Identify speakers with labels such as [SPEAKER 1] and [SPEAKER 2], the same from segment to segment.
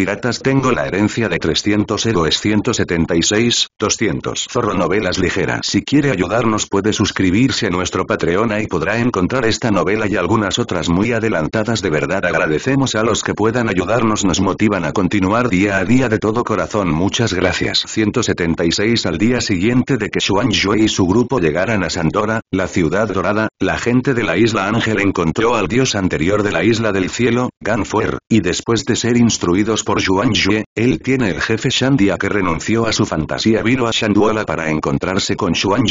[SPEAKER 1] Piratas tengo la herencia de 300 héroes 176, 200 Zorro Novelas ligera Si quiere ayudarnos puede suscribirse a nuestro Patreon y podrá encontrar esta novela y algunas otras muy adelantadas de verdad agradecemos a los que puedan ayudarnos nos motivan a continuar día a día de todo corazón muchas gracias 176 al día siguiente de que Xuan Yue y su grupo llegaran a Sandora, la ciudad dorada, la gente de la isla Ángel encontró al dios anterior de la isla del cielo, Ganfuer, y después de ser instruidos por Yuan Yue, él tiene el jefe Shandia que renunció a su fantasía vino a Shanduala para encontrarse con Yuan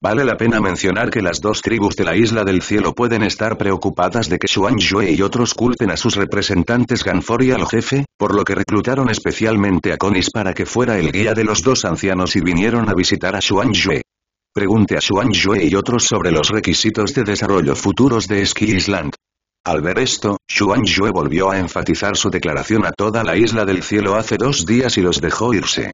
[SPEAKER 1] Vale la pena mencionar que las dos tribus de la Isla del Cielo pueden estar preocupadas de que Xuan Yue y otros culten a sus representantes Ganfor y al jefe, por lo que reclutaron especialmente a Conis para que fuera el guía de los dos ancianos y vinieron a visitar a Xuan Yue. Pregunte a Xuan Yue y otros sobre los requisitos de desarrollo futuros de Ski Island. Al ver esto, Xuan volvió a enfatizar su declaración a toda la isla del cielo hace dos días y los dejó irse.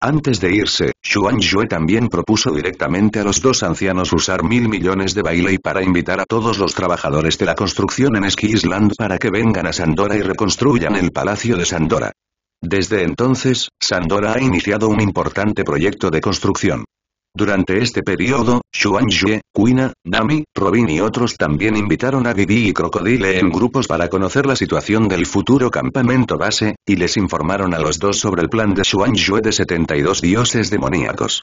[SPEAKER 1] Antes de irse, Xuan Yue también propuso directamente a los dos ancianos usar mil millones de baile para invitar a todos los trabajadores de la construcción en Ski Island para que vengan a Sandora y reconstruyan el palacio de Sandora. Desde entonces, Sandora ha iniciado un importante proyecto de construcción. Durante este periodo, Xuanzue, Quina, Dami, Robin y otros también invitaron a Bibi y Crocodile en grupos para conocer la situación del futuro campamento base, y les informaron a los dos sobre el plan de Yue de 72 dioses demoníacos.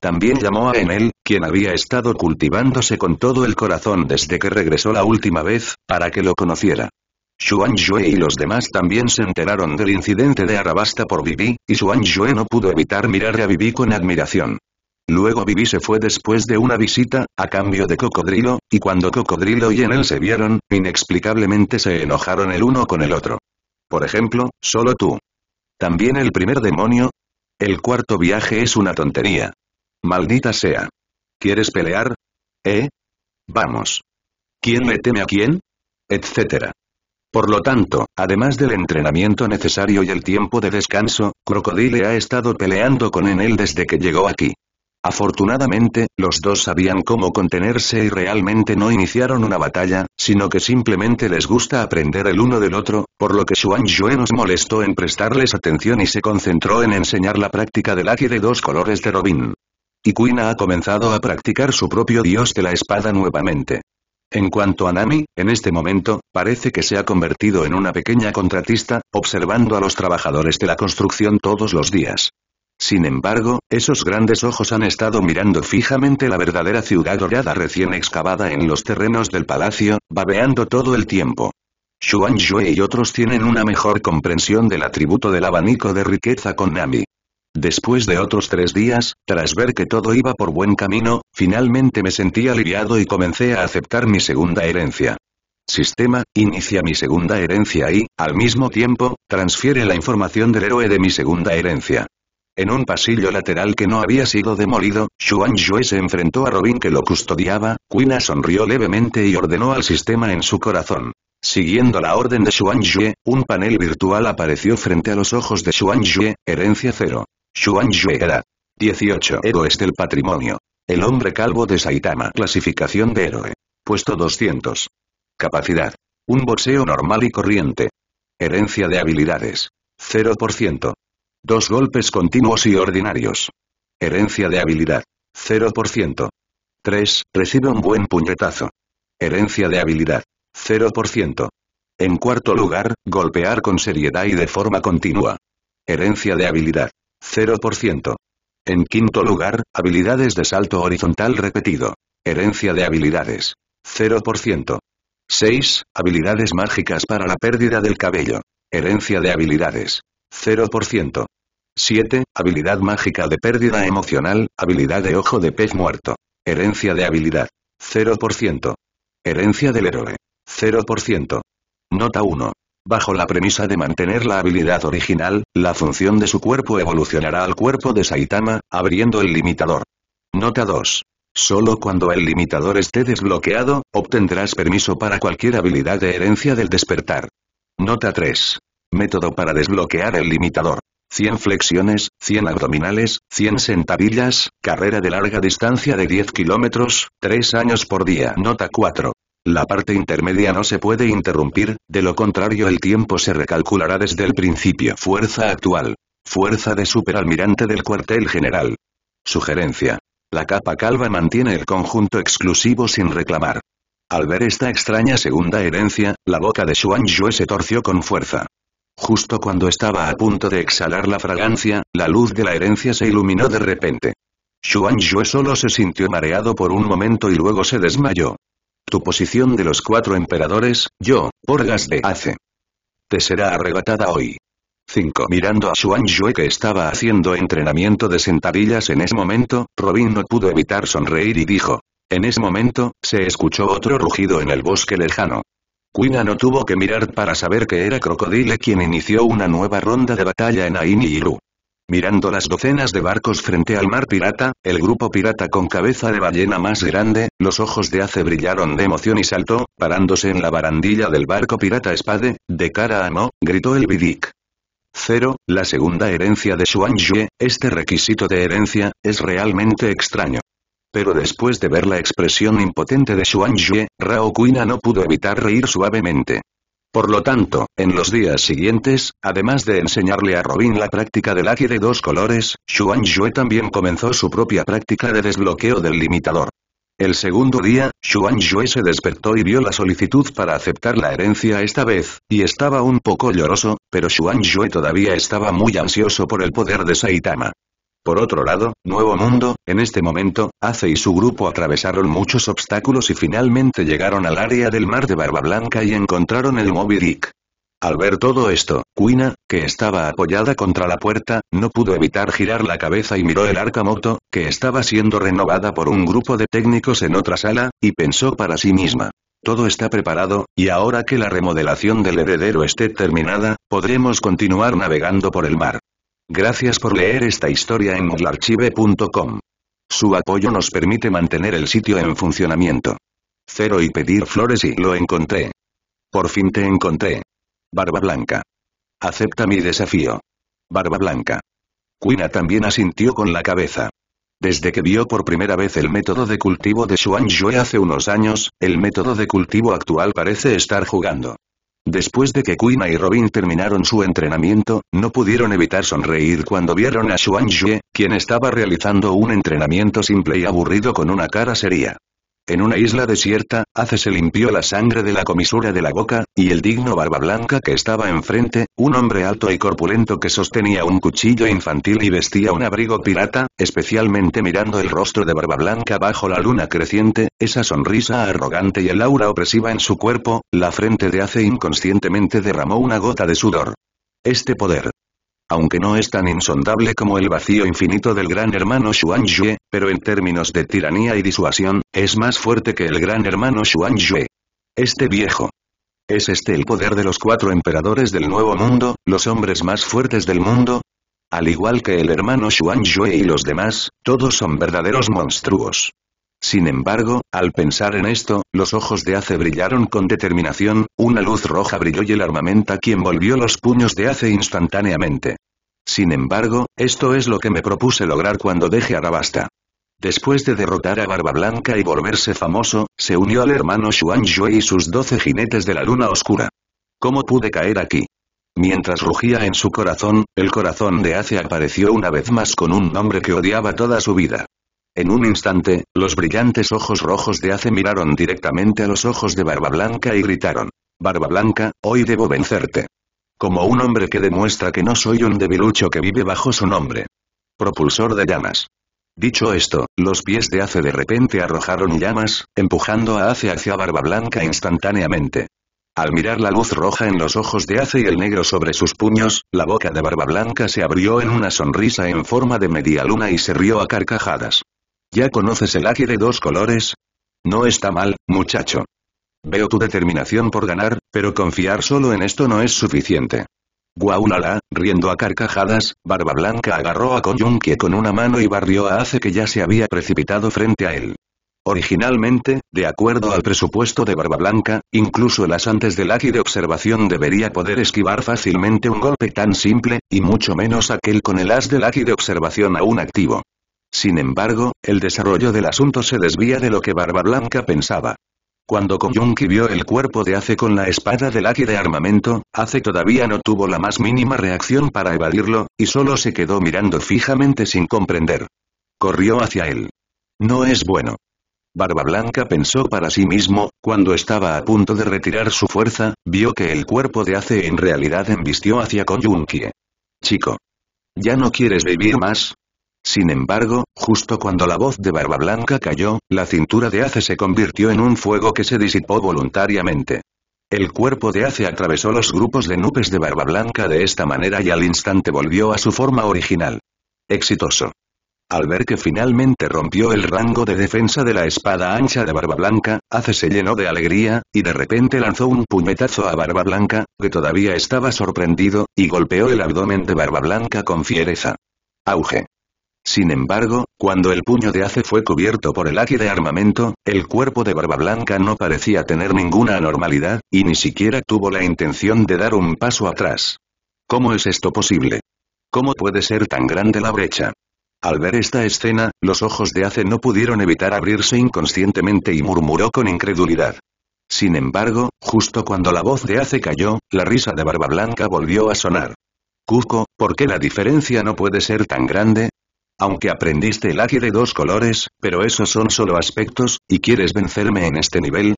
[SPEAKER 1] También llamó a Enel, quien había estado cultivándose con todo el corazón desde que regresó la última vez, para que lo conociera. Xuan y los demás también se enteraron del incidente de Arabasta por Bibi, y Xuan no pudo evitar mirar a Bibi con admiración. Luego Vivi se fue después de una visita, a cambio de Cocodrilo, y cuando Cocodrilo y Enel se vieron, inexplicablemente se enojaron el uno con el otro. Por ejemplo, solo tú. También el primer demonio. El cuarto viaje es una tontería. Maldita sea. ¿Quieres pelear? ¿Eh? Vamos. ¿Quién le teme a quién? Etcétera. Por lo tanto, además del entrenamiento necesario y el tiempo de descanso, Crocodile ha estado peleando con Enel desde que llegó aquí. Afortunadamente, los dos sabían cómo contenerse y realmente no iniciaron una batalla, sino que simplemente les gusta aprender el uno del otro, por lo que Xuan Yue nos molestó en prestarles atención y se concentró en enseñar la práctica del Aki de dos colores de Robin. Y Kuina ha comenzado a practicar su propio dios de la espada nuevamente. En cuanto a Nami, en este momento, parece que se ha convertido en una pequeña contratista, observando a los trabajadores de la construcción todos los días. Sin embargo, esos grandes ojos han estado mirando fijamente la verdadera ciudad dorada recién excavada en los terrenos del palacio, babeando todo el tiempo. Xuan Yue y otros tienen una mejor comprensión del atributo del abanico de riqueza con Nami. Después de otros tres días, tras ver que todo iba por buen camino, finalmente me sentí aliviado y comencé a aceptar mi segunda herencia. Sistema, inicia mi segunda herencia y, al mismo tiempo, transfiere la información del héroe de mi segunda herencia. En un pasillo lateral que no había sido demolido, Xuan se enfrentó a Robin que lo custodiaba, Quina sonrió levemente y ordenó al sistema en su corazón. Siguiendo la orden de Xuan un panel virtual apareció frente a los ojos de Xuan herencia cero. Xuan Yue era 18 héroes del patrimonio. El hombre calvo de Saitama. Clasificación de héroe. Puesto 200. Capacidad. Un boxeo normal y corriente. Herencia de habilidades. 0%. Dos golpes continuos y ordinarios. Herencia de habilidad. 0%. 3. Recibe un buen puñetazo. Herencia de habilidad. 0%. En cuarto lugar, golpear con seriedad y de forma continua. Herencia de habilidad. 0%. En quinto lugar, habilidades de salto horizontal repetido. Herencia de habilidades. 0%. 6. Habilidades mágicas para la pérdida del cabello. Herencia de habilidades. 0%. 7. Habilidad mágica de pérdida emocional, habilidad de ojo de pez muerto. Herencia de habilidad. 0%. Herencia del héroe. 0%. Nota 1. Bajo la premisa de mantener la habilidad original, la función de su cuerpo evolucionará al cuerpo de Saitama, abriendo el limitador. Nota 2. Solo cuando el limitador esté desbloqueado, obtendrás permiso para cualquier habilidad de herencia del despertar. Nota 3. Método para desbloquear el limitador. 100 flexiones, 100 abdominales, 100 sentadillas, carrera de larga distancia de 10 kilómetros, 3 años por día. Nota 4. La parte intermedia no se puede interrumpir, de lo contrario el tiempo se recalculará desde el principio. Fuerza actual. Fuerza de superalmirante del cuartel general. Sugerencia. La capa calva mantiene el conjunto exclusivo sin reclamar. Al ver esta extraña segunda herencia, la boca de Xuan se torció con fuerza. Justo cuando estaba a punto de exhalar la fragancia, la luz de la herencia se iluminó de repente. Xuan solo se sintió mareado por un momento y luego se desmayó. Tu posición de los cuatro emperadores, yo, gas de hace, Te será arrebatada hoy. 5. Mirando a Xuan que estaba haciendo entrenamiento de sentadillas en ese momento, Robin no pudo evitar sonreír y dijo. En ese momento, se escuchó otro rugido en el bosque lejano. Kuina no tuvo que mirar para saber que era Crocodile quien inició una nueva ronda de batalla en Ainiru. Mirando las docenas de barcos frente al mar pirata, el grupo pirata con cabeza de ballena más grande, los ojos de Ace brillaron de emoción y saltó, parándose en la barandilla del barco pirata espade, de cara a Mo, gritó el Vidic. 0. La segunda herencia de Xuan este requisito de herencia, es realmente extraño. Pero después de ver la expresión impotente de Xuan Rao Kuina no pudo evitar reír suavemente. Por lo tanto, en los días siguientes, además de enseñarle a Robin la práctica del aquí de dos colores, Xuan también comenzó su propia práctica de desbloqueo del limitador. El segundo día, Xuan se despertó y vio la solicitud para aceptar la herencia esta vez, y estaba un poco lloroso, pero Xuan todavía estaba muy ansioso por el poder de Saitama. Por otro lado, Nuevo Mundo, en este momento, Ace y su grupo atravesaron muchos obstáculos y finalmente llegaron al área del mar de Barba Blanca y encontraron el Moby Dick. Al ver todo esto, Quina, que estaba apoyada contra la puerta, no pudo evitar girar la cabeza y miró el Arcamoto, que estaba siendo renovada por un grupo de técnicos en otra sala, y pensó para sí misma. Todo está preparado, y ahora que la remodelación del heredero esté terminada, podremos continuar navegando por el mar. Gracias por leer esta historia en archive.com. Su apoyo nos permite mantener el sitio en funcionamiento. Cero y pedir flores y lo encontré. Por fin te encontré. Barba Blanca. Acepta mi desafío. Barba Blanca. Quina también asintió con la cabeza. Desde que vio por primera vez el método de cultivo de Xuan hace unos años, el método de cultivo actual parece estar jugando. Después de que Kuina y Robin terminaron su entrenamiento, no pudieron evitar sonreír cuando vieron a Xuan quien estaba realizando un entrenamiento simple y aburrido con una cara seria. En una isla desierta, Ace se limpió la sangre de la comisura de la boca, y el digno barba blanca que estaba enfrente, un hombre alto y corpulento que sostenía un cuchillo infantil y vestía un abrigo pirata, especialmente mirando el rostro de barba blanca bajo la luna creciente, esa sonrisa arrogante y el aura opresiva en su cuerpo, la frente de Ace inconscientemente derramó una gota de sudor. Este poder, aunque no es tan insondable como el vacío infinito del gran hermano Yue, pero en términos de tiranía y disuasión, es más fuerte que el gran hermano Yue. Este viejo. ¿Es este el poder de los cuatro emperadores del Nuevo Mundo, los hombres más fuertes del mundo? Al igual que el hermano Yue y los demás, todos son verdaderos monstruos. Sin embargo, al pensar en esto, los ojos de Ace brillaron con determinación, una luz roja brilló y el armamenta quien volvió los puños de Ace instantáneamente. Sin embargo, esto es lo que me propuse lograr cuando dejé a Rabasta. Después de derrotar a Barba Blanca y volverse famoso, se unió al hermano Xuan y sus doce jinetes de la luna oscura. ¿Cómo pude caer aquí? Mientras rugía en su corazón, el corazón de Ace apareció una vez más con un nombre que odiaba toda su vida. En un instante, los brillantes ojos rojos de Ace miraron directamente a los ojos de Barba Blanca y gritaron. Barba Blanca, hoy debo vencerte. Como un hombre que demuestra que no soy un debilucho que vive bajo su nombre. Propulsor de llamas. Dicho esto, los pies de Ace de repente arrojaron llamas, empujando a Ace hacia Barba Blanca instantáneamente. Al mirar la luz roja en los ojos de Ace y el negro sobre sus puños, la boca de Barba Blanca se abrió en una sonrisa en forma de media luna y se rió a carcajadas. ¿Ya conoces el aquí de dos colores? No está mal, muchacho. Veo tu determinación por ganar, pero confiar solo en esto no es suficiente. Guaulala, riendo a carcajadas, Barba Blanca agarró a Koyunke con una mano y barrió a Ace que ya se había precipitado frente a él. Originalmente, de acuerdo al presupuesto de Barba Blanca, incluso el antes del Aki de observación debería poder esquivar fácilmente un golpe tan simple, y mucho menos aquel con el as del Aki de observación aún activo. Sin embargo, el desarrollo del asunto se desvía de lo que Barba Blanca pensaba. Cuando Koyunki vio el cuerpo de Ace con la espada del Aki de armamento, Ace todavía no tuvo la más mínima reacción para evadirlo, y solo se quedó mirando fijamente sin comprender. Corrió hacia él. No es bueno. Barba Blanca pensó para sí mismo, cuando estaba a punto de retirar su fuerza, vio que el cuerpo de Ace en realidad embistió hacia Koyunki. Chico. ¿Ya no quieres vivir más? Sin embargo, justo cuando la voz de Barba Blanca cayó, la cintura de Ace se convirtió en un fuego que se disipó voluntariamente. El cuerpo de Ace atravesó los grupos de nubes de Barba Blanca de esta manera y al instante volvió a su forma original. Exitoso. Al ver que finalmente rompió el rango de defensa de la espada ancha de Barba Blanca, Ace se llenó de alegría, y de repente lanzó un puñetazo a Barba Blanca, que todavía estaba sorprendido, y golpeó el abdomen de Barba Blanca con fiereza. Auge. Sin embargo, cuando el puño de Ace fue cubierto por el haki de armamento, el cuerpo de Barba Blanca no parecía tener ninguna anormalidad, y ni siquiera tuvo la intención de dar un paso atrás. ¿Cómo es esto posible? ¿Cómo puede ser tan grande la brecha? Al ver esta escena, los ojos de Ace no pudieron evitar abrirse inconscientemente y murmuró con incredulidad. Sin embargo, justo cuando la voz de Ace cayó, la risa de Barba Blanca volvió a sonar. Cuco, ¿por qué la diferencia no puede ser tan grande? Aunque aprendiste el aquí de dos colores, pero esos son solo aspectos, ¿y quieres vencerme en este nivel?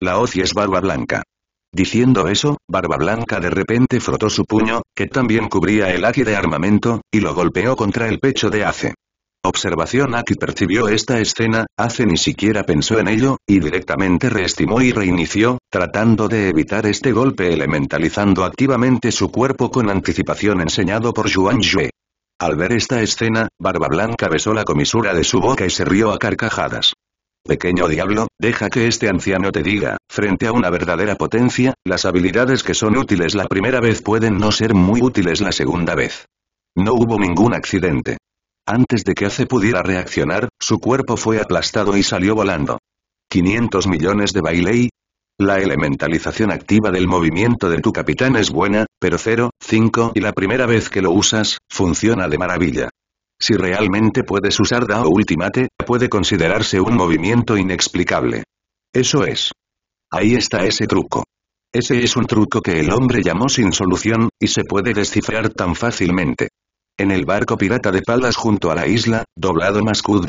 [SPEAKER 1] La Oci es barba blanca. Diciendo eso, Barba Blanca de repente frotó su puño, que también cubría el Aki de armamento, y lo golpeó contra el pecho de Ace. Observación Aki percibió esta escena, Ace ni siquiera pensó en ello, y directamente reestimó y reinició, tratando de evitar este golpe elementalizando activamente su cuerpo con anticipación enseñado por Yuan Yue. Al ver esta escena, Barba Blanca besó la comisura de su boca y se rió a carcajadas. Pequeño diablo, deja que este anciano te diga, frente a una verdadera potencia, las habilidades que son útiles la primera vez pueden no ser muy útiles la segunda vez. No hubo ningún accidente. Antes de que Ace pudiera reaccionar, su cuerpo fue aplastado y salió volando. 500 millones de Bailey, la elementalización activa del movimiento de tu capitán es buena, pero 0, 5 y la primera vez que lo usas, funciona de maravilla. Si realmente puedes usar Dao Ultimate, puede considerarse un movimiento inexplicable. Eso es. Ahí está ese truco. Ese es un truco que el hombre llamó sin solución, y se puede descifrar tan fácilmente en el barco pirata de Palas junto a la isla, doblado Mascud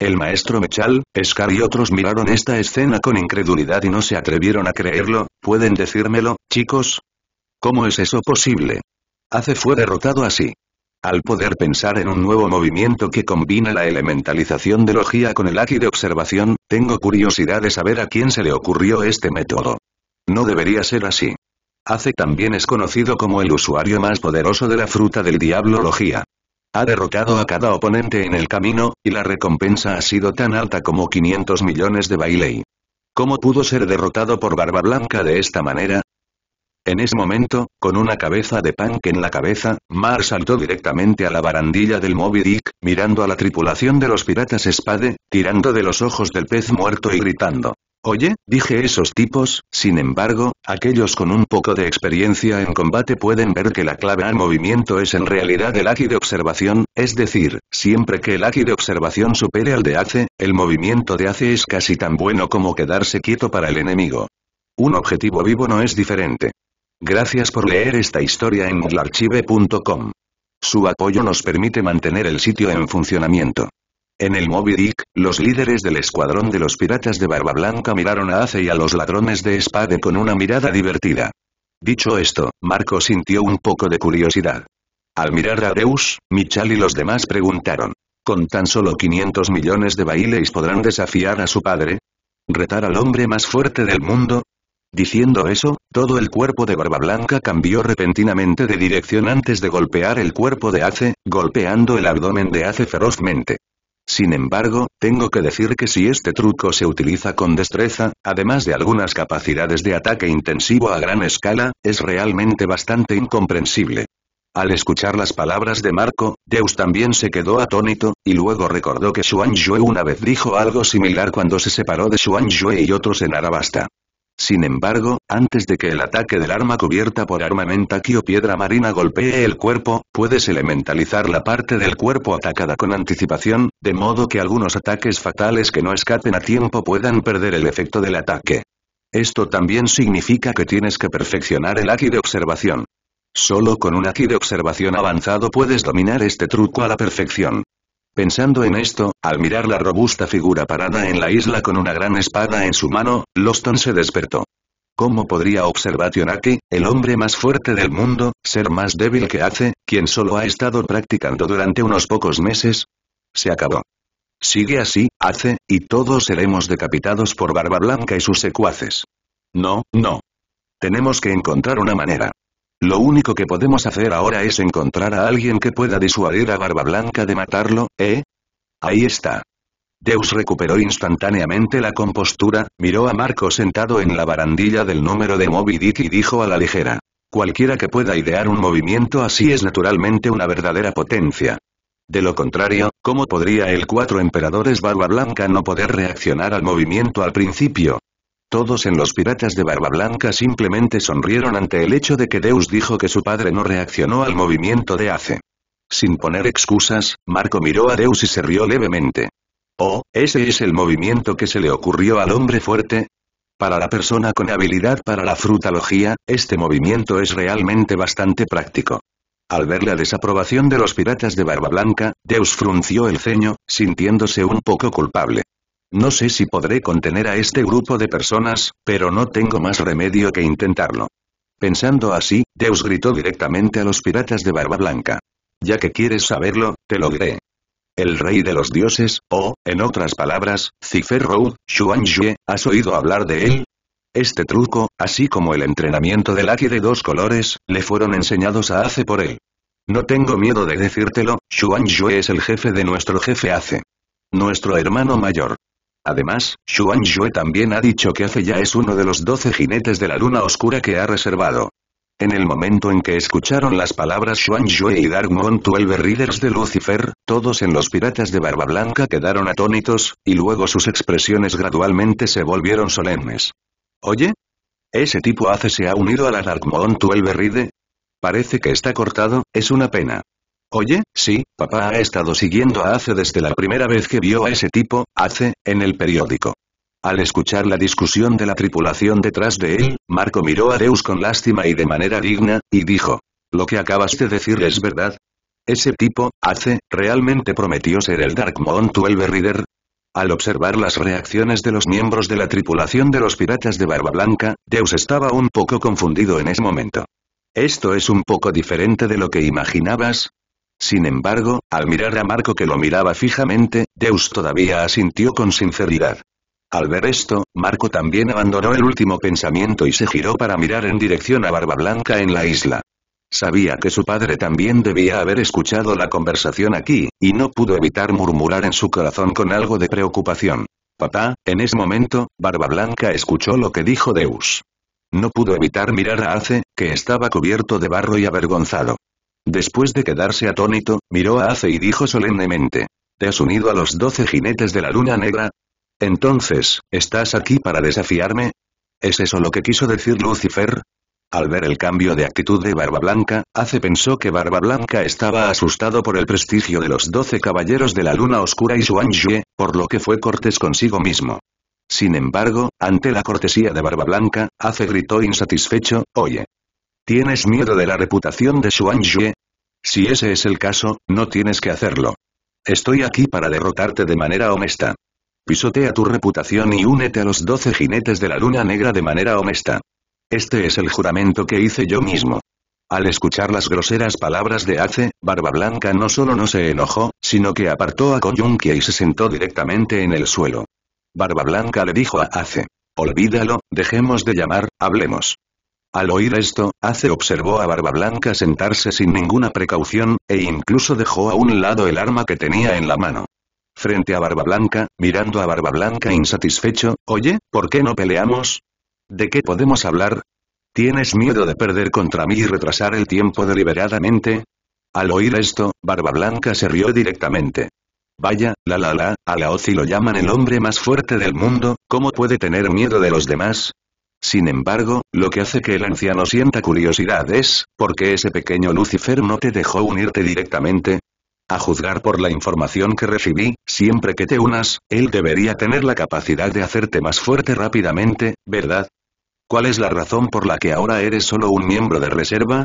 [SPEAKER 1] el maestro Mechal, Scar y otros miraron esta escena con incredulidad y no se atrevieron a creerlo, ¿pueden decírmelo, chicos? ¿Cómo es eso posible? Hace fue derrotado así. Al poder pensar en un nuevo movimiento que combina la elementalización de logía con el aquí de observación, tengo curiosidad de saber a quién se le ocurrió este método. No debería ser así. Hace también es conocido como el usuario más poderoso de la fruta del Diablo Logía. Ha derrotado a cada oponente en el camino, y la recompensa ha sido tan alta como 500 millones de Bailey. ¿Cómo pudo ser derrotado por Barba Blanca de esta manera? En ese momento, con una cabeza de punk en la cabeza, Mar saltó directamente a la barandilla del Moby Dick, mirando a la tripulación de los piratas Spade, tirando de los ojos del pez muerto y gritando. Oye, dije esos tipos, sin embargo, aquellos con un poco de experiencia en combate pueden ver que la clave al movimiento es en realidad el aki de observación, es decir, siempre que el aki de observación supere al de Ace, el movimiento de Ace es casi tan bueno como quedarse quieto para el enemigo. Un objetivo vivo no es diferente. Gracias por leer esta historia en Archive.com. Su apoyo nos permite mantener el sitio en funcionamiento. En el Moby Dick, los líderes del escuadrón de los piratas de Barba Blanca miraron a Ace y a los ladrones de espada con una mirada divertida. Dicho esto, Marco sintió un poco de curiosidad. Al mirar a Deus, Michal y los demás preguntaron. ¿Con tan solo 500 millones de bailes podrán desafiar a su padre? ¿Retar al hombre más fuerte del mundo? Diciendo eso, todo el cuerpo de Barba Blanca cambió repentinamente de dirección antes de golpear el cuerpo de Ace, golpeando el abdomen de Ace ferozmente. Sin embargo, tengo que decir que si este truco se utiliza con destreza, además de algunas capacidades de ataque intensivo a gran escala, es realmente bastante incomprensible. Al escuchar las palabras de Marco, Deus también se quedó atónito, y luego recordó que Xuan Yue una vez dijo algo similar cuando se separó de Xuan Yue y otros en Arabasta. Sin embargo, antes de que el ataque del arma cubierta por armamentaki o piedra marina golpee el cuerpo, puedes elementalizar la parte del cuerpo atacada con anticipación, de modo que algunos ataques fatales que no escapen a tiempo puedan perder el efecto del ataque. Esto también significa que tienes que perfeccionar el Aki de observación. Solo con un Aki de observación avanzado puedes dominar este truco a la perfección. Pensando en esto, al mirar la robusta figura parada en la isla con una gran espada en su mano, Loston se despertó. ¿Cómo podría observar Tionaki, el hombre más fuerte del mundo, ser más débil que hace, quien solo ha estado practicando durante unos pocos meses? Se acabó. Sigue así, hace, y todos seremos decapitados por Barba Blanca y sus secuaces. No, no. Tenemos que encontrar una manera. Lo único que podemos hacer ahora es encontrar a alguien que pueda disuadir a Barba Blanca de matarlo, ¿eh? Ahí está. Deus recuperó instantáneamente la compostura, miró a Marco sentado en la barandilla del número de Moby Dick y dijo a la ligera. Cualquiera que pueda idear un movimiento así es naturalmente una verdadera potencia. De lo contrario, ¿cómo podría el cuatro emperadores barba blanca no poder reaccionar al movimiento al principio? Todos en los piratas de Barba Blanca simplemente sonrieron ante el hecho de que Deus dijo que su padre no reaccionó al movimiento de Ace. Sin poner excusas, Marco miró a Deus y se rió levemente. Oh, ese es el movimiento que se le ocurrió al hombre fuerte. Para la persona con habilidad para la frutalogía, este movimiento es realmente bastante práctico. Al ver la desaprobación de los piratas de Barba Blanca, Deus frunció el ceño, sintiéndose un poco culpable. No sé si podré contener a este grupo de personas, pero no tengo más remedio que intentarlo. Pensando así, Deus gritó directamente a los piratas de Barba Blanca. Ya que quieres saberlo, te lo diré. El rey de los dioses, o, en otras palabras, Cifer Road, Yue, ¿has oído hablar de él? Este truco, así como el entrenamiento del Aki de dos colores, le fueron enseñados a Ace por él. No tengo miedo de decírtelo, Xuan Yue es el jefe de nuestro jefe Ace. Nuestro hermano mayor. Además, Xuan Yue también ha dicho que Ace ya es uno de los doce jinetes de la luna oscura que ha reservado. En el momento en que escucharon las palabras Xuan Yue y Dark Moon 12 Riders de Lucifer, todos en los piratas de Barba Blanca quedaron atónitos, y luego sus expresiones gradualmente se volvieron solemnes. ¿Oye? ¿Ese tipo Ace se ha unido a la Dark Moon 12 Ride? Parece que está cortado, es una pena. Oye, sí, papá ha estado siguiendo a Ace desde la primera vez que vio a ese tipo, Ace, en el periódico. Al escuchar la discusión de la tripulación detrás de él, Marco miró a Deus con lástima y de manera digna, y dijo, «Lo que acabas de decir es verdad. Ese tipo, Ace, realmente prometió ser el Dark Moon 12 Reader, al observar las reacciones de los miembros de la tripulación de los piratas de Barba Blanca, Deus estaba un poco confundido en ese momento. Esto es un poco diferente de lo que imaginabas, sin embargo, al mirar a Marco que lo miraba fijamente, Deus todavía asintió con sinceridad. Al ver esto, Marco también abandonó el último pensamiento y se giró para mirar en dirección a Barba Blanca en la isla. Sabía que su padre también debía haber escuchado la conversación aquí, y no pudo evitar murmurar en su corazón con algo de preocupación. Papá, en ese momento, Barba Blanca escuchó lo que dijo Deus. No pudo evitar mirar a Ace, que estaba cubierto de barro y avergonzado. Después de quedarse atónito, miró a Ace y dijo solemnemente. ¿Te has unido a los doce jinetes de la luna negra? Entonces, ¿estás aquí para desafiarme? ¿Es eso lo que quiso decir Lucifer? Al ver el cambio de actitud de Barba Blanca, Ace pensó que Barba Blanca estaba asustado por el prestigio de los doce caballeros de la luna oscura y su por lo que fue cortés consigo mismo. Sin embargo, ante la cortesía de Barba Blanca, Ace gritó insatisfecho, oye, ¿Tienes miedo de la reputación de Xuan Si ese es el caso, no tienes que hacerlo. Estoy aquí para derrotarte de manera honesta. Pisotea tu reputación y únete a los doce jinetes de la luna negra de manera honesta. Este es el juramento que hice yo mismo. Al escuchar las groseras palabras de Ace, Barba Blanca no solo no se enojó, sino que apartó a Koyunkia y se sentó directamente en el suelo. Barba Blanca le dijo a Ace. Olvídalo, dejemos de llamar, hablemos. Al oír esto, Ace observó a Barba Blanca sentarse sin ninguna precaución, e incluso dejó a un lado el arma que tenía en la mano. Frente a Barba Blanca, mirando a Barba Blanca insatisfecho, oye, ¿por qué no peleamos? ¿De qué podemos hablar? ¿Tienes miedo de perder contra mí y retrasar el tiempo deliberadamente? Al oír esto, Barba Blanca se rió directamente. Vaya, la la la, a la Ozi lo llaman el hombre más fuerte del mundo, ¿cómo puede tener miedo de los demás? Sin embargo, lo que hace que el anciano sienta curiosidad es, ¿por qué ese pequeño Lucifer no te dejó unirte directamente? A juzgar por la información que recibí, siempre que te unas, él debería tener la capacidad de hacerte más fuerte rápidamente, ¿verdad? ¿Cuál es la razón por la que ahora eres solo un miembro de reserva?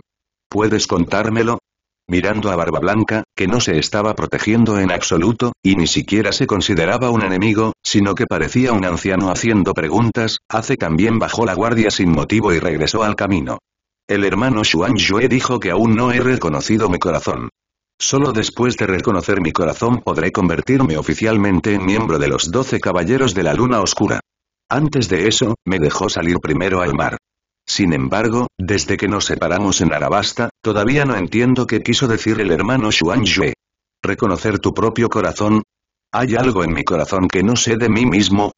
[SPEAKER 1] ¿Puedes contármelo? mirando a Barba Blanca, que no se estaba protegiendo en absoluto, y ni siquiera se consideraba un enemigo, sino que parecía un anciano haciendo preguntas, Hace también bajó la guardia sin motivo y regresó al camino. El hermano Xuan dijo que aún no he reconocido mi corazón. Solo después de reconocer mi corazón podré convertirme oficialmente en miembro de los doce caballeros de la luna oscura. Antes de eso, me dejó salir primero al mar. Sin embargo, desde que nos separamos en Arabasta, todavía no entiendo qué quiso decir el hermano Xuan ¿Reconocer tu propio corazón? ¿Hay algo en mi corazón que no sé de mí mismo?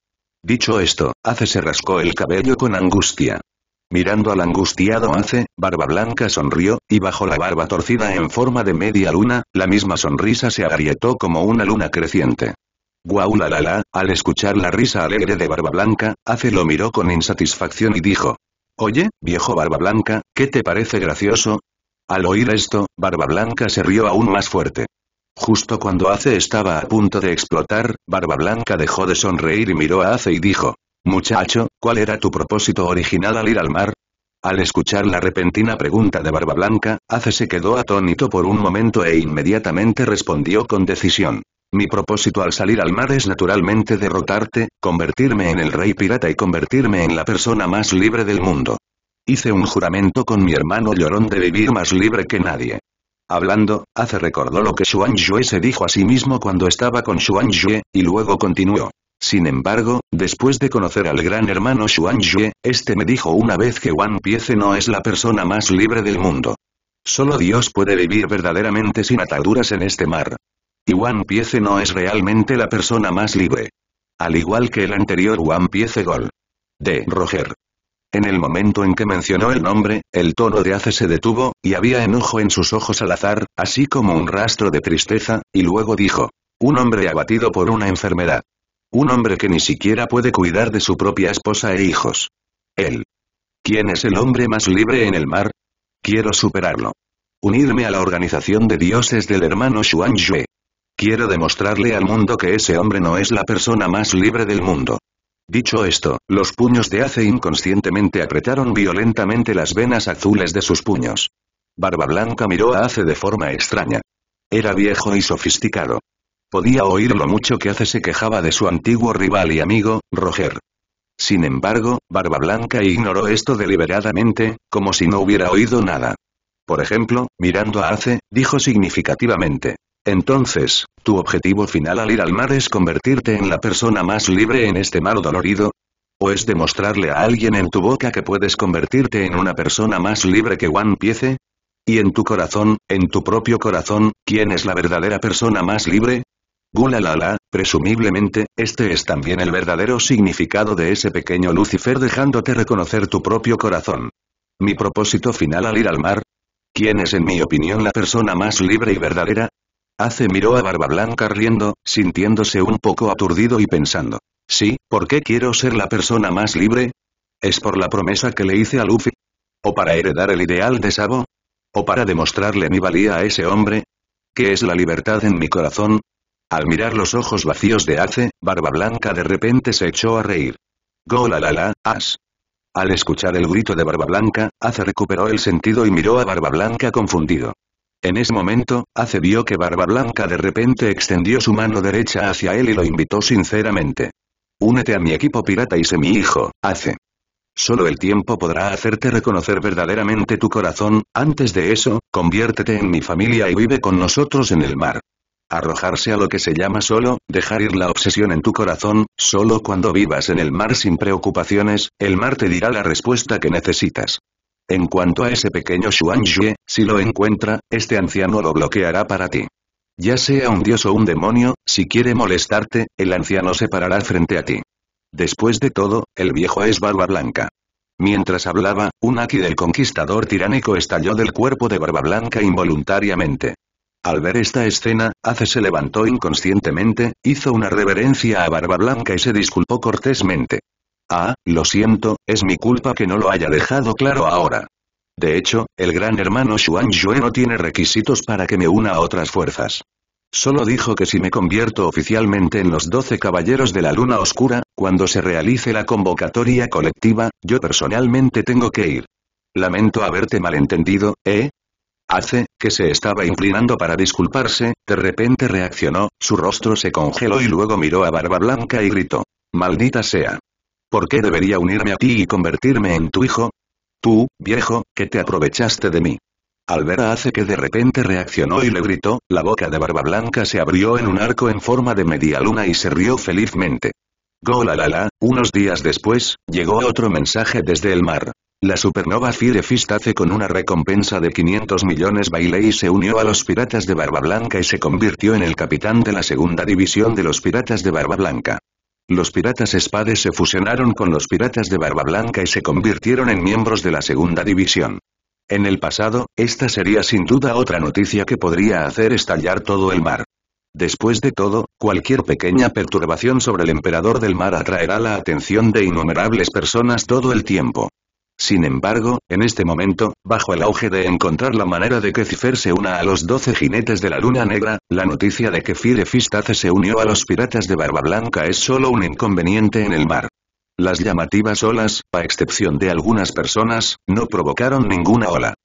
[SPEAKER 1] Dicho esto, Ace se rascó el cabello con angustia. Mirando al angustiado Ace, Barba Blanca sonrió, y bajo la barba torcida en forma de media luna, la misma sonrisa se agrietó como una luna creciente. Guau la la la, al escuchar la risa alegre de Barba Blanca, Ace lo miró con insatisfacción y dijo, Oye, viejo Barba Blanca, ¿qué te parece gracioso? Al oír esto, Barba Blanca se rió aún más fuerte. Justo cuando Ace estaba a punto de explotar, Barba Blanca dejó de sonreír y miró a Ace y dijo, Muchacho, ¿cuál era tu propósito original al ir al mar? Al escuchar la repentina pregunta de Barba Blanca, Ace se quedó atónito por un momento e inmediatamente respondió con decisión. Mi propósito al salir al mar es naturalmente derrotarte, convertirme en el rey pirata y convertirme en la persona más libre del mundo. Hice un juramento con mi hermano llorón de vivir más libre que nadie. Hablando, hace recordó lo que Xuan Yue se dijo a sí mismo cuando estaba con Xuan Yue, y luego continuó. Sin embargo, después de conocer al gran hermano Xuan Yue, este me dijo una vez que Wan Piece no es la persona más libre del mundo. Solo Dios puede vivir verdaderamente sin ataduras en este mar. Y Piece no es realmente la persona más libre. Al igual que el anterior Juan Piece Gol. De Roger. En el momento en que mencionó el nombre, el tono de hace se detuvo, y había enojo en sus ojos al azar, así como un rastro de tristeza, y luego dijo. Un hombre abatido por una enfermedad. Un hombre que ni siquiera puede cuidar de su propia esposa e hijos. Él. ¿Quién es el hombre más libre en el mar? Quiero superarlo. Unirme a la organización de dioses del hermano Xuan Quiero demostrarle al mundo que ese hombre no es la persona más libre del mundo. Dicho esto, los puños de Ace inconscientemente apretaron violentamente las venas azules de sus puños. Barba Blanca miró a Ace de forma extraña. Era viejo y sofisticado. Podía oír lo mucho que Ace se quejaba de su antiguo rival y amigo, Roger. Sin embargo, Barba Blanca ignoró esto deliberadamente, como si no hubiera oído nada. Por ejemplo, mirando a Ace, dijo significativamente. Entonces, tu objetivo final al ir al mar es convertirte en la persona más libre en este mar dolorido, ¿O es demostrarle a alguien en tu boca que puedes convertirte en una persona más libre que One Piece? ¿Y en tu corazón, en tu propio corazón, quién es la verdadera persona más libre? Gulalala, presumiblemente, este es también el verdadero significado de ese pequeño Lucifer dejándote reconocer tu propio corazón. Mi propósito final al ir al mar. ¿Quién es en mi opinión la persona más libre y verdadera? Ace miró a Barba Blanca riendo, sintiéndose un poco aturdido y pensando. Sí, ¿por qué quiero ser la persona más libre? ¿Es por la promesa que le hice a Luffy? ¿O para heredar el ideal de Sabo? ¿O para demostrarle mi valía a ese hombre? ¿Qué es la libertad en mi corazón? Al mirar los ojos vacíos de Ace, Blanca de repente se echó a reír. ¡Golalala, as. Al escuchar el grito de Barba Blanca, Ace recuperó el sentido y miró a Barba Blanca confundido. En ese momento, Ace vio que Barba Blanca de repente extendió su mano derecha hacia él y lo invitó sinceramente. Únete a mi equipo pirata y sé mi hijo, Ace. Solo el tiempo podrá hacerte reconocer verdaderamente tu corazón, antes de eso, conviértete en mi familia y vive con nosotros en el mar. Arrojarse a lo que se llama solo, dejar ir la obsesión en tu corazón, solo cuando vivas en el mar sin preocupaciones, el mar te dirá la respuesta que necesitas. En cuanto a ese pequeño Xuanzue, si lo encuentra, este anciano lo bloqueará para ti. Ya sea un dios o un demonio, si quiere molestarte, el anciano se parará frente a ti. Después de todo, el viejo es Barba Blanca. Mientras hablaba, un aquí del conquistador tiránico estalló del cuerpo de Barba Blanca involuntariamente. Al ver esta escena, Ace se levantó inconscientemente, hizo una reverencia a Barba Blanca y se disculpó cortésmente. Ah, lo siento, es mi culpa que no lo haya dejado claro ahora. De hecho, el gran hermano Xuan Yue no tiene requisitos para que me una a otras fuerzas. Solo dijo que si me convierto oficialmente en los doce caballeros de la luna oscura, cuando se realice la convocatoria colectiva, yo personalmente tengo que ir. Lamento haberte malentendido, ¿eh? Hace, que se estaba inclinando para disculparse, de repente reaccionó, su rostro se congeló y luego miró a Barba Blanca y gritó. Maldita sea. ¿Por qué debería unirme a ti y convertirme en tu hijo? Tú, viejo, que te aprovechaste de mí. Albera hace que de repente reaccionó y le gritó, la boca de barba blanca se abrió en un arco en forma de media luna y se rió felizmente. Golalala, unos días después, llegó otro mensaje desde el mar. La supernova Firefist hace con una recompensa de 500 millones baile y se unió a los piratas de Barba Blanca y se convirtió en el capitán de la segunda división de los piratas de Barba Blanca. Los piratas espades se fusionaron con los piratas de Barba Blanca y se convirtieron en miembros de la segunda división. En el pasado, esta sería sin duda otra noticia que podría hacer estallar todo el mar. Después de todo, cualquier pequeña perturbación sobre el emperador del mar atraerá la atención de innumerables personas todo el tiempo. Sin embargo, en este momento, bajo el auge de encontrar la manera de que Cifer se una a los doce jinetes de la Luna Negra, la noticia de que Fide se unió a los piratas de Barba Blanca es solo un inconveniente en el mar. Las llamativas olas, a excepción de algunas personas, no provocaron ninguna ola.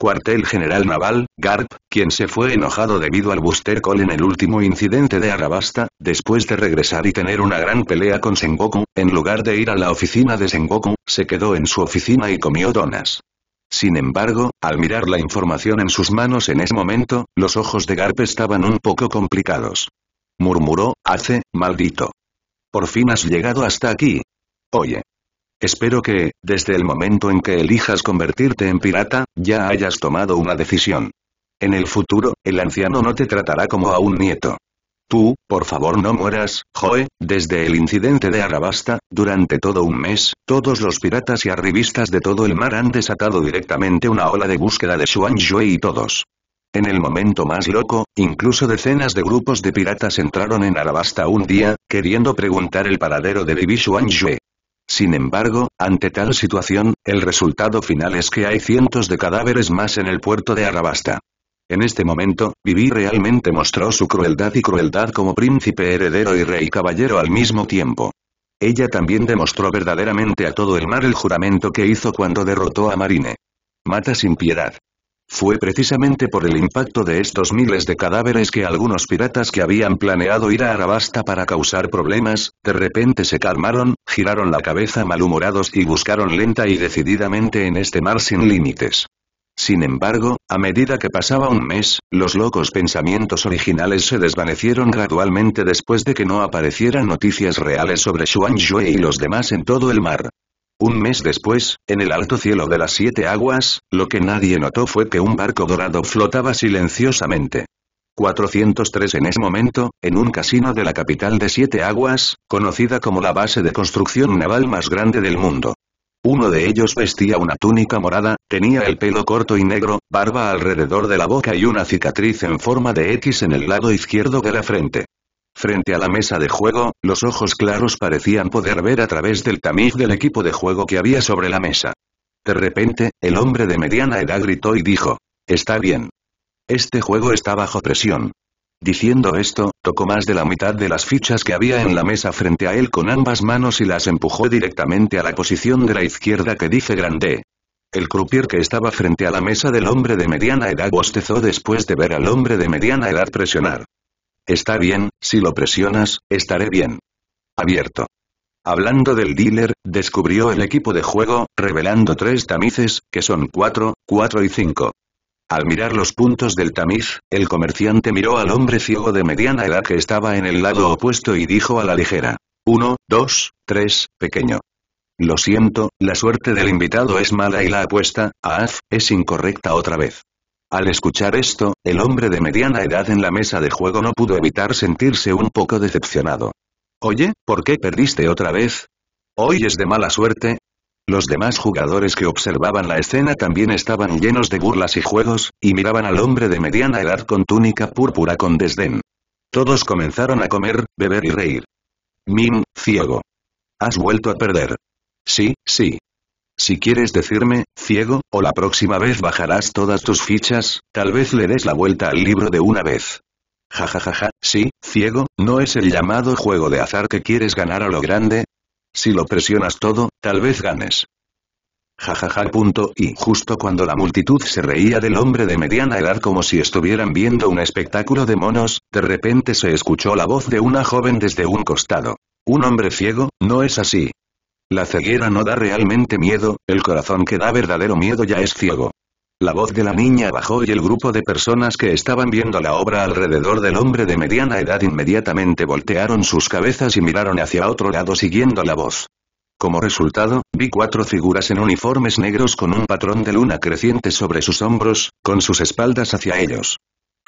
[SPEAKER 1] Cuartel General Naval, Garp, quien se fue enojado debido al booster Call en el último incidente de Arabasta, después de regresar y tener una gran pelea con Sengoku, en lugar de ir a la oficina de Sengoku, se quedó en su oficina y comió donas. Sin embargo, al mirar la información en sus manos en ese momento, los ojos de Garp estaban un poco complicados. Murmuró, hace, maldito. Por fin has llegado hasta aquí. Oye. Espero que, desde el momento en que elijas convertirte en pirata, ya hayas tomado una decisión. En el futuro, el anciano no te tratará como a un nieto. Tú, por favor no mueras, Joe, desde el incidente de Arabasta, durante todo un mes, todos los piratas y arribistas de todo el mar han desatado directamente una ola de búsqueda de Xuan Joe y todos. En el momento más loco, incluso decenas de grupos de piratas entraron en Arabasta un día, queriendo preguntar el paradero de Vivi Xuan sin embargo, ante tal situación, el resultado final es que hay cientos de cadáveres más en el puerto de Arabasta. En este momento, Vivi realmente mostró su crueldad y crueldad como príncipe heredero y rey caballero al mismo tiempo. Ella también demostró verdaderamente a todo el mar el juramento que hizo cuando derrotó a Marine. Mata sin piedad. Fue precisamente por el impacto de estos miles de cadáveres que algunos piratas que habían planeado ir a Arabasta para causar problemas, de repente se calmaron, giraron la cabeza malhumorados y buscaron lenta y decididamente en este mar sin límites. Sin embargo, a medida que pasaba un mes, los locos pensamientos originales se desvanecieron gradualmente después de que no aparecieran noticias reales sobre Xuan Yue y los demás en todo el mar. Un mes después, en el alto cielo de las siete aguas, lo que nadie notó fue que un barco dorado flotaba silenciosamente. 403 En ese momento, en un casino de la capital de Siete Aguas, conocida como la base de construcción naval más grande del mundo. Uno de ellos vestía una túnica morada, tenía el pelo corto y negro, barba alrededor de la boca y una cicatriz en forma de X en el lado izquierdo de la frente. Frente a la mesa de juego, los ojos claros parecían poder ver a través del tamiz del equipo de juego que había sobre la mesa. De repente, el hombre de mediana edad gritó y dijo, Está bien. Este juego está bajo presión. Diciendo esto, tocó más de la mitad de las fichas que había en la mesa frente a él con ambas manos y las empujó directamente a la posición de la izquierda que dice Grande. El croupier que estaba frente a la mesa del hombre de mediana edad bostezó después de ver al hombre de mediana edad presionar. Está bien, si lo presionas, estaré bien. Abierto. Hablando del dealer, descubrió el equipo de juego, revelando tres tamices, que son 4, 4 y 5. Al mirar los puntos del tamiz, el comerciante miró al hombre ciego de mediana edad que estaba en el lado opuesto y dijo a la ligera. 1, 2, 3, pequeño. Lo siento, la suerte del invitado es mala y la apuesta, af, es incorrecta otra vez. Al escuchar esto, el hombre de mediana edad en la mesa de juego no pudo evitar sentirse un poco decepcionado. Oye, ¿por qué perdiste otra vez? Hoy es de mala suerte, los demás jugadores que observaban la escena también estaban llenos de burlas y juegos, y miraban al hombre de mediana edad con túnica púrpura con desdén. Todos comenzaron a comer, beber y reír. Mim, ciego. Has vuelto a perder. Sí, sí. Si quieres decirme, ciego, o la próxima vez bajarás todas tus fichas, tal vez le des la vuelta al libro de una vez. Ja ja ja sí, ciego, ¿no es el llamado juego de azar que quieres ganar a lo grande? Si lo presionas todo, tal vez ganes. ja Ja, punto. Y justo cuando la multitud se reía del hombre de mediana edad como si estuvieran viendo un espectáculo de monos, de repente se escuchó la voz de una joven desde un costado. Un hombre ciego, no es así. La ceguera no da realmente miedo, el corazón que da verdadero miedo ya es ciego. La voz de la niña bajó y el grupo de personas que estaban viendo la obra alrededor del hombre de mediana edad inmediatamente voltearon sus cabezas y miraron hacia otro lado siguiendo la voz. Como resultado, vi cuatro figuras en uniformes negros con un patrón de luna creciente sobre sus hombros, con sus espaldas hacia ellos.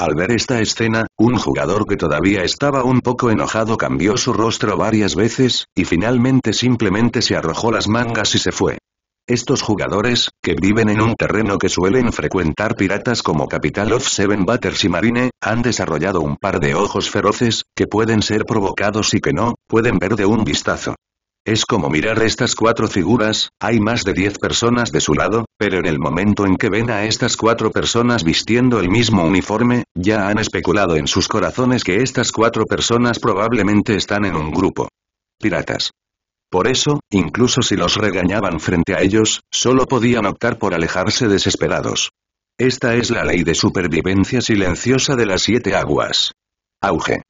[SPEAKER 1] Al ver esta escena, un jugador que todavía estaba un poco enojado cambió su rostro varias veces, y finalmente simplemente se arrojó las mangas y se fue. Estos jugadores, que viven en un terreno que suelen frecuentar piratas como Capital of Seven Batters y Marine, han desarrollado un par de ojos feroces, que pueden ser provocados y que no, pueden ver de un vistazo. Es como mirar estas cuatro figuras, hay más de diez personas de su lado, pero en el momento en que ven a estas cuatro personas vistiendo el mismo uniforme, ya han especulado en sus corazones que estas cuatro personas probablemente están en un grupo. Piratas. Por eso, incluso si los regañaban frente a ellos, solo podían optar por alejarse desesperados. Esta es la ley de supervivencia silenciosa de las siete aguas. Auge.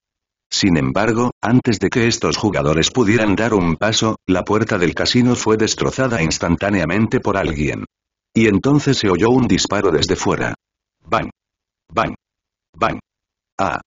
[SPEAKER 1] Sin embargo, antes de que estos jugadores pudieran dar un paso, la puerta del casino fue destrozada instantáneamente por alguien. Y entonces se oyó un disparo desde fuera. ¡Bang! ¡Bang! ¡Bang! ¡Ah!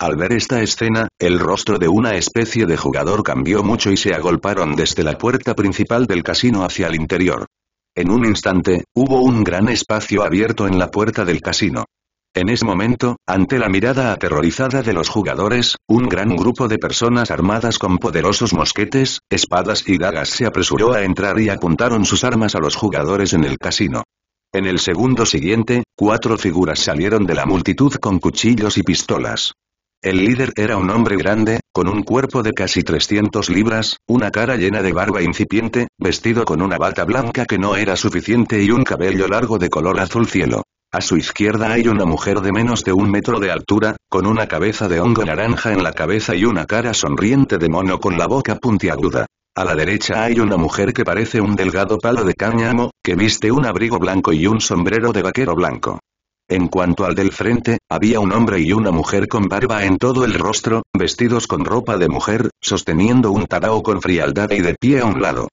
[SPEAKER 1] Al ver esta escena, el rostro de una especie de jugador cambió mucho y se agolparon desde la puerta principal del casino hacia el interior. En un instante, hubo un gran espacio abierto en la puerta del casino. En ese momento, ante la mirada aterrorizada de los jugadores, un gran grupo de personas armadas con poderosos mosquetes, espadas y dagas se apresuró a entrar y apuntaron sus armas a los jugadores en el casino. En el segundo siguiente, cuatro figuras salieron de la multitud con cuchillos y pistolas. El líder era un hombre grande, con un cuerpo de casi 300 libras, una cara llena de barba incipiente, vestido con una bata blanca que no era suficiente y un cabello largo de color azul cielo. A su izquierda hay una mujer de menos de un metro de altura, con una cabeza de hongo naranja en la cabeza y una cara sonriente de mono con la boca puntiaguda. A la derecha hay una mujer que parece un delgado palo de cáñamo, que viste un abrigo blanco y un sombrero de vaquero blanco. En cuanto al del frente, había un hombre y una mujer con barba en todo el rostro, vestidos con ropa de mujer, sosteniendo un tarao con frialdad y de pie a un lado.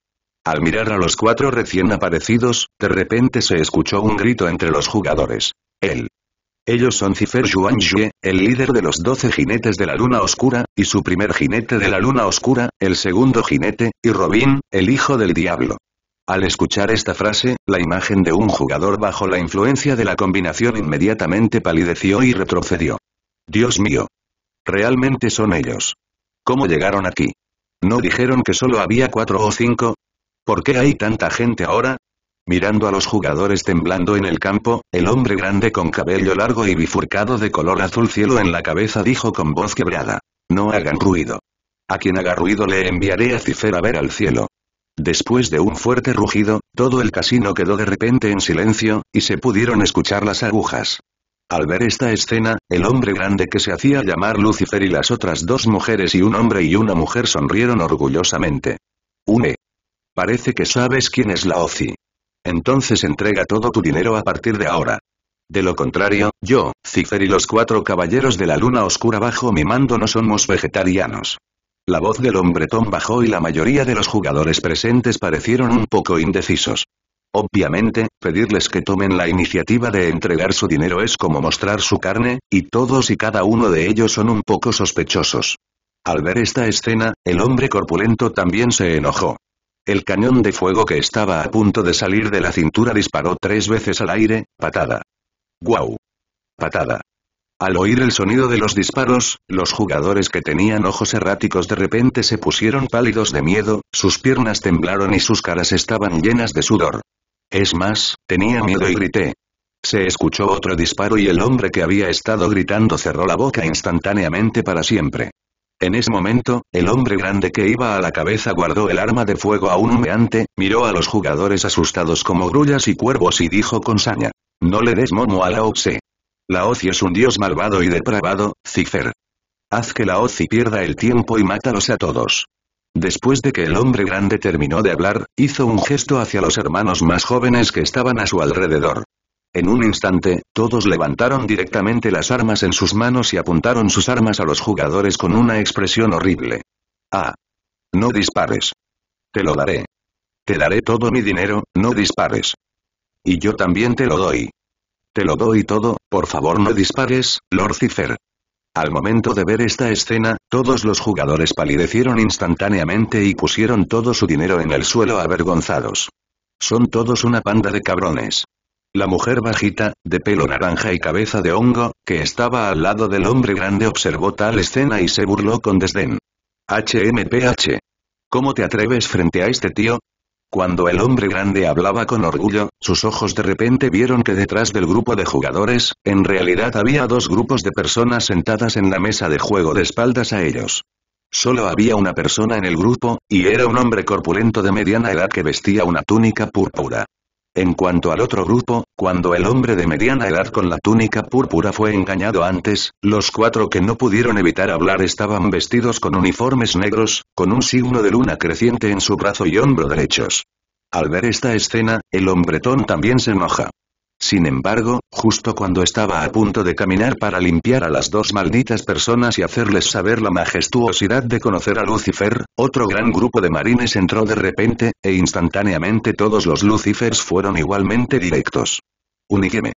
[SPEAKER 1] Al mirar a los cuatro recién aparecidos, de repente se escuchó un grito entre los jugadores. Él. Ellos son Cifer Yuanjie, el líder de los doce jinetes de la luna oscura, y su primer jinete de la luna oscura, el segundo jinete, y Robin, el hijo del diablo. Al escuchar esta frase, la imagen de un jugador bajo la influencia de la combinación inmediatamente palideció y retrocedió. Dios mío. Realmente son ellos. ¿Cómo llegaron aquí? ¿No dijeron que solo había cuatro o cinco? ¿Por qué hay tanta gente ahora? Mirando a los jugadores temblando en el campo, el hombre grande con cabello largo y bifurcado de color azul cielo en la cabeza dijo con voz quebrada. No hagan ruido. A quien haga ruido le enviaré a Cifer a ver al cielo. Después de un fuerte rugido, todo el casino quedó de repente en silencio, y se pudieron escuchar las agujas. Al ver esta escena, el hombre grande que se hacía llamar Lucifer y las otras dos mujeres y un hombre y una mujer sonrieron orgullosamente. Une, Parece que sabes quién es la OCI. Entonces entrega todo tu dinero a partir de ahora. De lo contrario, yo, Cifer y los cuatro caballeros de la luna oscura bajo mi mando no somos vegetarianos. La voz del hombre Tom bajó y la mayoría de los jugadores presentes parecieron un poco indecisos. Obviamente, pedirles que tomen la iniciativa de entregar su dinero es como mostrar su carne, y todos y cada uno de ellos son un poco sospechosos. Al ver esta escena, el hombre corpulento también se enojó. El cañón de fuego que estaba a punto de salir de la cintura disparó tres veces al aire, patada. ¡Guau! Patada. Al oír el sonido de los disparos, los jugadores que tenían ojos erráticos de repente se pusieron pálidos de miedo, sus piernas temblaron y sus caras estaban llenas de sudor. Es más, tenía miedo y grité. Se escuchó otro disparo y el hombre que había estado gritando cerró la boca instantáneamente para siempre. En ese momento, el hombre grande que iba a la cabeza guardó el arma de fuego aún humeante, miró a los jugadores asustados como grullas y cuervos y dijo con saña. No le des momo a la Oxe. La Ozi es un dios malvado y depravado, Cifer. Haz que la ose pierda el tiempo y mátalos a todos. Después de que el hombre grande terminó de hablar, hizo un gesto hacia los hermanos más jóvenes que estaban a su alrededor. En un instante, todos levantaron directamente las armas en sus manos y apuntaron sus armas a los jugadores con una expresión horrible. Ah. No dispares. Te lo daré. Te daré todo mi dinero, no dispares. Y yo también te lo doy. Te lo doy todo, por favor no dispares, Lord Cifer. Al momento de ver esta escena, todos los jugadores palidecieron instantáneamente y pusieron todo su dinero en el suelo avergonzados. Son todos una panda de cabrones. La mujer bajita, de pelo naranja y cabeza de hongo, que estaba al lado del hombre grande observó tal escena y se burló con desdén. HMPH. ¿Cómo te atreves frente a este tío? Cuando el hombre grande hablaba con orgullo, sus ojos de repente vieron que detrás del grupo de jugadores, en realidad había dos grupos de personas sentadas en la mesa de juego de espaldas a ellos. Solo había una persona en el grupo, y era un hombre corpulento de mediana edad que vestía una túnica púrpura. En cuanto al otro grupo, cuando el hombre de mediana edad con la túnica púrpura fue engañado antes, los cuatro que no pudieron evitar hablar estaban vestidos con uniformes negros, con un signo de luna creciente en su brazo y hombro derechos. Al ver esta escena, el hombretón también se enoja. Sin embargo, justo cuando estaba a punto de caminar para limpiar a las dos malditas personas y hacerles saber la majestuosidad de conocer a Lucifer, otro gran grupo de marines entró de repente, e instantáneamente todos los Lucifers fueron igualmente directos. Unigeme.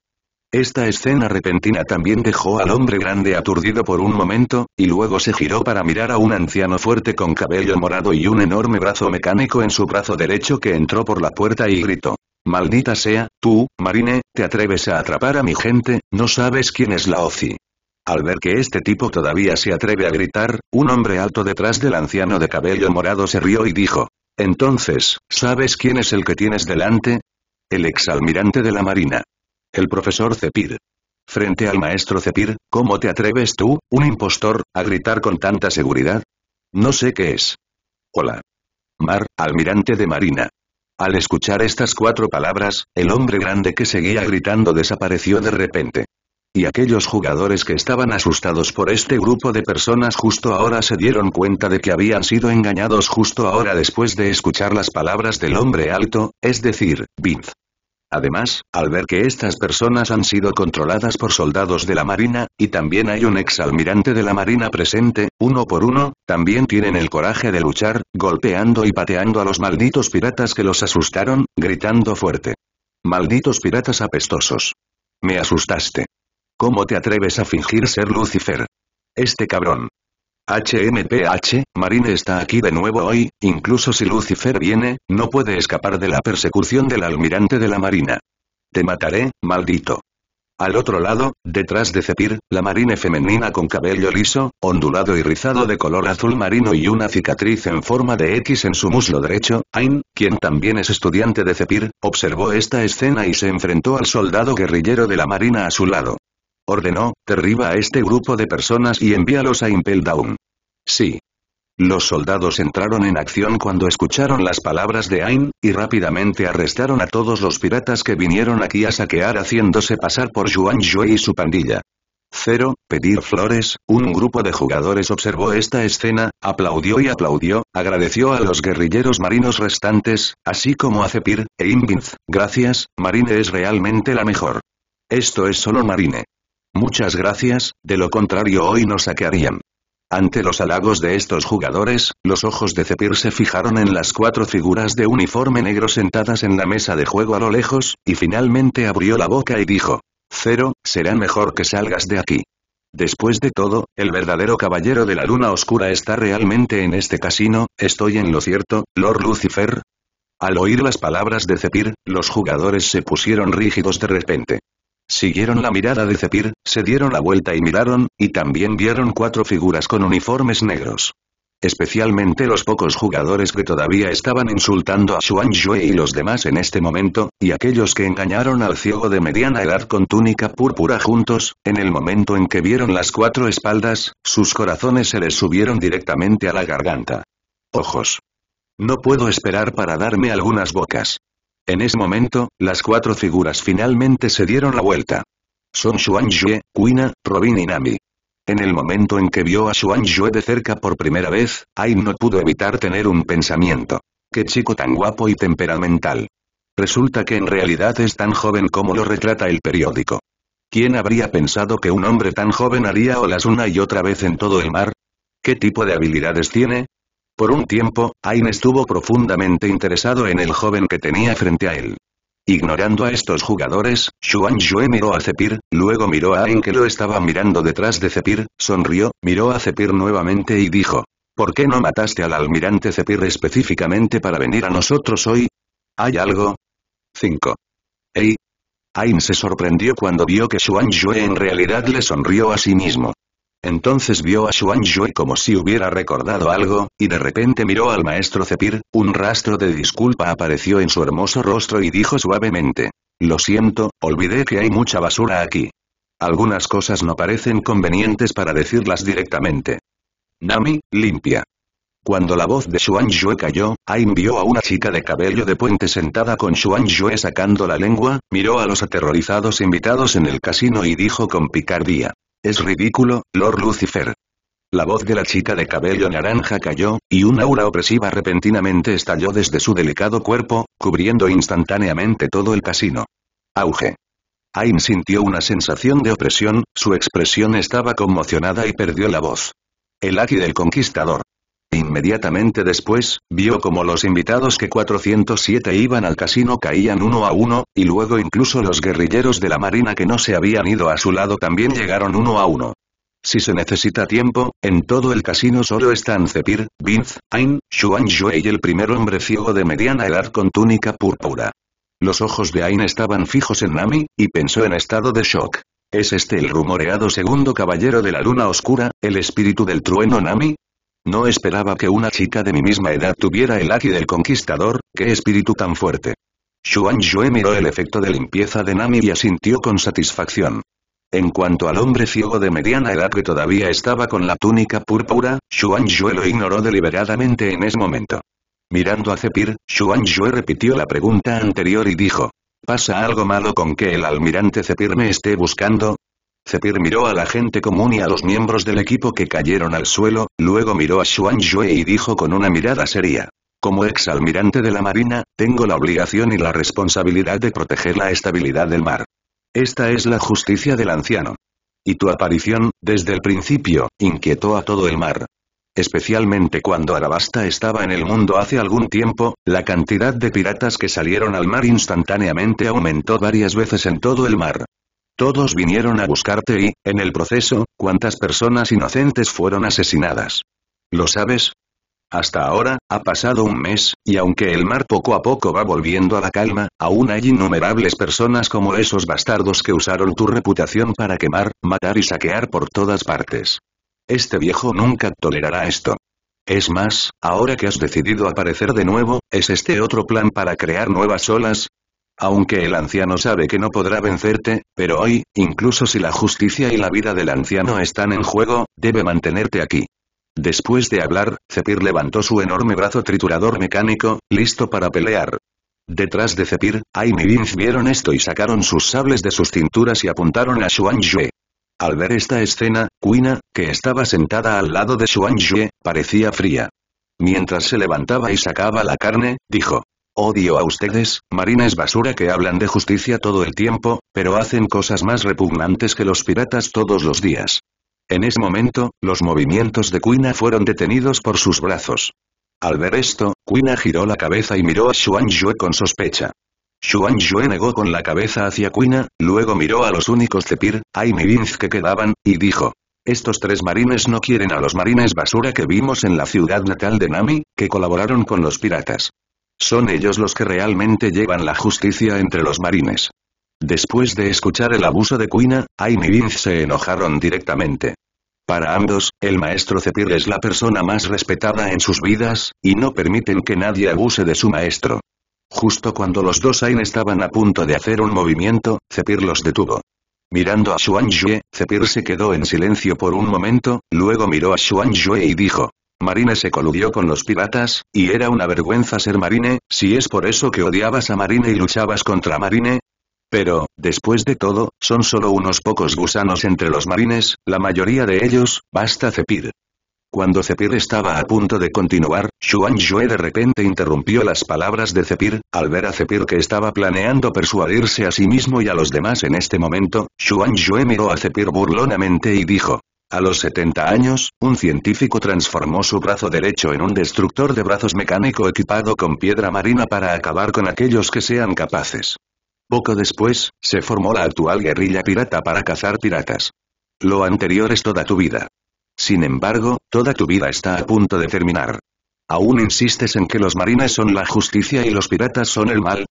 [SPEAKER 1] Esta escena repentina también dejó al hombre grande aturdido por un momento, y luego se giró para mirar a un anciano fuerte con cabello morado y un enorme brazo mecánico en su brazo derecho que entró por la puerta y gritó. Maldita sea, tú, Marine, te atreves a atrapar a mi gente, no sabes quién es la OCI. Al ver que este tipo todavía se atreve a gritar, un hombre alto detrás del anciano de cabello morado se rió y dijo. Entonces, ¿sabes quién es el que tienes delante? El exalmirante de la Marina. El profesor Cepir. Frente al maestro Cepir, ¿cómo te atreves tú, un impostor, a gritar con tanta seguridad? No sé qué es. Hola. Mar, almirante de Marina. Al escuchar estas cuatro palabras, el hombre grande que seguía gritando desapareció de repente. Y aquellos jugadores que estaban asustados por este grupo de personas justo ahora se dieron cuenta de que habían sido engañados justo ahora después de escuchar las palabras del hombre alto, es decir, Vince. Además, al ver que estas personas han sido controladas por soldados de la Marina, y también hay un exalmirante de la Marina presente, uno por uno, también tienen el coraje de luchar, golpeando y pateando a los malditos piratas que los asustaron, gritando fuerte. Malditos piratas apestosos. Me asustaste. ¿Cómo te atreves a fingir ser Lucifer? Este cabrón. HMPH, Marine está aquí de nuevo hoy, incluso si Lucifer viene, no puede escapar de la persecución del almirante de la Marina. Te mataré, maldito. Al otro lado, detrás de Cepir, la marine femenina con cabello liso, ondulado y rizado de color azul marino y una cicatriz en forma de X en su muslo derecho, Ain, quien también es estudiante de Cepir, observó esta escena y se enfrentó al soldado guerrillero de la marina a su lado. Ordenó, derriba a este grupo de personas y envíalos a Impel Down. Sí. Los soldados entraron en acción cuando escucharon las palabras de Ain, y rápidamente arrestaron a todos los piratas que vinieron aquí a saquear haciéndose pasar por Yuan Yue y su pandilla. Cero, Pedir flores, un grupo de jugadores observó esta escena, aplaudió y aplaudió, agradeció a los guerrilleros marinos restantes, así como a Cepir, e Invinz, gracias, Marine es realmente la mejor. Esto es solo Marine. Muchas gracias, de lo contrario hoy nos saquearían. Ante los halagos de estos jugadores, los ojos de Cepir se fijaron en las cuatro figuras de uniforme negro sentadas en la mesa de juego a lo lejos, y finalmente abrió la boca y dijo. Cero, será mejor que salgas de aquí. Después de todo, el verdadero caballero de la luna oscura está realmente en este casino, ¿estoy en lo cierto, Lord Lucifer? Al oír las palabras de Cepir, los jugadores se pusieron rígidos de repente. Siguieron la mirada de Zepir, se dieron la vuelta y miraron, y también vieron cuatro figuras con uniformes negros. Especialmente los pocos jugadores que todavía estaban insultando a Xuan y los demás en este momento, y aquellos que engañaron al ciego de mediana edad con túnica púrpura juntos, en el momento en que vieron las cuatro espaldas, sus corazones se les subieron directamente a la garganta. Ojos. No puedo esperar para darme algunas bocas. En ese momento, las cuatro figuras finalmente se dieron la vuelta. Son Xuanzue, Kuina, Robin y Nami. En el momento en que vio a Xuanzue de cerca por primera vez, Ai no pudo evitar tener un pensamiento. ¡Qué chico tan guapo y temperamental! Resulta que en realidad es tan joven como lo retrata el periódico. ¿Quién habría pensado que un hombre tan joven haría olas una y otra vez en todo el mar? ¿Qué tipo de habilidades tiene? Por un tiempo, Ain estuvo profundamente interesado en el joven que tenía frente a él. Ignorando a estos jugadores, Xuan miró a Zepir, luego miró a Ain que lo estaba mirando detrás de Zepir, sonrió, miró a Zepir nuevamente y dijo, ¿Por qué no mataste al almirante Zepir específicamente para venir a nosotros hoy? ¿Hay algo? 5. Ey. Ain se sorprendió cuando vio que Xuan en realidad le sonrió a sí mismo. Entonces vio a Xuan Yue como si hubiera recordado algo, y de repente miró al maestro Cepir, un rastro de disculpa apareció en su hermoso rostro y dijo suavemente. Lo siento, olvidé que hay mucha basura aquí. Algunas cosas no parecen convenientes para decirlas directamente. Nami, limpia. Cuando la voz de Xuan Yue cayó, Ain vio a una chica de cabello de puente sentada con Xuan Yue sacando la lengua, miró a los aterrorizados invitados en el casino y dijo con picardía. Es ridículo, Lord Lucifer. La voz de la chica de cabello naranja cayó, y una aura opresiva repentinamente estalló desde su delicado cuerpo, cubriendo instantáneamente todo el casino. Auge. Aim sintió una sensación de opresión, su expresión estaba conmocionada y perdió la voz. El Aki del Conquistador. Inmediatamente después, vio como los invitados que 407 iban al casino caían uno a uno, y luego incluso los guerrilleros de la marina que no se habían ido a su lado también llegaron uno a uno. Si se necesita tiempo, en todo el casino solo están Zepir, Vince, Ain, Xuan y el primer hombre ciego de mediana edad con túnica púrpura. Los ojos de Ain estaban fijos en Nami, y pensó en estado de shock. ¿Es este el rumoreado segundo caballero de la luna oscura, el espíritu del trueno Nami? No esperaba que una chica de mi misma edad tuviera el aquí del conquistador, qué espíritu tan fuerte. Xuan miró el efecto de limpieza de Nami y asintió con satisfacción. En cuanto al hombre ciego de mediana edad que todavía estaba con la túnica púrpura, Xuan lo ignoró deliberadamente en ese momento. Mirando a Zepir, Xuan repitió la pregunta anterior y dijo. ¿Pasa algo malo con que el almirante Zepir me esté buscando? Cepir miró a la gente común y a los miembros del equipo que cayeron al suelo, luego miró a Xuan Yue y dijo con una mirada seria. Como exalmirante de la Marina, tengo la obligación y la responsabilidad de proteger la estabilidad del mar. Esta es la justicia del anciano. Y tu aparición, desde el principio, inquietó a todo el mar. Especialmente cuando Arabasta estaba en el mundo hace algún tiempo, la cantidad de piratas que salieron al mar instantáneamente aumentó varias veces en todo el mar. Todos vinieron a buscarte y, en el proceso, cuántas personas inocentes fueron asesinadas. ¿Lo sabes? Hasta ahora, ha pasado un mes, y aunque el mar poco a poco va volviendo a la calma, aún hay innumerables personas como esos bastardos que usaron tu reputación para quemar, matar y saquear por todas partes. Este viejo nunca tolerará esto. Es más, ahora que has decidido aparecer de nuevo, ¿es este otro plan para crear nuevas olas, aunque el anciano sabe que no podrá vencerte, pero hoy, incluso si la justicia y la vida del anciano están en juego, debe mantenerte aquí. Después de hablar, Zepir levantó su enorme brazo triturador mecánico, listo para pelear. Detrás de Zepir, Aim y Vince vieron esto y sacaron sus sables de sus cinturas y apuntaron a Xuan Al ver esta escena, Quina, que estaba sentada al lado de Xuan parecía fría. Mientras se levantaba y sacaba la carne, dijo, Odio a ustedes, marines basura que hablan de justicia todo el tiempo, pero hacen cosas más repugnantes que los piratas todos los días. En ese momento, los movimientos de Quina fueron detenidos por sus brazos. Al ver esto, Quina giró la cabeza y miró a Xuan con sospecha. Xuan negó con la cabeza hacia Quina, luego miró a los únicos Tepir, Vince que quedaban, y dijo. Estos tres marines no quieren a los marines basura que vimos en la ciudad natal de Nami, que colaboraron con los piratas. Son ellos los que realmente llevan la justicia entre los marines. Después de escuchar el abuso de Quina, Ain y Vince se enojaron directamente. Para ambos, el maestro Cepir es la persona más respetada en sus vidas, y no permiten que nadie abuse de su maestro. Justo cuando los dos Ain estaban a punto de hacer un movimiento, Cepir los detuvo. Mirando a Xuan Yue, Cepir se quedó en silencio por un momento, luego miró a Xuan y dijo, Marine se coludió con los piratas, y era una vergüenza ser Marine, si es por eso que odiabas a Marine y luchabas contra Marine. Pero, después de todo, son solo unos pocos gusanos entre los marines, la mayoría de ellos, basta Cepir. Cuando Cepir estaba a punto de continuar, Xuan de repente interrumpió las palabras de Cepir, al ver a Cepir que estaba planeando persuadirse a sí mismo y a los demás en este momento, Xuan miró a Cepir burlonamente y dijo, a los 70 años, un científico transformó su brazo derecho en un destructor de brazos mecánico equipado con piedra marina para acabar con aquellos que sean capaces. Poco después, se formó la actual guerrilla pirata para cazar piratas. Lo anterior es toda tu vida. Sin embargo, toda tu vida está a punto de terminar. ¿Aún insistes en que los marines son la justicia y los piratas son el mal?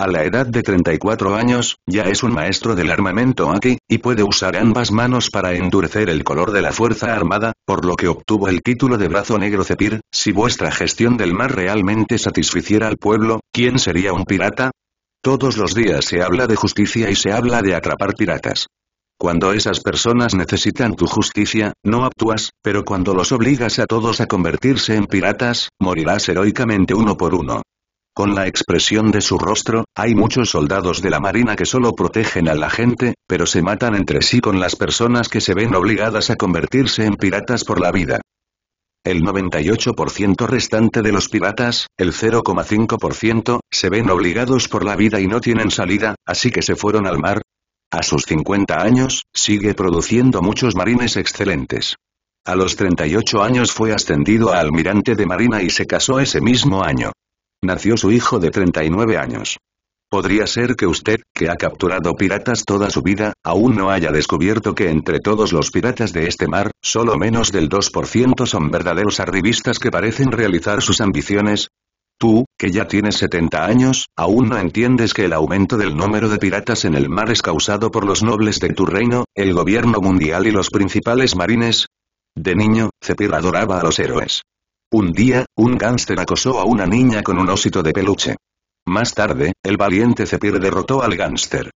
[SPEAKER 1] A la edad de 34 años, ya es un maestro del armamento Aki, y puede usar ambas manos para endurecer el color de la Fuerza Armada, por lo que obtuvo el título de Brazo Negro Cepir, si vuestra gestión del mar realmente satisficiera al pueblo, ¿quién sería un pirata? Todos los días se habla de justicia y se habla de atrapar piratas. Cuando esas personas necesitan tu justicia, no actúas, pero cuando los obligas a todos a convertirse en piratas, morirás heroicamente uno por uno con la expresión de su rostro, hay muchos soldados de la marina que solo protegen a la gente, pero se matan entre sí con las personas que se ven obligadas a convertirse en piratas por la vida. El 98% restante de los piratas, el 0,5%, se ven obligados por la vida y no tienen salida, así que se fueron al mar. A sus 50 años, sigue produciendo muchos marines excelentes. A los 38 años fue ascendido a almirante de marina y se casó ese mismo año. Nació su hijo de 39 años. Podría ser que usted, que ha capturado piratas toda su vida, aún no haya descubierto que entre todos los piratas de este mar, solo menos del 2% son verdaderos arribistas que parecen realizar sus ambiciones. Tú, que ya tienes 70 años, aún no entiendes que el aumento del número de piratas en el mar es causado por los nobles de tu reino, el gobierno mundial y los principales marines. De niño, Cepir adoraba a los héroes. Un día, un gánster acosó a una niña con un osito de peluche. Más tarde, el valiente Zepir derrotó al gánster.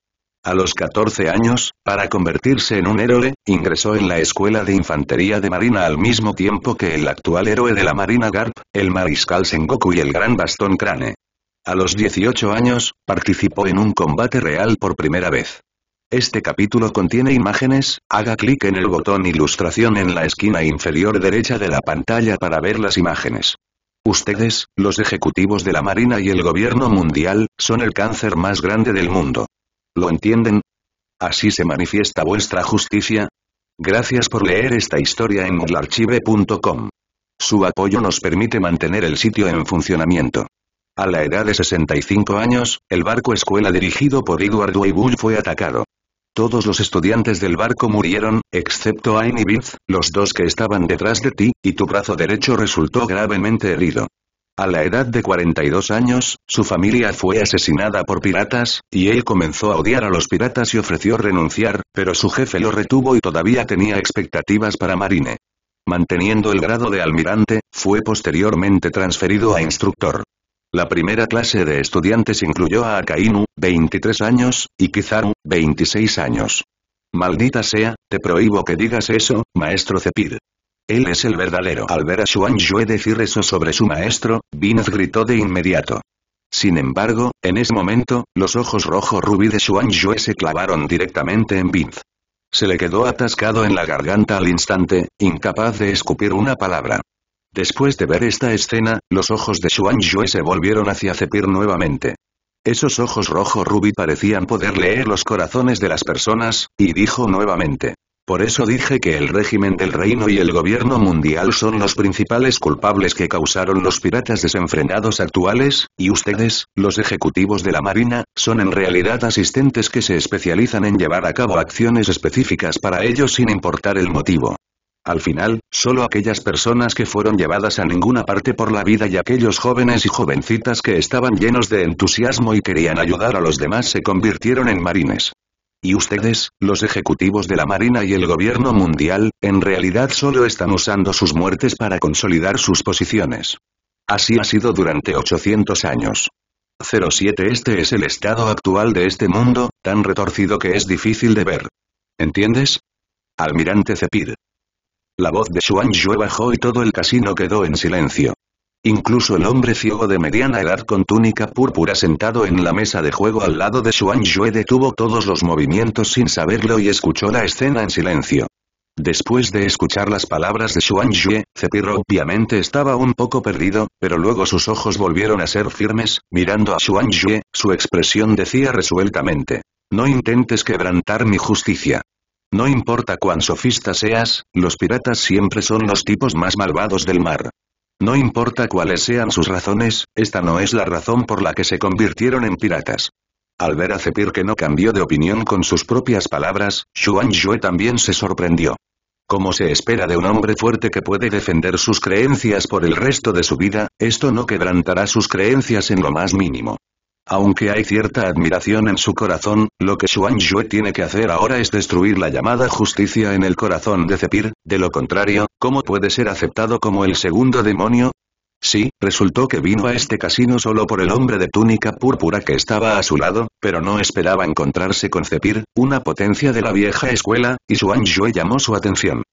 [SPEAKER 1] A los 14 años, para convertirse en un héroe, ingresó en la Escuela de Infantería de Marina al mismo tiempo que el actual héroe de la Marina Garp, el mariscal Sengoku y el gran bastón Crane. A los 18 años, participó en un combate real por primera vez. Este capítulo contiene imágenes, haga clic en el botón Ilustración en la esquina inferior derecha de la pantalla para ver las imágenes. Ustedes, los ejecutivos de la Marina y el gobierno mundial, son el cáncer más grande del mundo. ¿Lo entienden? Así se manifiesta vuestra justicia. Gracias por leer esta historia en archive.com. Su apoyo nos permite mantener el sitio en funcionamiento. A la edad de 65 años, el barco escuela dirigido por Eduardo Bull fue atacado. Todos los estudiantes del barco murieron, excepto Ain y los dos que estaban detrás de ti, y tu brazo derecho resultó gravemente herido. A la edad de 42 años, su familia fue asesinada por piratas, y él comenzó a odiar a los piratas y ofreció renunciar, pero su jefe lo retuvo y todavía tenía expectativas para Marine. Manteniendo el grado de almirante, fue posteriormente transferido a instructor. La primera clase de estudiantes incluyó a Akainu, 23 años, y Kizaru, 26 años. Maldita sea, te prohíbo que digas eso, maestro Cepid. Él es el verdadero. Al ver a Xuan decir eso sobre su maestro, Binz gritó de inmediato. Sin embargo, en ese momento, los ojos rojo rubí de Xuan se clavaron directamente en Binz. Se le quedó atascado en la garganta al instante, incapaz de escupir una palabra. Después de ver esta escena, los ojos de Xuan se volvieron hacia Zepir nuevamente. Esos ojos rojo rubí parecían poder leer los corazones de las personas, y dijo nuevamente. Por eso dije que el régimen del reino y el gobierno mundial son los principales culpables que causaron los piratas desenfrenados actuales, y ustedes, los ejecutivos de la marina, son en realidad asistentes que se especializan en llevar a cabo acciones específicas para ellos sin importar el motivo. Al final, solo aquellas personas que fueron llevadas a ninguna parte por la vida y aquellos jóvenes y jovencitas que estaban llenos de entusiasmo y querían ayudar a los demás se convirtieron en marines. Y ustedes, los ejecutivos de la Marina y el gobierno mundial, en realidad solo están usando sus muertes para consolidar sus posiciones. Así ha sido durante 800 años. 07 Este es el estado actual de este mundo, tan retorcido que es difícil de ver. ¿Entiendes? Almirante Cepir. La voz de Xuan bajó y todo el casino quedó en silencio. Incluso el hombre ciego de mediana edad con túnica púrpura sentado en la mesa de juego al lado de Xuan detuvo todos los movimientos sin saberlo y escuchó la escena en silencio. Después de escuchar las palabras de Xuan Yue, obviamente estaba un poco perdido, pero luego sus ojos volvieron a ser firmes, mirando a Xuan su expresión decía resueltamente. No intentes quebrantar mi justicia. No importa cuán sofista seas, los piratas siempre son los tipos más malvados del mar. No importa cuáles sean sus razones, esta no es la razón por la que se convirtieron en piratas. Al ver a Cepir que no cambió de opinión con sus propias palabras, Xuan también se sorprendió. Como se espera de un hombre fuerte que puede defender sus creencias por el resto de su vida, esto no quebrantará sus creencias en lo más mínimo. Aunque hay cierta admiración en su corazón, lo que Xuan Yue tiene que hacer ahora es destruir la llamada justicia en el corazón de Zepir, de lo contrario, ¿cómo puede ser aceptado como el segundo demonio? Sí, resultó que vino a este casino solo por el hombre de túnica púrpura que estaba a su lado, pero no esperaba encontrarse con Zepir, una potencia de la vieja escuela, y Xuan llamó su atención.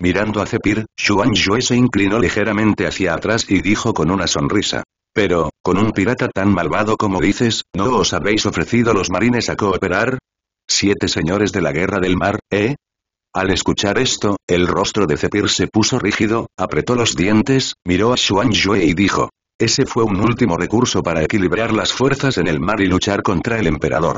[SPEAKER 1] Mirando a Zepir, Xuan Yue se inclinó ligeramente hacia atrás y dijo con una sonrisa. Pero, con un pirata tan malvado como dices, ¿no os habéis ofrecido los marines a cooperar? Siete señores de la guerra del mar, ¿eh? Al escuchar esto, el rostro de Cepir se puso rígido, apretó los dientes, miró a Xuan Yue y dijo. Ese fue un último recurso para equilibrar las fuerzas en el mar y luchar contra el emperador.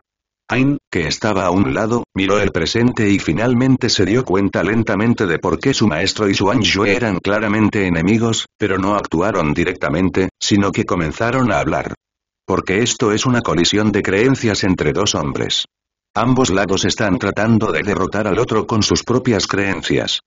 [SPEAKER 1] Ain, que estaba a un lado, miró el presente y finalmente se dio cuenta lentamente de por qué su maestro y su anjue eran claramente enemigos, pero no actuaron directamente, sino que comenzaron a hablar. Porque esto es una colisión de creencias entre dos hombres. Ambos lados están tratando de derrotar al otro con sus propias creencias.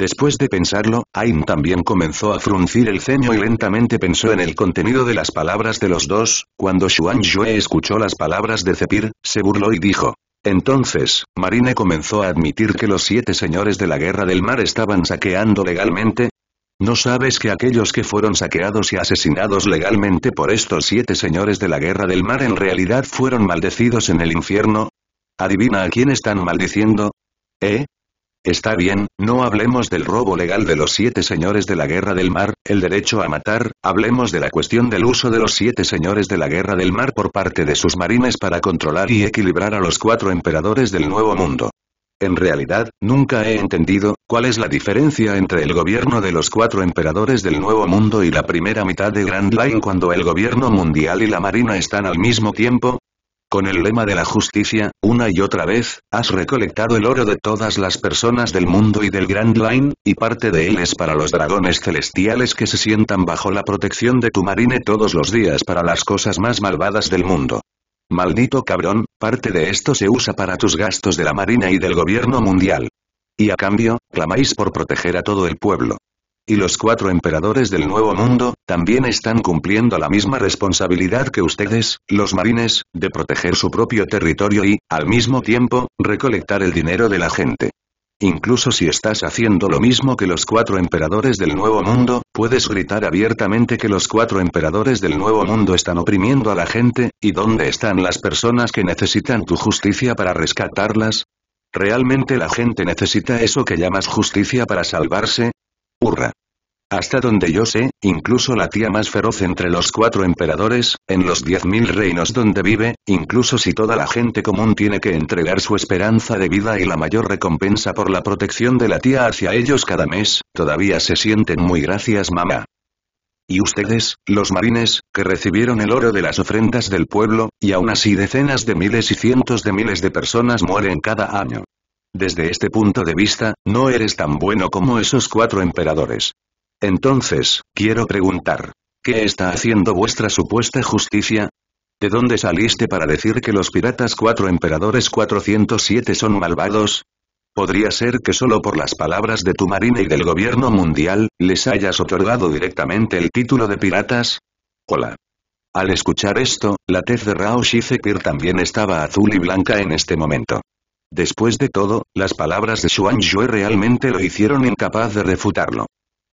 [SPEAKER 1] Después de pensarlo, Ain también comenzó a fruncir el ceño y lentamente pensó en el contenido de las palabras de los dos, cuando Xuan Yue escuchó las palabras de Zepir, se burló y dijo. Entonces, Marine comenzó a admitir que los siete señores de la Guerra del Mar estaban saqueando legalmente, ¿No sabes que aquellos que fueron saqueados y asesinados legalmente por estos siete señores de la Guerra del Mar en realidad fueron maldecidos en el infierno? ¿Adivina a quién están maldiciendo? ¿Eh? Está bien, no hablemos del robo legal de los siete señores de la Guerra del Mar, el derecho a matar, hablemos de la cuestión del uso de los siete señores de la Guerra del Mar por parte de sus marines para controlar y equilibrar a los cuatro emperadores del Nuevo Mundo. En realidad, nunca he entendido, cuál es la diferencia entre el gobierno de los cuatro emperadores del Nuevo Mundo y la primera mitad de Grand Line cuando el gobierno mundial y la marina están al mismo tiempo, con el lema de la justicia, una y otra vez, has recolectado el oro de todas las personas del mundo y del Grand Line, y parte de él es para los dragones celestiales que se sientan bajo la protección de tu marine todos los días para las cosas más malvadas del mundo. Maldito cabrón, parte de esto se usa para tus gastos de la marina y del gobierno mundial. Y a cambio, clamáis por proteger a todo el pueblo y los cuatro emperadores del Nuevo Mundo, también están cumpliendo la misma responsabilidad que ustedes, los marines, de proteger su propio territorio y, al mismo tiempo, recolectar el dinero de la gente. Incluso si estás haciendo lo mismo que los cuatro emperadores del Nuevo Mundo, puedes gritar abiertamente que los cuatro emperadores del Nuevo Mundo están oprimiendo a la gente, y dónde están las personas que necesitan tu justicia para rescatarlas, Realmente la gente necesita eso que llamas justicia para salvarse, ¡Hurra! Hasta donde yo sé, incluso la tía más feroz entre los cuatro emperadores, en los diez mil reinos donde vive, incluso si toda la gente común tiene que entregar su esperanza de vida y la mayor recompensa por la protección de la tía hacia ellos cada mes, todavía se sienten muy gracias mamá. Y ustedes, los marines, que recibieron el oro de las ofrendas del pueblo, y aún así decenas de miles y cientos de miles de personas mueren cada año. Desde este punto de vista, no eres tan bueno como esos cuatro emperadores. Entonces, quiero preguntar, ¿qué está haciendo vuestra supuesta justicia? ¿De dónde saliste para decir que los piratas cuatro emperadores 407 son malvados? Podría ser que solo por las palabras de tu marina y del gobierno mundial, les hayas otorgado directamente el título de piratas? Hola. Al escuchar esto, la tez de Rao Shizekir también estaba azul y blanca en este momento. Después de todo, las palabras de Shuangyue realmente lo hicieron incapaz de refutarlo.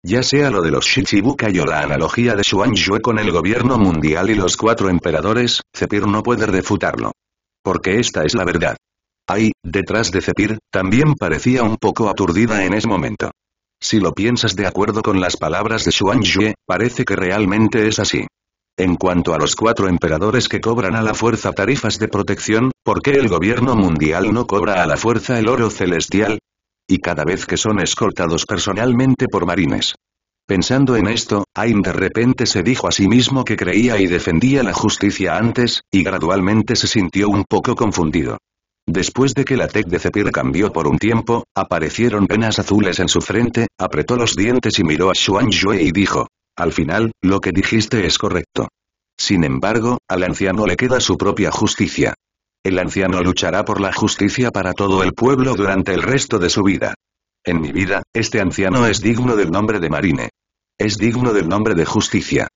[SPEAKER 1] Ya sea lo de los Shichibukai o la analogía de Shuangyue con el gobierno mundial y los cuatro emperadores, Zepir no puede refutarlo. Porque esta es la verdad. Ahí, detrás de Zepir, también parecía un poco aturdida en ese momento. Si lo piensas de acuerdo con las palabras de Shuangyue, parece que realmente es así. En cuanto a los cuatro emperadores que cobran a la fuerza tarifas de protección, ¿por qué el gobierno mundial no cobra a la fuerza el oro celestial? Y cada vez que son escoltados personalmente por marines. Pensando en esto, Ain de repente se dijo a sí mismo que creía y defendía la justicia antes, y gradualmente se sintió un poco confundido. Después de que la tech de Cepir cambió por un tiempo, aparecieron penas azules en su frente, apretó los dientes y miró a Xuan Yue y dijo, al final, lo que dijiste es correcto. Sin embargo, al anciano le queda su propia justicia. El anciano luchará por la justicia para todo el pueblo durante el resto de su vida. En mi vida, este anciano es digno del nombre de Marine. Es digno del nombre de justicia.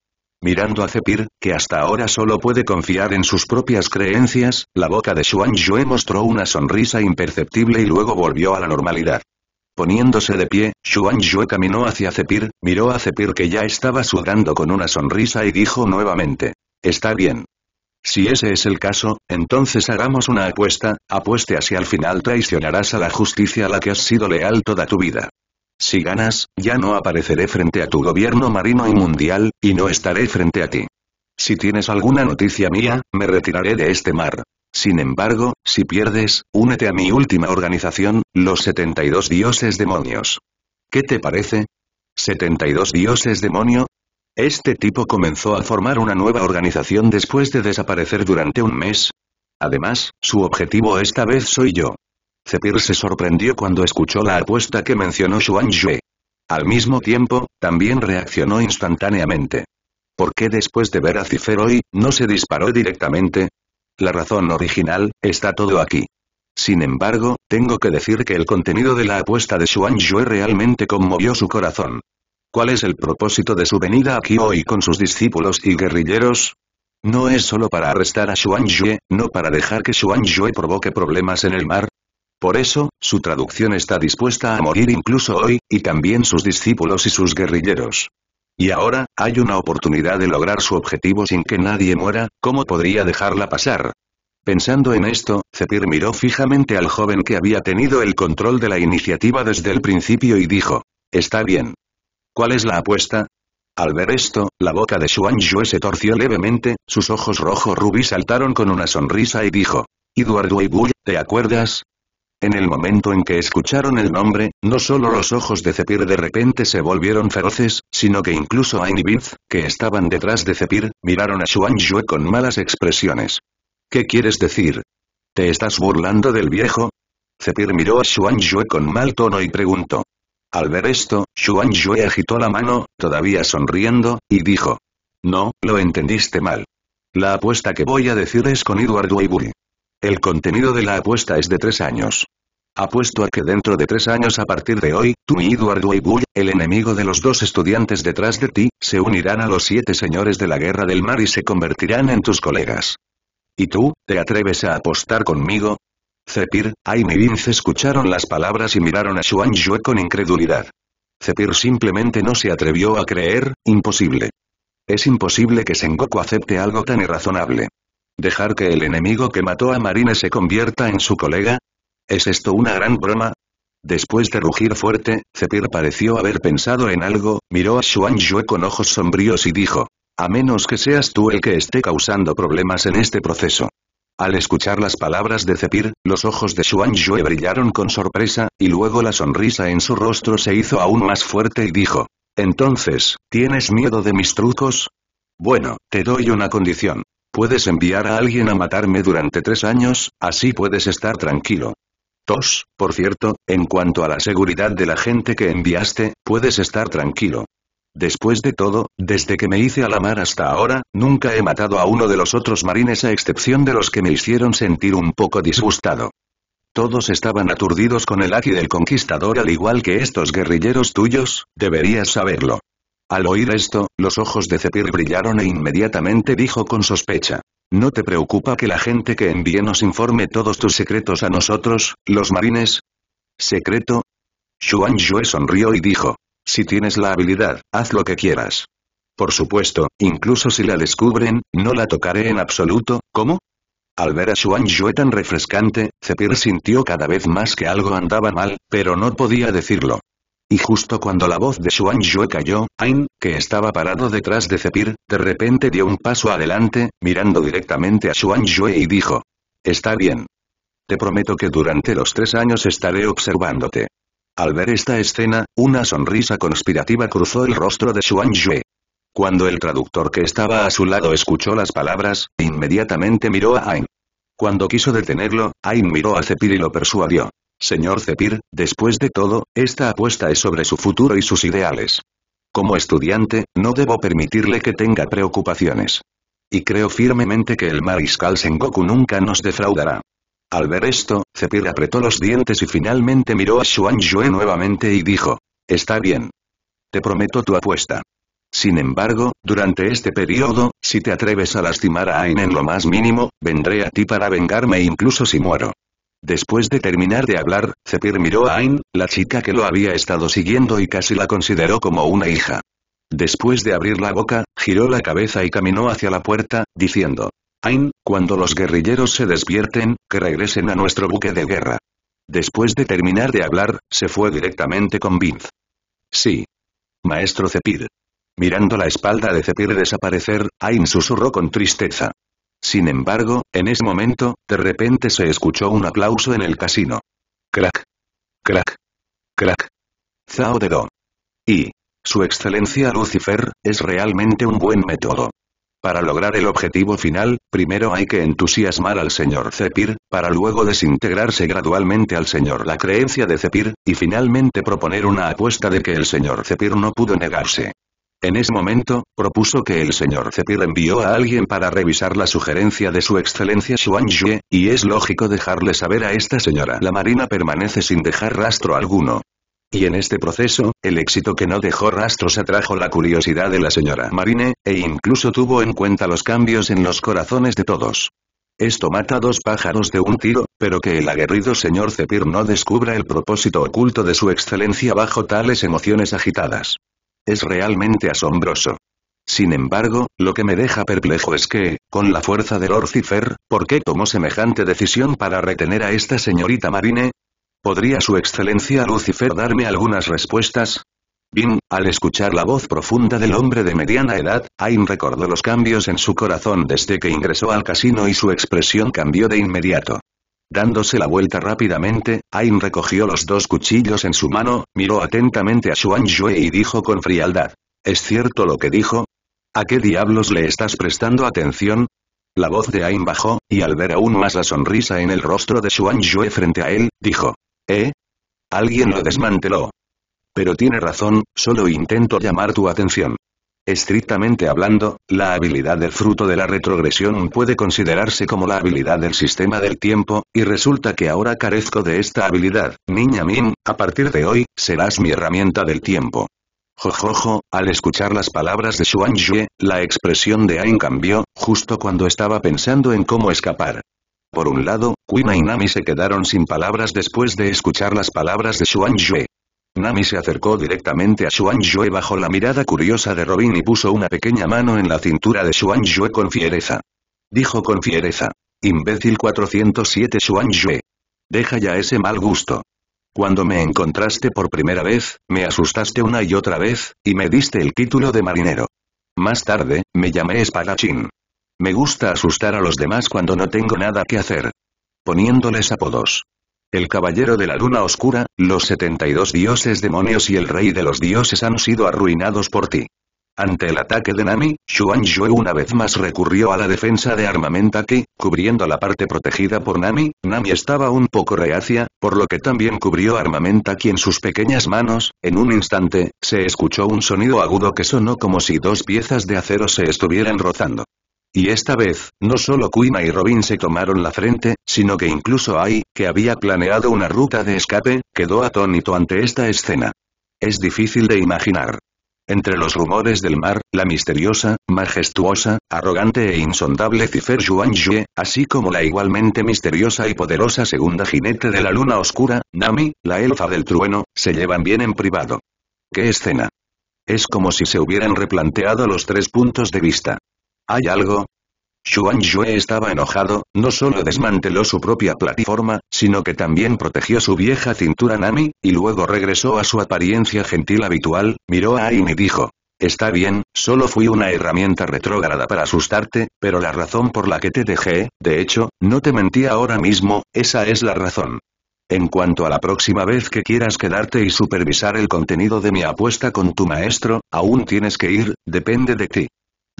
[SPEAKER 1] Mirando a Zepir, que hasta ahora solo puede confiar en sus propias creencias, la boca de Xuan Yue mostró una sonrisa imperceptible y luego volvió a la normalidad. Poniéndose de pie, Xuan caminó hacia Cepir, miró a Cepir que ya estaba sudando con una sonrisa y dijo nuevamente. Está bien. Si ese es el caso, entonces hagamos una apuesta, apueste así al final traicionarás a la justicia a la que has sido leal toda tu vida. Si ganas, ya no apareceré frente a tu gobierno marino y mundial, y no estaré frente a ti. Si tienes alguna noticia mía, me retiraré de este mar. Sin embargo, si pierdes, únete a mi última organización, los 72 dioses demonios. ¿Qué te parece? ¿72 dioses demonio? Este tipo comenzó a formar una nueva organización después de desaparecer durante un mes. Además, su objetivo esta vez soy yo. Zepir se sorprendió cuando escuchó la apuesta que mencionó Xuan Al mismo tiempo, también reaccionó instantáneamente. ¿Por qué después de ver a Cifer hoy, no se disparó directamente? La razón original, está todo aquí. Sin embargo, tengo que decir que el contenido de la apuesta de Xuan realmente conmovió su corazón. ¿Cuál es el propósito de su venida aquí hoy con sus discípulos y guerrilleros? ¿No es solo para arrestar a Xuan no para dejar que Xuan provoque problemas en el mar? Por eso, su traducción está dispuesta a morir incluso hoy, y también sus discípulos y sus guerrilleros. Y ahora, hay una oportunidad de lograr su objetivo sin que nadie muera, ¿cómo podría dejarla pasar? Pensando en esto, Zepir miró fijamente al joven que había tenido el control de la iniciativa desde el principio y dijo, «Está bien. ¿Cuál es la apuesta?» Al ver esto, la boca de Xuan se torció levemente, sus ojos rojo rubí saltaron con una sonrisa y dijo, «Eduardo Ibuy, ¿te acuerdas? En el momento en que escucharon el nombre, no solo los ojos de Zepir de repente se volvieron feroces, sino que incluso Ain y que estaban detrás de Zepir, miraron a Xuan con malas expresiones. ¿Qué quieres decir? ¿Te estás burlando del viejo? Zepir miró a Xuan con mal tono y preguntó. Al ver esto, Xuan agitó la mano, todavía sonriendo, y dijo. No, lo entendiste mal. La apuesta que voy a decir es con Edward Weiburi. El contenido de la apuesta es de tres años. Apuesto a que dentro de tres años a partir de hoy, tú y Edward Weibull, el enemigo de los dos estudiantes detrás de ti, se unirán a los siete señores de la Guerra del Mar y se convertirán en tus colegas. ¿Y tú, te atreves a apostar conmigo? Zepir, Aime y Vince escucharon las palabras y miraron a Xuan con incredulidad. Zepir simplemente no se atrevió a creer, imposible. Es imposible que Sengoku acepte algo tan irrazonable. ¿Dejar que el enemigo que mató a Marine se convierta en su colega? ¿Es esto una gran broma? Después de rugir fuerte, Zepir pareció haber pensado en algo, miró a Xuan Yue con ojos sombríos y dijo. A menos que seas tú el que esté causando problemas en este proceso. Al escuchar las palabras de Zepir, los ojos de Xuan Yue brillaron con sorpresa, y luego la sonrisa en su rostro se hizo aún más fuerte y dijo. Entonces, ¿tienes miedo de mis trucos? Bueno, te doy una condición. Puedes enviar a alguien a matarme durante tres años, así puedes estar tranquilo. Tos, por cierto, en cuanto a la seguridad de la gente que enviaste, puedes estar tranquilo. Después de todo, desde que me hice a la mar hasta ahora, nunca he matado a uno de los otros marines a excepción de los que me hicieron sentir un poco disgustado. Todos estaban aturdidos con el aquí del conquistador al igual que estos guerrilleros tuyos, deberías saberlo. Al oír esto, los ojos de Zepir brillaron e inmediatamente dijo con sospecha. ¿No te preocupa que la gente que envíe nos informe todos tus secretos a nosotros, los marines? ¿Secreto? Xuan Yue sonrió y dijo. Si tienes la habilidad, haz lo que quieras. Por supuesto, incluso si la descubren, no la tocaré en absoluto, ¿cómo? Al ver a Xuan Yue tan refrescante, Zepir sintió cada vez más que algo andaba mal, pero no podía decirlo. Y justo cuando la voz de Xuan cayó, Ain, que estaba parado detrás de Zepir, de repente dio un paso adelante, mirando directamente a Xuan y dijo. Está bien. Te prometo que durante los tres años estaré observándote. Al ver esta escena, una sonrisa conspirativa cruzó el rostro de Xuan Cuando el traductor que estaba a su lado escuchó las palabras, inmediatamente miró a Ain. Cuando quiso detenerlo, Ain miró a Zepir y lo persuadió. Señor Zepir, después de todo, esta apuesta es sobre su futuro y sus ideales. Como estudiante, no debo permitirle que tenga preocupaciones. Y creo firmemente que el mariscal Sengoku nunca nos defraudará. Al ver esto, Zepir apretó los dientes y finalmente miró a Xuan Yue nuevamente y dijo, «Está bien. Te prometo tu apuesta. Sin embargo, durante este periodo, si te atreves a lastimar a Ain en lo más mínimo, vendré a ti para vengarme incluso si muero». Después de terminar de hablar, Zepir miró a Ain, la chica que lo había estado siguiendo y casi la consideró como una hija. Después de abrir la boca, giró la cabeza y caminó hacia la puerta, diciendo, Ain, cuando los guerrilleros se despierten, que regresen a nuestro buque de guerra. Después de terminar de hablar, se fue directamente con Vince. Sí. Maestro Zepir. Mirando la espalda de Zepir desaparecer, Ain susurró con tristeza. Sin embargo, en ese momento, de repente se escuchó un aplauso en el casino. Crack. Crack. Crack. Zao de Y. Su excelencia Lucifer, es realmente un buen método. Para lograr el objetivo final, primero hay que entusiasmar al señor Zepir, para luego desintegrarse gradualmente al señor la creencia de Zepir, y finalmente proponer una apuesta de que el señor Zepir no pudo negarse. En ese momento, propuso que el señor Zepir envió a alguien para revisar la sugerencia de su excelencia Xuan y es lógico dejarle saber a esta señora. La marina permanece sin dejar rastro alguno. Y en este proceso, el éxito que no dejó rastros atrajo la curiosidad de la señora Marine, e incluso tuvo en cuenta los cambios en los corazones de todos. Esto mata dos pájaros de un tiro, pero que el aguerrido señor Zepir no descubra el propósito oculto de su excelencia bajo tales emociones agitadas. Es realmente asombroso. Sin embargo, lo que me deja perplejo es que, con la fuerza de lucifer ¿por qué tomó semejante decisión para retener a esta señorita Marine? ¿Podría su excelencia Lucifer darme algunas respuestas? Bin, al escuchar la voz profunda del hombre de mediana edad, Ain recordó los cambios en su corazón desde que ingresó al casino y su expresión cambió de inmediato. Dándose la vuelta rápidamente, Ain recogió los dos cuchillos en su mano, miró atentamente a Xuan Yue y dijo con frialdad. ¿Es cierto lo que dijo? ¿A qué diablos le estás prestando atención? La voz de Ain bajó, y al ver aún más la sonrisa en el rostro de Xuan Yue frente a él, dijo. ¿Eh? Alguien lo desmanteló. Pero tiene razón, solo intento llamar tu atención. Estrictamente hablando, la habilidad del fruto de la retrogresión puede considerarse como la habilidad del sistema del tiempo, y resulta que ahora carezco de esta habilidad. Niña Min, a partir de hoy, serás mi herramienta del tiempo. Jojojo, al escuchar las palabras de Xuan Yue, la expresión de Ain cambió, justo cuando estaba pensando en cómo escapar. Por un lado, Kuina y Nami se quedaron sin palabras después de escuchar las palabras de Xuan Nami se acercó directamente a Xuan bajo la mirada curiosa de Robin y puso una pequeña mano en la cintura de Xuan con fiereza. Dijo con fiereza. Imbécil 407 Xuan Deja ya ese mal gusto. Cuando me encontraste por primera vez, me asustaste una y otra vez, y me diste el título de marinero. Más tarde, me llamé espadachín. Me gusta asustar a los demás cuando no tengo nada que hacer. Poniéndoles apodos. El Caballero de la Luna Oscura, los 72 dioses demonios y el Rey de los Dioses han sido arruinados por ti. Ante el ataque de Nami, Xuan Yue una vez más recurrió a la defensa de armamenta cubriendo la parte protegida por Nami, Nami estaba un poco reacia, por lo que también cubrió armamenta en sus pequeñas manos, en un instante, se escuchó un sonido agudo que sonó como si dos piezas de acero se estuvieran rozando. Y esta vez, no solo Quina y Robin se tomaron la frente, sino que incluso Ai, que había planeado una ruta de escape, quedó atónito ante esta escena. Es difícil de imaginar. Entre los rumores del mar, la misteriosa, majestuosa, arrogante e insondable Cifer Yue, así como la igualmente misteriosa y poderosa segunda jinete de la luna oscura, Nami, la elfa del trueno, se llevan bien en privado. ¡Qué escena! Es como si se hubieran replanteado los tres puntos de vista. ¿Hay algo? Xuan Yue estaba enojado, no solo desmanteló su propia plataforma, sino que también protegió su vieja cintura Nami, y luego regresó a su apariencia gentil habitual, miró a Ain y dijo. Está bien, solo fui una herramienta retrógrada para asustarte, pero la razón por la que te dejé, de hecho, no te mentí ahora mismo, esa es la razón. En cuanto a la próxima vez que quieras quedarte y supervisar el contenido de mi apuesta con tu maestro, aún tienes que ir, depende de ti.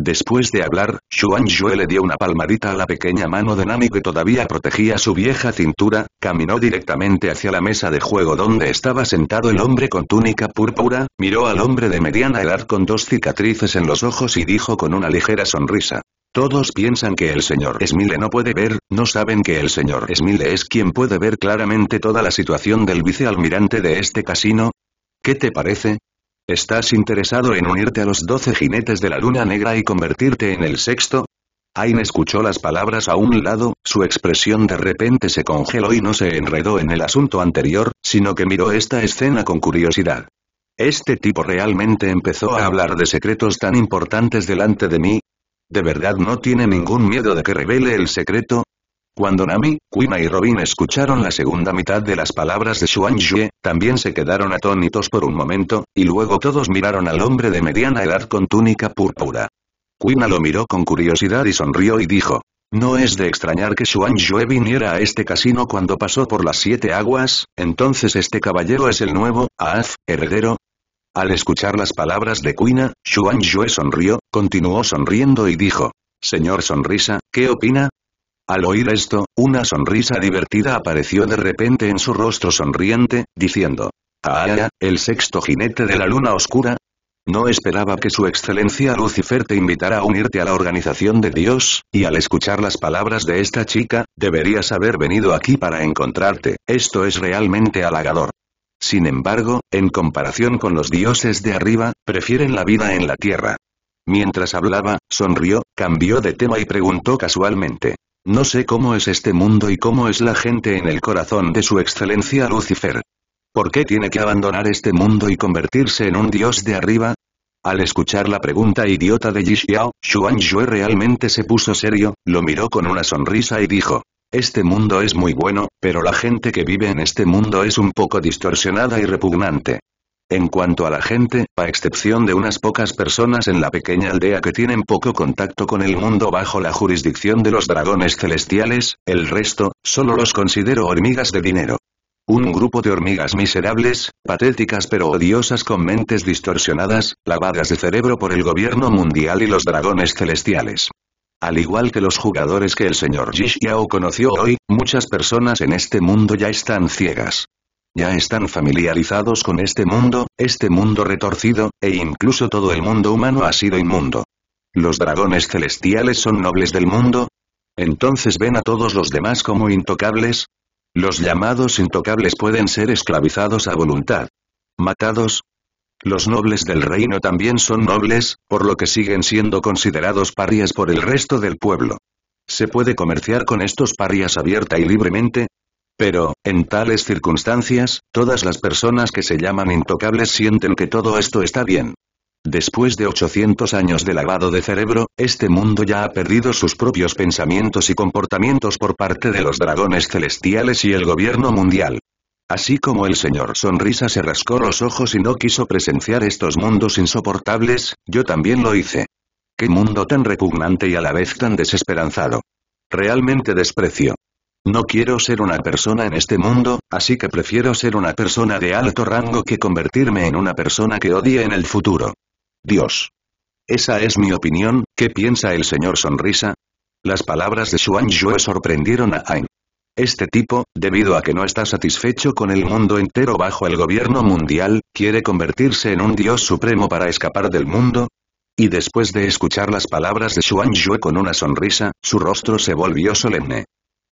[SPEAKER 1] Después de hablar, Xuan le dio una palmadita a la pequeña mano de Nami que todavía protegía su vieja cintura, caminó directamente hacia la mesa de juego donde estaba sentado el hombre con túnica púrpura, miró al hombre de mediana edad con dos cicatrices en los ojos y dijo con una ligera sonrisa. Todos piensan que el señor Smile no puede ver, no saben que el señor Smile es quien puede ver claramente toda la situación del vicealmirante de este casino. ¿Qué te parece? ¿Estás interesado en unirte a los doce jinetes de la luna negra y convertirte en el sexto? Ain escuchó las palabras a un lado, su expresión de repente se congeló y no se enredó en el asunto anterior, sino que miró esta escena con curiosidad. ¿Este tipo realmente empezó a hablar de secretos tan importantes delante de mí? ¿De verdad no tiene ningún miedo de que revele el secreto? Cuando Nami, Kuina y Robin escucharon la segunda mitad de las palabras de Xuan también se quedaron atónitos por un momento, y luego todos miraron al hombre de mediana edad con túnica púrpura. Kuina lo miró con curiosidad y sonrió y dijo, no es de extrañar que Xuan viniera a este casino cuando pasó por las siete aguas, entonces este caballero es el nuevo, haz heredero. Al escuchar las palabras de Kuina, Xuan sonrió, continuó sonriendo y dijo, Señor Sonrisa, ¿qué opina? Al oír esto, una sonrisa divertida apareció de repente en su rostro sonriente, diciendo, ah, el sexto jinete de la luna oscura. No esperaba que su excelencia Lucifer te invitara a unirte a la organización de Dios, y al escuchar las palabras de esta chica, deberías haber venido aquí para encontrarte, esto es realmente halagador. Sin embargo, en comparación con los dioses de arriba, prefieren la vida en la tierra. Mientras hablaba, sonrió, cambió de tema y preguntó casualmente, no sé cómo es este mundo y cómo es la gente en el corazón de su excelencia Lucifer. ¿Por qué tiene que abandonar este mundo y convertirse en un dios de arriba? Al escuchar la pregunta idiota de Yixiao, Xuan Yue realmente se puso serio, lo miró con una sonrisa y dijo, este mundo es muy bueno, pero la gente que vive en este mundo es un poco distorsionada y repugnante. En cuanto a la gente, a excepción de unas pocas personas en la pequeña aldea que tienen poco contacto con el mundo bajo la jurisdicción de los dragones celestiales, el resto, solo los considero hormigas de dinero. Un grupo de hormigas miserables, patéticas pero odiosas con mentes distorsionadas, lavadas de cerebro por el gobierno mundial y los dragones celestiales. Al igual que los jugadores que el señor Jishiao conoció hoy, muchas personas en este mundo ya están ciegas. Ya están familiarizados con este mundo, este mundo retorcido, e incluso todo el mundo humano ha sido inmundo. ¿Los dragones celestiales son nobles del mundo? ¿Entonces ven a todos los demás como intocables? Los llamados intocables pueden ser esclavizados a voluntad. Matados. Los nobles del reino también son nobles, por lo que siguen siendo considerados parias por el resto del pueblo. Se puede comerciar con estos parias abierta y libremente, pero, en tales circunstancias, todas las personas que se llaman intocables sienten que todo esto está bien. Después de 800 años de lavado de cerebro, este mundo ya ha perdido sus propios pensamientos y comportamientos por parte de los dragones celestiales y el gobierno mundial. Así como el señor Sonrisa se rascó los ojos y no quiso presenciar estos mundos insoportables, yo también lo hice. Qué mundo tan repugnante y a la vez tan desesperanzado. Realmente desprecio. No quiero ser una persona en este mundo, así que prefiero ser una persona de alto rango que convertirme en una persona que odie en el futuro. Dios. Esa es mi opinión, ¿qué piensa el señor Sonrisa? Las palabras de Xuan sorprendieron a Ain. Este tipo, debido a que no está satisfecho con el mundo entero bajo el gobierno mundial, quiere convertirse en un dios supremo para escapar del mundo, y después de escuchar las palabras de Xuan con una sonrisa, su rostro se volvió solemne.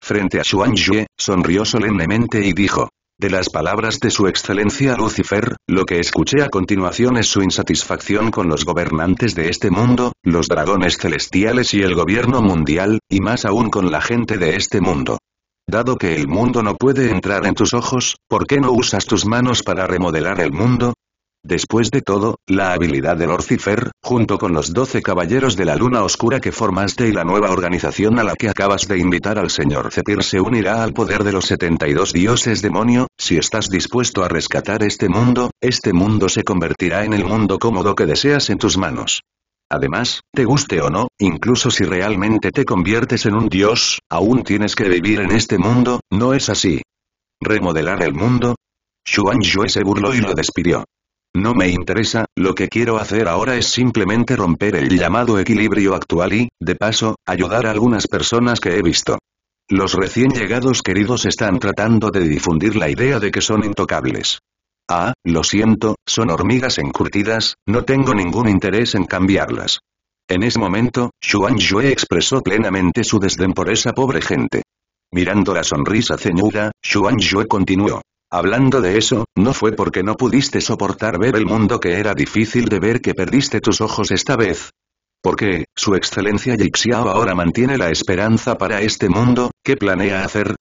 [SPEAKER 1] Frente a Xuan sonrió solemnemente y dijo. De las palabras de su excelencia Lucifer, lo que escuché a continuación es su insatisfacción con los gobernantes de este mundo, los dragones celestiales y el gobierno mundial, y más aún con la gente de este mundo. Dado que el mundo no puede entrar en tus ojos, ¿por qué no usas tus manos para remodelar el mundo? Después de todo, la habilidad del Orcifer, junto con los doce caballeros de la luna oscura que formaste y la nueva organización a la que acabas de invitar al señor Zepir se unirá al poder de los 72 dioses demonio, si estás dispuesto a rescatar este mundo, este mundo se convertirá en el mundo cómodo que deseas en tus manos. Además, te guste o no, incluso si realmente te conviertes en un dios, aún tienes que vivir en este mundo, ¿no es así? ¿Remodelar el mundo? Xuan Yue se burló y lo despidió. No me interesa, lo que quiero hacer ahora es simplemente romper el llamado equilibrio actual y, de paso, ayudar a algunas personas que he visto. Los recién llegados queridos están tratando de difundir la idea de que son intocables. Ah, lo siento, son hormigas encurtidas, no tengo ningún interés en cambiarlas. En ese momento, Xuan Yue expresó plenamente su desdén por esa pobre gente. Mirando la sonrisa ceñuda, Xuan Yue continuó. Hablando de eso, no fue porque no pudiste soportar ver el mundo que era difícil de ver que perdiste tus ojos esta vez. Porque, su excelencia Yixiao ahora mantiene la esperanza para este mundo, ¿qué planea hacer?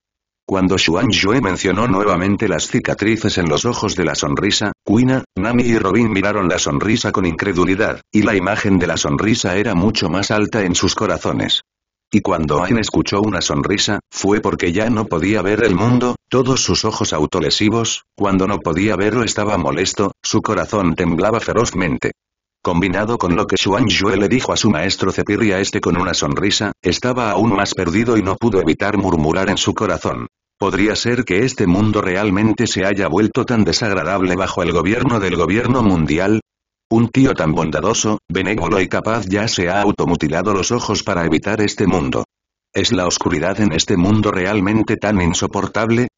[SPEAKER 1] Cuando Xuan mencionó nuevamente las cicatrices en los ojos de la sonrisa, Quina, Nami y Robin miraron la sonrisa con incredulidad, y la imagen de la sonrisa era mucho más alta en sus corazones. Y cuando Ain escuchó una sonrisa, fue porque ya no podía ver el mundo, todos sus ojos autolesivos, cuando no podía verlo estaba molesto, su corazón temblaba ferozmente. Combinado con lo que Xuan le dijo a su maestro a este con una sonrisa, estaba aún más perdido y no pudo evitar murmurar en su corazón. Podría ser que este mundo realmente se haya vuelto tan desagradable bajo el gobierno del gobierno mundial, un tío tan bondadoso, benévolo y capaz ya se ha automutilado los ojos para evitar este mundo. ¿Es la oscuridad en este mundo realmente tan insoportable?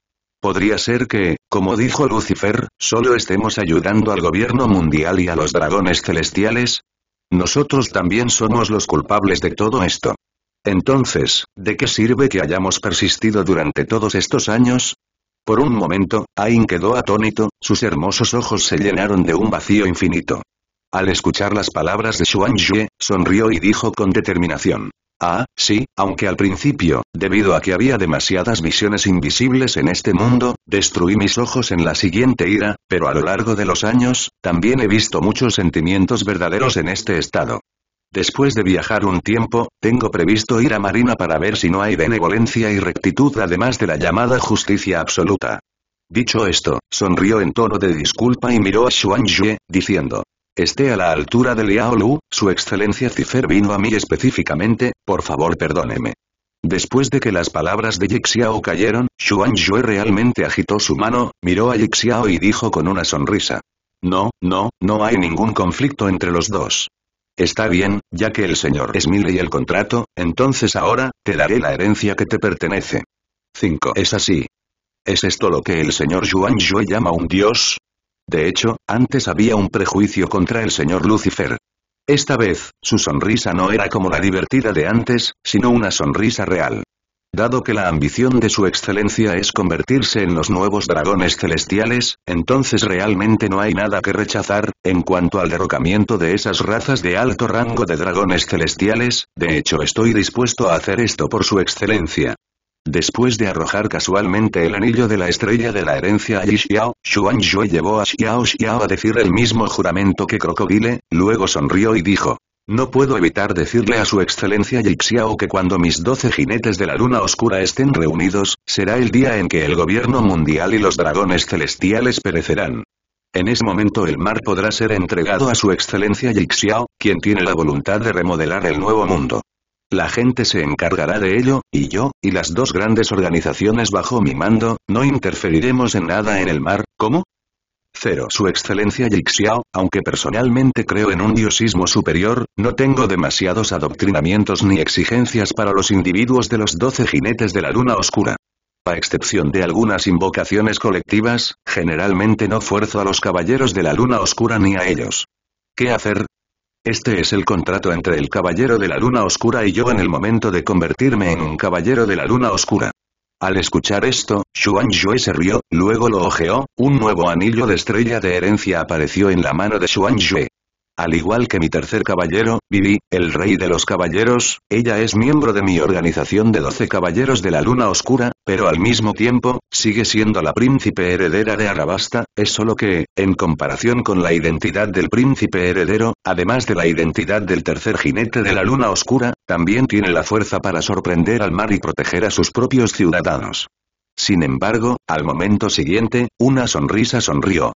[SPEAKER 1] Podría ser que, como dijo Lucifer, solo estemos ayudando al gobierno mundial y a los dragones celestiales. Nosotros también somos los culpables de todo esto. Entonces, ¿de qué sirve que hayamos persistido durante todos estos años? Por un momento, Ain quedó atónito, sus hermosos ojos se llenaron de un vacío infinito. Al escuchar las palabras de Xuan sonrió y dijo con determinación. Ah, sí, aunque al principio, debido a que había demasiadas visiones invisibles en este mundo, destruí mis ojos en la siguiente ira, pero a lo largo de los años, también he visto muchos sentimientos verdaderos en este estado. Después de viajar un tiempo, tengo previsto ir a Marina para ver si no hay benevolencia y rectitud además de la llamada justicia absoluta. Dicho esto, sonrió en tono de disculpa y miró a Xuan diciendo, esté a la altura de Liao Lu, su excelencia Cifer vino a mí específicamente, por favor perdóneme. Después de que las palabras de Yixiao cayeron, Xuan realmente agitó su mano, miró a Yixiao y dijo con una sonrisa. No, no, no hay ningún conflicto entre los dos. Está bien, ya que el señor es mi y el contrato, entonces ahora, te daré la herencia que te pertenece. 5. Es así. ¿Es esto lo que el señor Zhuang llama un dios? De hecho, antes había un prejuicio contra el señor Lucifer. Esta vez, su sonrisa no era como la divertida de antes, sino una sonrisa real. Dado que la ambición de su excelencia es convertirse en los nuevos dragones celestiales, entonces realmente no hay nada que rechazar, en cuanto al derrocamiento de esas razas de alto rango de dragones celestiales, de hecho estoy dispuesto a hacer esto por su excelencia. Después de arrojar casualmente el anillo de la estrella de la herencia a Yixiao, Xiao, llevó a Xiao Xiao a decir el mismo juramento que Crocodile, luego sonrió y dijo. No puedo evitar decirle a su excelencia Yixiao que cuando mis doce jinetes de la luna oscura estén reunidos, será el día en que el gobierno mundial y los dragones celestiales perecerán. En ese momento el mar podrá ser entregado a su excelencia Yixiao, quien tiene la voluntad de remodelar el nuevo mundo. La gente se encargará de ello, y yo, y las dos grandes organizaciones bajo mi mando, no interferiremos en nada en el mar, ¿cómo? Cero. Su excelencia Yixiao, aunque personalmente creo en un diosismo superior, no tengo demasiados adoctrinamientos ni exigencias para los individuos de los doce jinetes de la luna oscura. A excepción de algunas invocaciones colectivas, generalmente no fuerzo a los caballeros de la luna oscura ni a ellos. ¿Qué hacer? Este es el contrato entre el Caballero de la Luna Oscura y yo en el momento de convertirme en un Caballero de la Luna Oscura. Al escuchar esto, Xuan Yue se rió, luego lo ojeó, un nuevo anillo de estrella de herencia apareció en la mano de Xuan al igual que mi tercer caballero, Vivi, el rey de los caballeros, ella es miembro de mi organización de doce caballeros de la luna oscura, pero al mismo tiempo, sigue siendo la príncipe heredera de Arabasta, es solo que, en comparación con la identidad del príncipe heredero, además de la identidad del tercer jinete de la luna oscura, también tiene la fuerza para sorprender al mar y proteger a sus propios ciudadanos. Sin embargo, al momento siguiente, una sonrisa sonrió.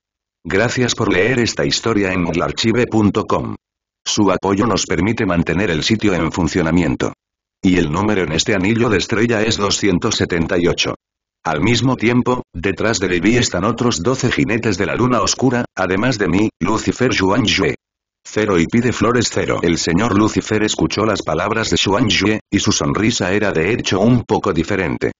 [SPEAKER 1] Gracias por leer esta historia en Archive.com. Su apoyo nos permite mantener el sitio en funcionamiento. Y el número en este anillo de estrella es 278. Al mismo tiempo, detrás de mí están otros 12 jinetes de la luna oscura, además de mí, Lucifer Xuan Yue. Cero y pide flores cero. El señor Lucifer escuchó las palabras de Xuan Yue, y su sonrisa era de hecho un poco diferente.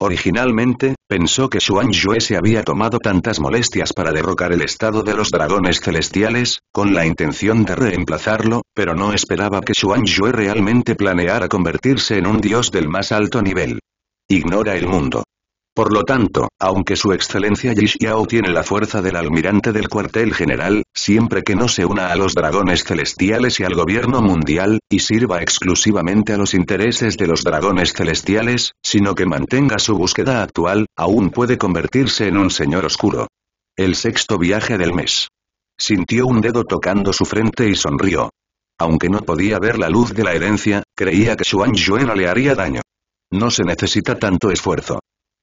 [SPEAKER 1] Originalmente, pensó que Xuan Yue se había tomado tantas molestias para derrocar el estado de los dragones celestiales, con la intención de reemplazarlo, pero no esperaba que Xuan Yue realmente planeara convertirse en un dios del más alto nivel. Ignora el mundo. Por lo tanto, aunque su excelencia Yixiao tiene la fuerza del almirante del cuartel general, siempre que no se una a los dragones celestiales y al gobierno mundial, y sirva exclusivamente a los intereses de los dragones celestiales, sino que mantenga su búsqueda actual, aún puede convertirse en un señor oscuro. El sexto viaje del mes. Sintió un dedo tocando su frente y sonrió. Aunque no podía ver la luz de la herencia, creía que Xuan no le haría daño. No se necesita tanto esfuerzo.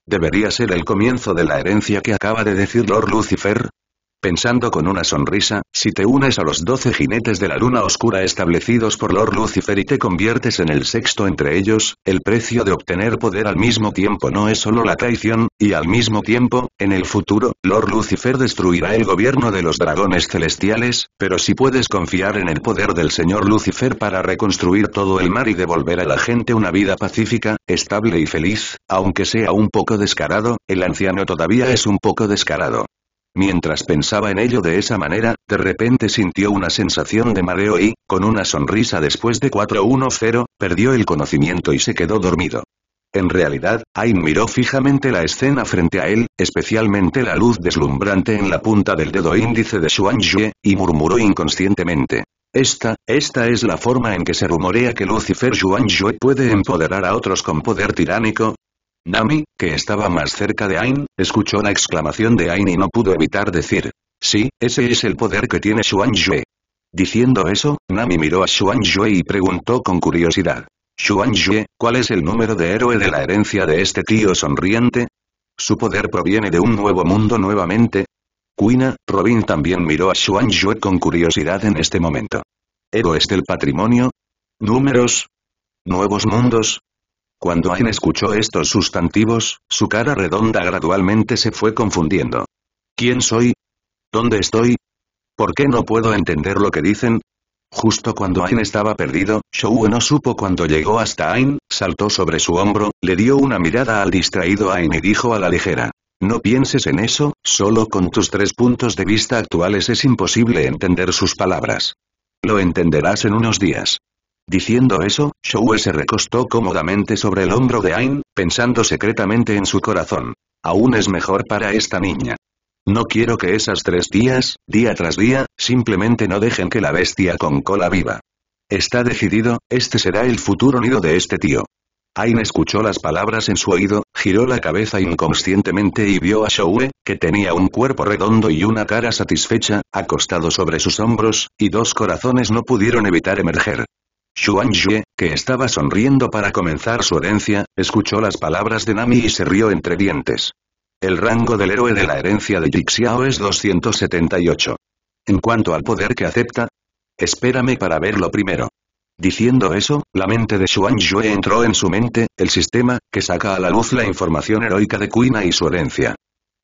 [SPEAKER 1] ¿Debería ser el comienzo de la herencia que acaba de decir Lord Lucifer? pensando con una sonrisa, si te unes a los doce jinetes de la luna oscura establecidos por Lord Lucifer y te conviertes en el sexto entre ellos, el precio de obtener poder al mismo tiempo no es solo la traición, y al mismo tiempo, en el futuro, Lord Lucifer destruirá el gobierno de los dragones celestiales, pero si puedes confiar en el poder del señor Lucifer para reconstruir todo el mar y devolver a la gente una vida pacífica, estable y feliz, aunque sea un poco descarado, el anciano todavía es un poco descarado. Mientras pensaba en ello de esa manera, de repente sintió una sensación de mareo y, con una sonrisa después de 410, perdió el conocimiento y se quedó dormido. En realidad, Ain miró fijamente la escena frente a él, especialmente la luz deslumbrante en la punta del dedo índice de Xuan Yue, y murmuró inconscientemente. Esta, esta es la forma en que se rumorea que Lucifer Xuan Yue puede empoderar a otros con poder tiránico, Nami, que estaba más cerca de Ain, escuchó la exclamación de Ain y no pudo evitar decir. Sí, ese es el poder que tiene Xuan Yue. Diciendo eso, Nami miró a Xuan Yue y preguntó con curiosidad. Xuan Yue, ¿cuál es el número de héroe de la herencia de este tío sonriente? ¿Su poder proviene de un nuevo mundo nuevamente? Quina, Robin también miró a Xuan Yue con curiosidad en este momento. ¿Héroes del patrimonio? ¿Números? ¿Nuevos mundos? Cuando Ain escuchó estos sustantivos, su cara redonda gradualmente se fue confundiendo. ¿Quién soy? ¿Dónde estoy? ¿Por qué no puedo entender lo que dicen? Justo cuando Ain estaba perdido, Shou no supo cuando llegó hasta Ain, saltó sobre su hombro, le dio una mirada al distraído Ain y dijo a la ligera. No pienses en eso, solo con tus tres puntos de vista actuales es imposible entender sus palabras. Lo entenderás en unos días. Diciendo eso, Shoue se recostó cómodamente sobre el hombro de Ain, pensando secretamente en su corazón. Aún es mejor para esta niña. No quiero que esas tres días, día tras día, simplemente no dejen que la bestia con cola viva. Está decidido, este será el futuro nido de este tío. Ain escuchó las palabras en su oído, giró la cabeza inconscientemente y vio a Shoue, que tenía un cuerpo redondo y una cara satisfecha, acostado sobre sus hombros, y dos corazones no pudieron evitar emerger. Xuanzue, que estaba sonriendo para comenzar su herencia, escuchó las palabras de Nami y se rió entre dientes. El rango del héroe de la herencia de Jixiao es 278. En cuanto al poder que acepta, espérame para verlo primero. Diciendo eso, la mente de Xuan entró en su mente, el sistema, que saca a la luz la información heroica de Kuina y su herencia.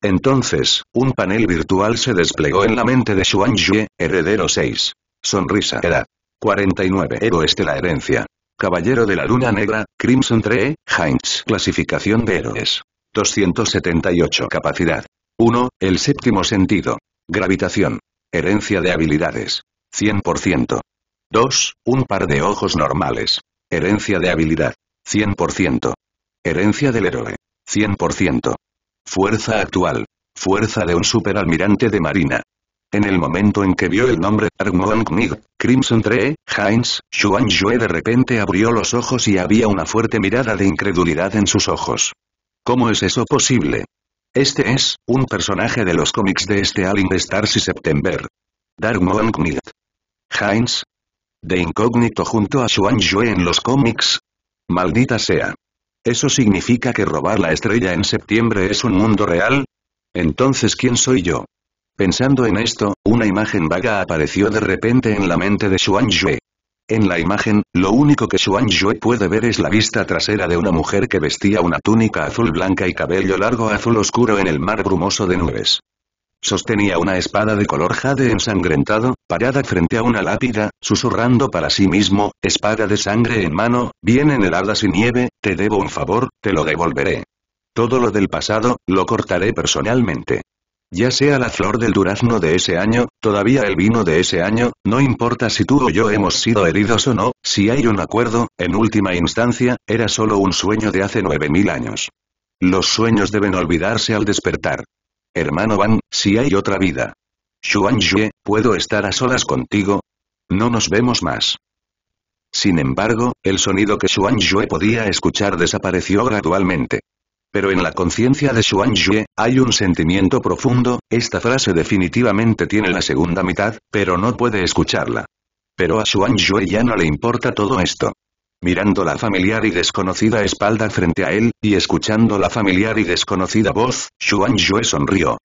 [SPEAKER 1] Entonces, un panel virtual se desplegó en la mente de Xuan heredero 6. Sonrisa era. 49 Héroes de la herencia. Caballero de la Luna Negra, Crimson 3, Heinz. Clasificación de héroes. 278 Capacidad. 1. El séptimo sentido. Gravitación. Herencia de habilidades. 100%. 2. Un par de ojos normales. Herencia de habilidad. 100%. Herencia del héroe. 100%. Fuerza actual. Fuerza de un superalmirante de marina. En el momento en que vio el nombre Darkmoon Knight, Crimson 3, Heinz, Xuan Yue de repente abrió los ojos y había una fuerte mirada de incredulidad en sus ojos. ¿Cómo es eso posible? Este es, un personaje de los cómics de este Alien de Stars y September. Darkmoon Knight. Heinz. De incógnito junto a Xuan Yue en los cómics. Maldita sea. ¿Eso significa que robar la estrella en septiembre es un mundo real? Entonces ¿quién soy yo? Pensando en esto, una imagen vaga apareció de repente en la mente de Xuan Yue. En la imagen, lo único que Xuan Yue puede ver es la vista trasera de una mujer que vestía una túnica azul blanca y cabello largo azul oscuro en el mar brumoso de nubes. Sostenía una espada de color jade ensangrentado, parada frente a una lápida, susurrando para sí mismo, espada de sangre en mano, bien heladas sin nieve, te debo un favor, te lo devolveré. Todo lo del pasado, lo cortaré personalmente. Ya sea la flor del durazno de ese año, todavía el vino de ese año, no importa si tú o yo hemos sido heridos o no, si hay un acuerdo, en última instancia, era solo un sueño de hace nueve años. Los sueños deben olvidarse al despertar. Hermano Van, si hay otra vida. Xuan ¿puedo estar a solas contigo? No nos vemos más. Sin embargo, el sonido que Xuan podía escuchar desapareció gradualmente. Pero en la conciencia de Xuan hay un sentimiento profundo, esta frase definitivamente tiene la segunda mitad, pero no puede escucharla. Pero a Xuan ya no le importa todo esto. Mirando la familiar y desconocida espalda frente a él, y escuchando la familiar y desconocida voz, Xuan sonrió.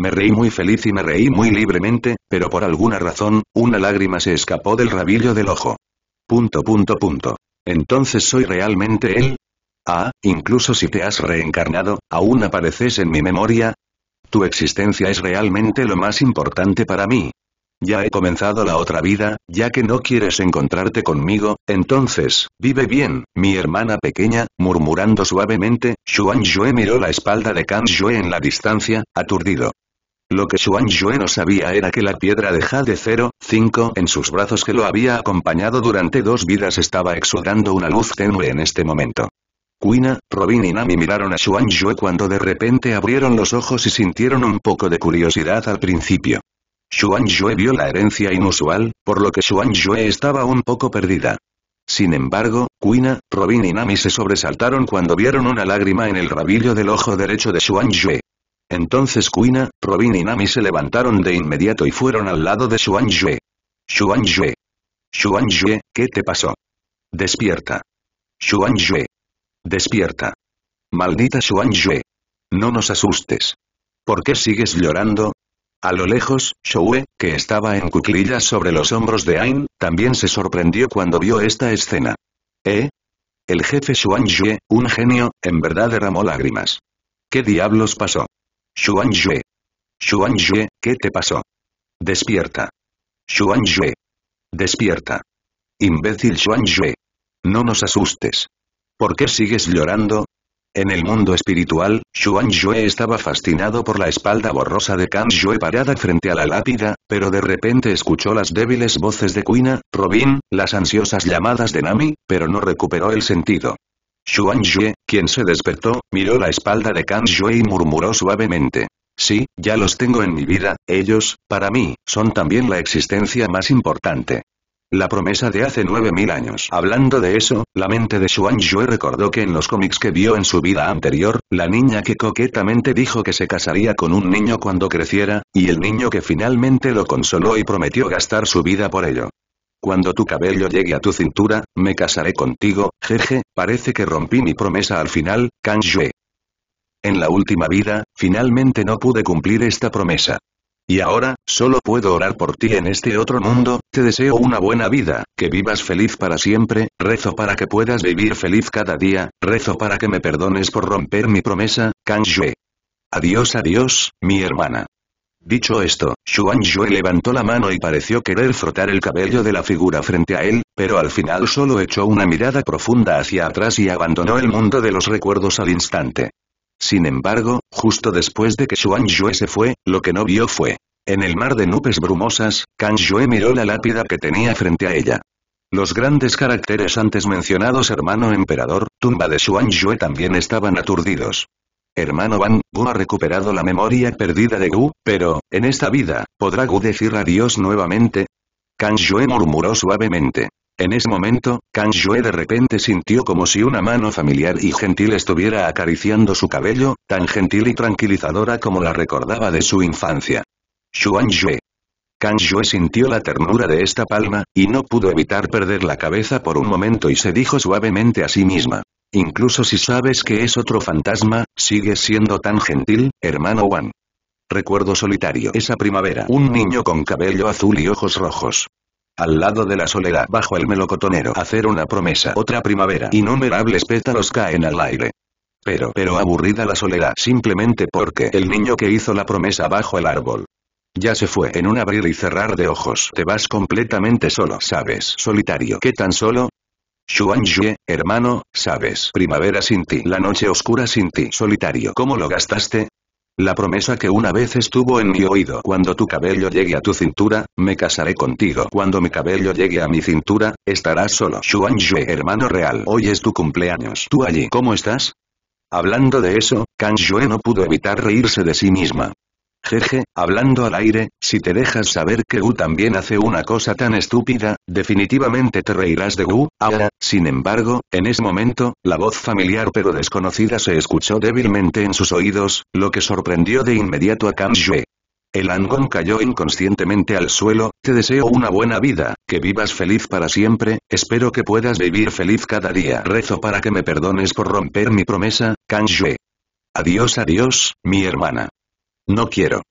[SPEAKER 1] Me reí muy feliz y me reí muy libremente, pero por alguna razón, una lágrima se escapó del rabillo del ojo. Punto punto punto. Entonces soy realmente él, Ah, incluso si te has reencarnado, aún apareces en mi memoria. Tu existencia es realmente lo más importante para mí. Ya he comenzado la otra vida, ya que no quieres encontrarte conmigo, entonces, vive bien, mi hermana pequeña, murmurando suavemente, Xuan Yue miró la espalda de Kang Xue en la distancia, aturdido. Lo que Xuan no sabía era que la piedra de Jade 05 en sus brazos que lo había acompañado durante dos vidas estaba exudando una luz tenue en este momento. Quina, Robin y Nami miraron a Shuan Yue cuando de repente abrieron los ojos y sintieron un poco de curiosidad al principio. Shuan Yue vio la herencia inusual, por lo que Shuan Yue estaba un poco perdida. Sin embargo, Quina, Robin y Nami se sobresaltaron cuando vieron una lágrima en el rabillo del ojo derecho de Shuan Yue. Entonces Quina, Robin y Nami se levantaron de inmediato y fueron al lado de Shuan Yue. Shuan Yue. Yue, ¿qué te pasó? Despierta. Xuan Despierta. Maldita Xuan No nos asustes. ¿Por qué sigues llorando? A lo lejos, Shoue, que estaba en cuclillas sobre los hombros de Ain, también se sorprendió cuando vio esta escena. ¿Eh? El jefe Xuan un genio, en verdad derramó lágrimas. ¿Qué diablos pasó? Xuan Yue. ¿qué te pasó? Despierta. Xuan Despierta. Imbécil Xuan No nos asustes. ¿Por qué sigues llorando? En el mundo espiritual, Xuan Yue estaba fascinado por la espalda borrosa de Kang Yue parada frente a la lápida, pero de repente escuchó las débiles voces de Quina, Robin, las ansiosas llamadas de Nami, pero no recuperó el sentido. Xuan Yue, quien se despertó, miró la espalda de Kang Yue y murmuró suavemente. Sí, ya los tengo en mi vida, ellos, para mí, son también la existencia más importante. La promesa de hace 9000 años. Hablando de eso, la mente de Xuan Yue recordó que en los cómics que vio en su vida anterior, la niña que coquetamente dijo que se casaría con un niño cuando creciera, y el niño que finalmente lo consoló y prometió gastar su vida por ello. Cuando tu cabello llegue a tu cintura, me casaré contigo, jeje, parece que rompí mi promesa al final, Kang Yue. En la última vida, finalmente no pude cumplir esta promesa. Y ahora, solo puedo orar por ti en este otro mundo, te deseo una buena vida, que vivas feliz para siempre, rezo para que puedas vivir feliz cada día, rezo para que me perdones por romper mi promesa, Kang Yue. Adiós adiós, mi hermana. Dicho esto, Xuan Yue levantó la mano y pareció querer frotar el cabello de la figura frente a él, pero al final solo echó una mirada profunda hacia atrás y abandonó el mundo de los recuerdos al instante. Sin embargo, justo después de que Xuan Yue se fue, lo que no vio fue. En el mar de nubes brumosas, Kan Yue miró la lápida que tenía frente a ella. Los grandes caracteres antes mencionados hermano emperador, tumba de Xuan Yue también estaban aturdidos. Hermano Van, Gu ha recuperado la memoria perdida de Gu, pero, en esta vida, ¿podrá Gu decir adiós nuevamente? Kan Yue murmuró suavemente. En ese momento, Kang Yue de repente sintió como si una mano familiar y gentil estuviera acariciando su cabello, tan gentil y tranquilizadora como la recordaba de su infancia. Xuan Yue. Kang Yue sintió la ternura de esta palma, y no pudo evitar perder la cabeza por un momento y se dijo suavemente a sí misma. Incluso si sabes que es otro fantasma, sigues siendo tan gentil, hermano Wan. Recuerdo solitario esa primavera. Un niño con cabello azul y ojos rojos. Al lado de la soledad bajo el melocotonero hacer una promesa otra primavera innumerables pétalos caen al aire. Pero, pero aburrida la soledad simplemente porque el niño que hizo la promesa bajo el árbol. Ya se fue en un abrir y cerrar de ojos. Te vas completamente solo, ¿sabes? Solitario. ¿Qué tan solo? Xuan hermano, ¿sabes? Primavera sin ti, la noche oscura sin ti, solitario. ¿Cómo lo gastaste? La promesa que una vez estuvo en mi oído. Cuando tu cabello llegue a tu cintura, me casaré contigo. Cuando mi cabello llegue a mi cintura, estarás solo. Xuan hermano real. Hoy es tu cumpleaños. Tú allí. ¿Cómo estás? Hablando de eso, Kang no pudo evitar reírse de sí misma. Jeje, hablando al aire, si te dejas saber que Wu también hace una cosa tan estúpida, definitivamente te reirás de Wu, ahora, sin embargo, en ese momento, la voz familiar pero desconocida se escuchó débilmente en sus oídos, lo que sorprendió de inmediato a Kang Yue. El Angon cayó inconscientemente al suelo, te deseo una buena vida, que vivas feliz para siempre, espero que puedas vivir feliz cada día. Rezo para que me perdones por romper mi promesa, Kang Yue. Adiós adiós, mi hermana. No quiero.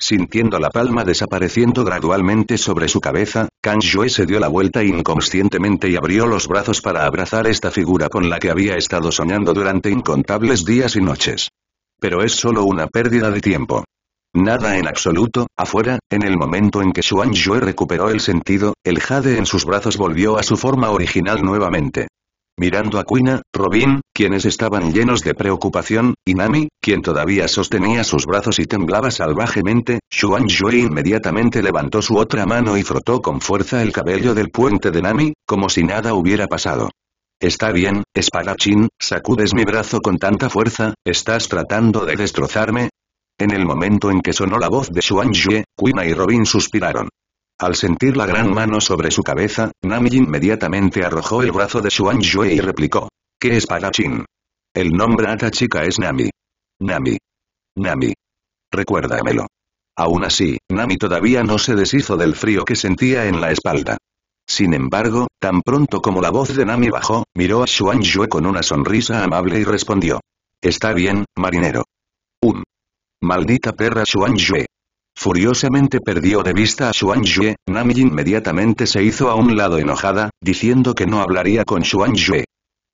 [SPEAKER 1] Sintiendo la palma desapareciendo gradualmente sobre su cabeza, Kang Yue se dio la vuelta inconscientemente y abrió los brazos para abrazar esta figura con la que había estado soñando durante incontables días y noches. Pero es solo una pérdida de tiempo. Nada en absoluto, afuera, en el momento en que Xuan Yue recuperó el sentido, el jade en sus brazos volvió a su forma original nuevamente mirando a Quina, Robin, quienes estaban llenos de preocupación, y Nami, quien todavía sostenía sus brazos y temblaba salvajemente, Xuan Yue inmediatamente levantó su otra mano y frotó con fuerza el cabello del puente de Nami, como si nada hubiera pasado. Está bien, espadachín, sacudes mi brazo con tanta fuerza, ¿estás tratando de destrozarme? En el momento en que sonó la voz de Xuan Yue, Quina y Robin suspiraron. Al sentir la gran mano sobre su cabeza, Nami inmediatamente arrojó el brazo de Xuan y replicó. ¿Qué es para Chin? El nombre a ta chica es Nami. Nami. Nami. Recuérdamelo. Aún así, Nami todavía no se deshizo del frío que sentía en la espalda. Sin embargo, tan pronto como la voz de Nami bajó, miró a Xuan con una sonrisa amable y respondió. Está bien, marinero. Un um. Maldita perra Xuan Furiosamente perdió de vista a Xuan Yue, Nami inmediatamente se hizo a un lado enojada, diciendo que no hablaría con Xuan Yue.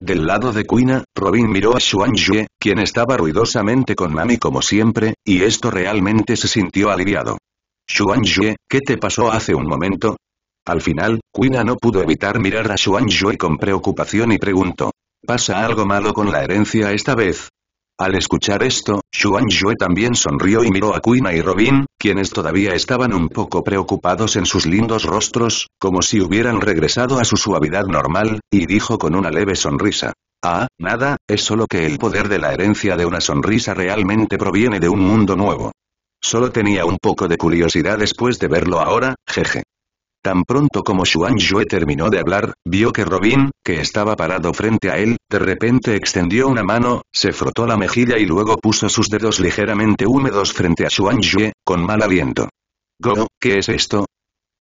[SPEAKER 1] Del lado de Kuina, Robin miró a Xuan quien estaba ruidosamente con Nami como siempre, y esto realmente se sintió aliviado. Xuan ¿qué te pasó hace un momento? Al final, Kuina no pudo evitar mirar a Xuan Yue con preocupación y preguntó. ¿Pasa algo malo con la herencia esta vez? Al escuchar esto, Xuan Yue también sonrió y miró a Quina y Robin, quienes todavía estaban un poco preocupados en sus lindos rostros, como si hubieran regresado a su suavidad normal, y dijo con una leve sonrisa. Ah, nada, es solo que el poder de la herencia de una sonrisa realmente proviene de un mundo nuevo. Solo tenía un poco de curiosidad después de verlo ahora, jeje. Tan pronto como Xuan Yue terminó de hablar, vio que Robin, que estaba parado frente a él, de repente extendió una mano, se frotó la mejilla y luego puso sus dedos ligeramente húmedos frente a Xuan Yue, con mal aliento. Go, ¿qué es esto?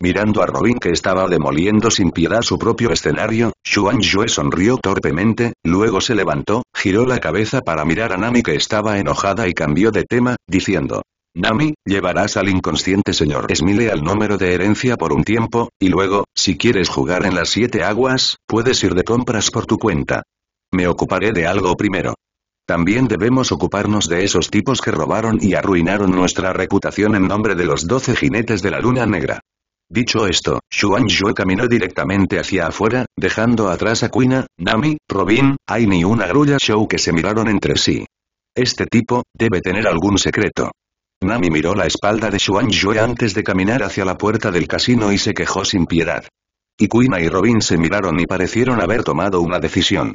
[SPEAKER 1] Mirando a Robin que estaba demoliendo sin piedad su propio escenario, Xuan Yue sonrió torpemente, luego se levantó, giró la cabeza para mirar a Nami que estaba enojada y cambió de tema, diciendo, Nami, llevarás al inconsciente señor Smile al número de herencia por un tiempo, y luego, si quieres jugar en las siete aguas, puedes ir de compras por tu cuenta. Me ocuparé de algo primero. También debemos ocuparnos de esos tipos que robaron y arruinaron nuestra reputación en nombre de los doce jinetes de la luna negra. Dicho esto, Xuan Yue caminó directamente hacia afuera, dejando atrás a Quina, Nami, Robin, hay y una grulla show que se miraron entre sí. Este tipo, debe tener algún secreto. Nami miró la espalda de Xuan antes de caminar hacia la puerta del casino y se quejó sin piedad. Y Ikuina y Robin se miraron y parecieron haber tomado una decisión.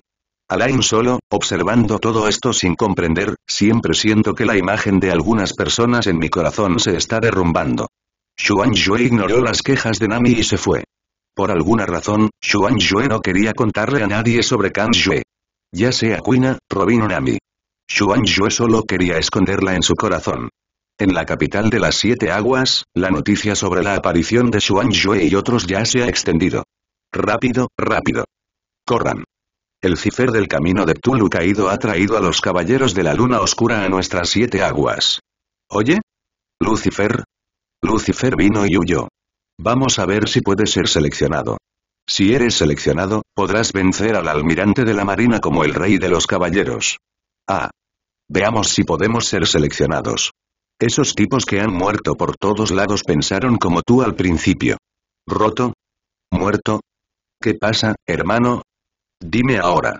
[SPEAKER 1] Alain solo, observando todo esto sin comprender, siempre siento que la imagen de algunas personas en mi corazón se está derrumbando. Xuan ignoró las quejas de Nami y se fue. Por alguna razón, Xuan no quería contarle a nadie sobre Kang Ya sea Quina, Robin o Nami. Xuan Yue solo quería esconderla en su corazón. En la capital de las Siete Aguas, la noticia sobre la aparición de Xuan y otros ya se ha extendido. Rápido, rápido. Corran. El cifer del camino de Tulu caído ha traído a los caballeros de la luna oscura a nuestras siete aguas. ¿Oye? Lucifer. Lucifer vino y huyó. Vamos a ver si puedes ser seleccionado. Si eres seleccionado, podrás vencer al almirante de la marina como el rey de los caballeros. Ah. Veamos si podemos ser seleccionados. Esos tipos que han muerto por todos lados pensaron como tú al principio. ¿Roto? ¿Muerto? ¿Qué pasa, hermano? Dime ahora.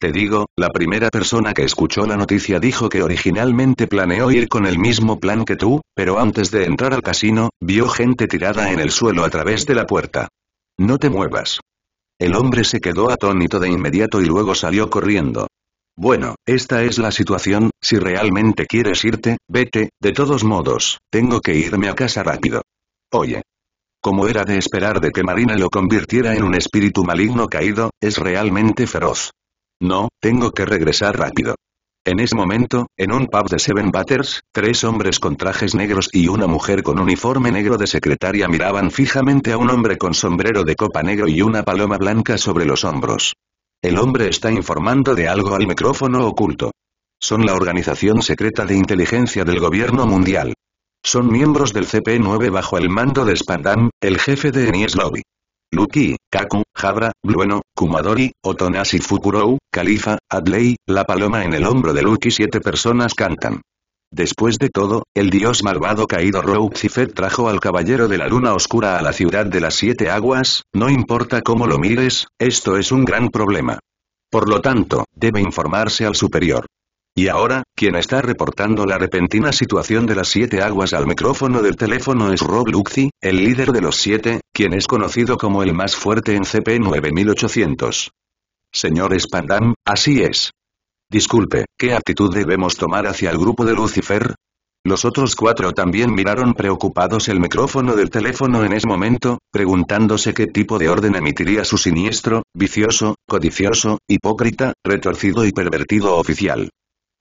[SPEAKER 1] Te digo, la primera persona que escuchó la noticia dijo que originalmente planeó ir con el mismo plan que tú, pero antes de entrar al casino, vio gente tirada en el suelo a través de la puerta. No te muevas. El hombre se quedó atónito de inmediato y luego salió corriendo. Bueno, esta es la situación, si realmente quieres irte, vete, de todos modos, tengo que irme a casa rápido. Oye. Como era de esperar de que Marina lo convirtiera en un espíritu maligno caído, es realmente feroz. No, tengo que regresar rápido. En ese momento, en un pub de Seven Batters, tres hombres con trajes negros y una mujer con uniforme negro de secretaria miraban fijamente a un hombre con sombrero de copa negro y una paloma blanca sobre los hombros. El hombre está informando de algo al micrófono oculto. Son la organización secreta de inteligencia del gobierno mundial. Son miembros del CP9 bajo el mando de Spandam, el jefe de Enies Lobby. Luki, Kaku, Jabra, Blueno, Kumadori, Otonashi Fukurou, Khalifa, Adley, La Paloma en el hombro de Luki siete personas cantan. Después de todo, el dios malvado caído fed trajo al Caballero de la Luna Oscura a la ciudad de las Siete Aguas, no importa cómo lo mires, esto es un gran problema. Por lo tanto, debe informarse al superior. Y ahora, quien está reportando la repentina situación de las siete aguas al micrófono del teléfono es Rob Luxi, el líder de los siete, quien es conocido como el más fuerte en CP9800. Señor Spandam, así es. Disculpe, ¿qué actitud debemos tomar hacia el grupo de Lucifer? Los otros cuatro también miraron preocupados el micrófono del teléfono en ese momento, preguntándose qué tipo de orden emitiría su siniestro, vicioso, codicioso, hipócrita, retorcido y pervertido oficial.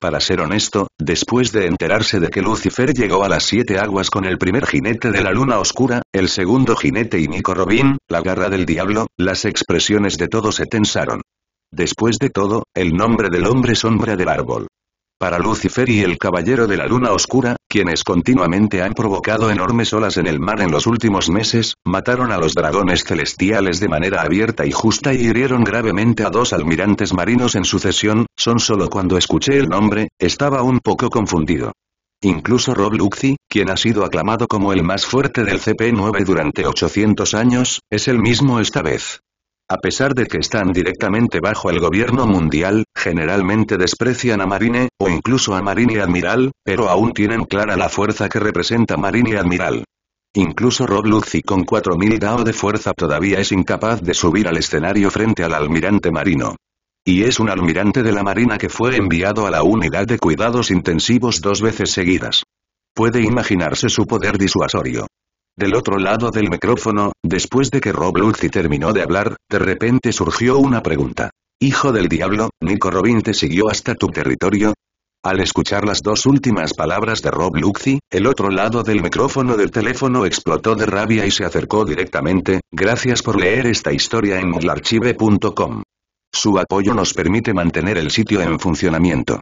[SPEAKER 1] Para ser honesto, después de enterarse de que Lucifer llegó a las siete aguas con el primer jinete de la luna oscura, el segundo jinete y Nico Robin, la garra del diablo, las expresiones de todos se tensaron. Después de todo, el nombre del hombre sombra del árbol. Para Lucifer y el Caballero de la Luna Oscura, quienes continuamente han provocado enormes olas en el mar en los últimos meses, mataron a los dragones celestiales de manera abierta y justa y hirieron gravemente a dos almirantes marinos en sucesión, son solo cuando escuché el nombre, estaba un poco confundido. Incluso Rob Luxi, quien ha sido aclamado como el más fuerte del CP9 durante 800 años, es el mismo esta vez. A pesar de que están directamente bajo el gobierno mundial, generalmente desprecian a Marine, o incluso a Marine Admiral, pero aún tienen clara la fuerza que representa Marine Admiral. Incluso Rob Lucy con 4.000 DAO de fuerza todavía es incapaz de subir al escenario frente al almirante marino. Y es un almirante de la Marina que fue enviado a la unidad de cuidados intensivos dos veces seguidas. Puede imaginarse su poder disuasorio. Del otro lado del micrófono, después de que Rob Lucci terminó de hablar, de repente surgió una pregunta. Hijo del diablo, Nico Robin te siguió hasta tu territorio, al escuchar las dos últimas palabras de Rob Luxi, el otro lado del micrófono del teléfono explotó de rabia y se acercó directamente, gracias por leer esta historia en Archive.com. Su apoyo nos permite mantener el sitio en funcionamiento.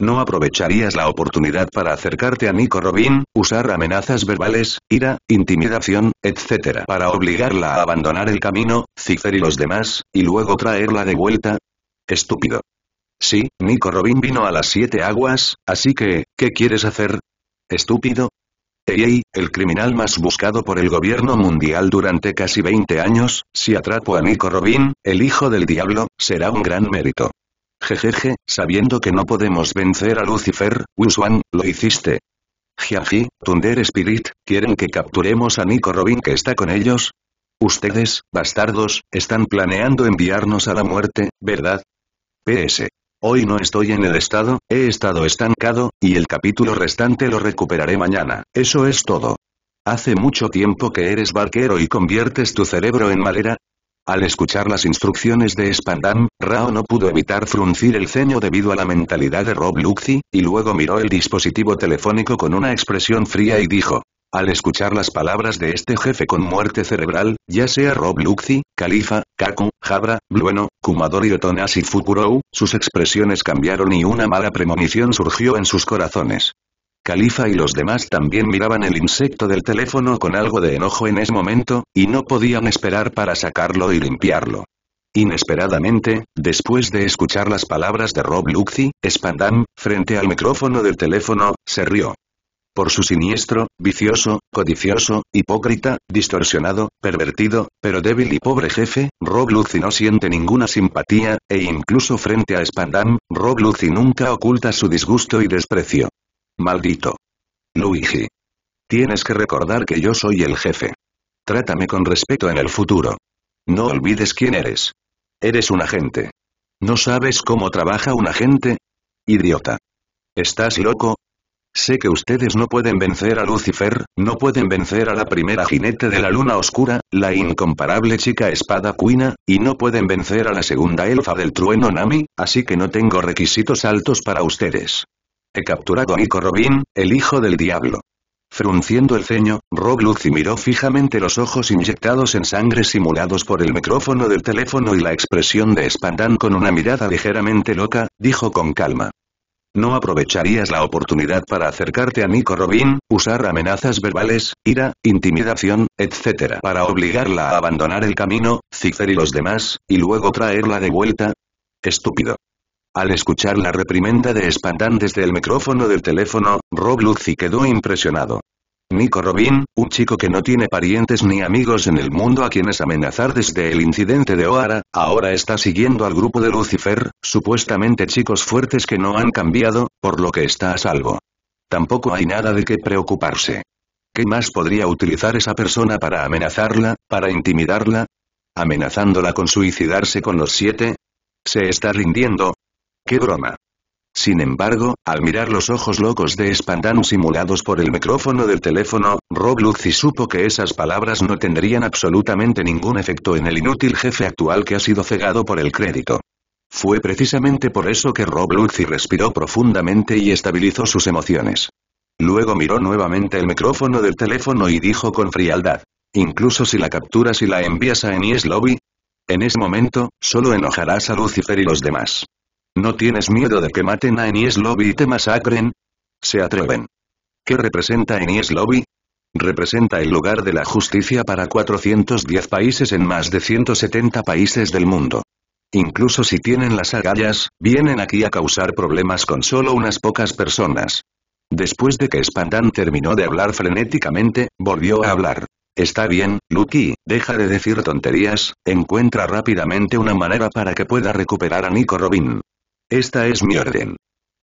[SPEAKER 1] ¿No aprovecharías la oportunidad para acercarte a Nico Robin, usar amenazas verbales, ira, intimidación, etc. para obligarla a abandonar el camino, Cifer y los demás, y luego traerla de vuelta? Estúpido. Sí, Nico Robin vino a las siete aguas, así que, ¿qué quieres hacer? Estúpido. Ey, el criminal más buscado por el gobierno mundial durante casi 20 años, si atrapo a Nico Robin, el hijo del diablo, será un gran mérito. Jejeje, sabiendo que no podemos vencer a Lucifer, Wuswan, lo hiciste. Jiaji, Thunder Spirit, ¿quieren que capturemos a Nico Robin que está con ellos? Ustedes, bastardos, están planeando enviarnos a la muerte, ¿verdad? PS. Hoy no estoy en el estado, he estado estancado, y el capítulo restante lo recuperaré mañana, eso es todo. Hace mucho tiempo que eres barquero y conviertes tu cerebro en madera, al escuchar las instrucciones de Spandam, Rao no pudo evitar fruncir el ceño debido a la mentalidad de Rob Luxi, y luego miró el dispositivo telefónico con una expresión fría y dijo. Al escuchar las palabras de este jefe con muerte cerebral, ya sea Rob Luxi, Khalifa, Kaku, Jabra, Blueno, Kumadori y Otonasi Fukurou, sus expresiones cambiaron y una mala premonición surgió en sus corazones. Califa y los demás también miraban el insecto del teléfono con algo de enojo en ese momento, y no podían esperar para sacarlo y limpiarlo. Inesperadamente, después de escuchar las palabras de Rob Luxi, Spandam, frente al micrófono del teléfono, se rió. Por su siniestro, vicioso, codicioso, hipócrita, distorsionado, pervertido, pero débil y pobre jefe, Rob Lucy no siente ninguna simpatía, e incluso frente a Spandam, Rob Lucy nunca oculta su disgusto y desprecio. Maldito. Luigi. Tienes que recordar que yo soy el jefe. Trátame con respeto en el futuro. No olvides quién eres. Eres un agente. ¿No sabes cómo trabaja un agente? Idiota. ¿Estás loco? Sé que ustedes no pueden vencer a Lucifer, no pueden vencer a la primera jinete de la luna oscura, la incomparable chica espada cuina, y no pueden vencer a la segunda elfa del trueno Nami, así que no tengo requisitos altos para ustedes. He capturado a Nico Robin, el hijo del diablo. Frunciendo el ceño, Rob y miró fijamente los ojos inyectados en sangre simulados por el micrófono del teléfono y la expresión de Spandán con una mirada ligeramente loca, dijo con calma. ¿No aprovecharías la oportunidad para acercarte a Nico Robin, usar amenazas verbales, ira, intimidación, etc. para obligarla a abandonar el camino, Cifer y los demás, y luego traerla de vuelta? Estúpido. Al escuchar la reprimenda de Spandan desde el micrófono del teléfono, Rob Lucy quedó impresionado. Nico Robin, un chico que no tiene parientes ni amigos en el mundo a quienes amenazar desde el incidente de O'Hara, ahora está siguiendo al grupo de Lucifer, supuestamente chicos fuertes que no han cambiado, por lo que está a salvo. Tampoco hay nada de qué preocuparse. ¿Qué más podría utilizar esa persona para amenazarla, para intimidarla? ¿Amenazándola con suicidarse con los siete? Se está rindiendo, ¡Qué broma! Sin embargo, al mirar los ojos locos de Spandam simulados por el micrófono del teléfono, Rob Lucy supo que esas palabras no tendrían absolutamente ningún efecto en el inútil jefe actual que ha sido cegado por el crédito. Fue precisamente por eso que Rob Lucy respiró profundamente y estabilizó sus emociones. Luego miró nuevamente el micrófono del teléfono y dijo con frialdad. Incluso si la capturas y la envías a Enies Lobby. En ese momento, solo enojarás a Lucifer y los demás. ¿No tienes miedo de que maten a Enies Lobby y te masacren? Se atreven. ¿Qué representa Enies Lobby? Representa el lugar de la justicia para 410 países en más de 170 países del mundo. Incluso si tienen las agallas, vienen aquí a causar problemas con solo unas pocas personas. Después de que Spandan terminó de hablar frenéticamente, volvió a hablar. Está bien, Lucky, deja de decir tonterías, encuentra rápidamente una manera para que pueda recuperar a Nico Robin. Esta es mi orden.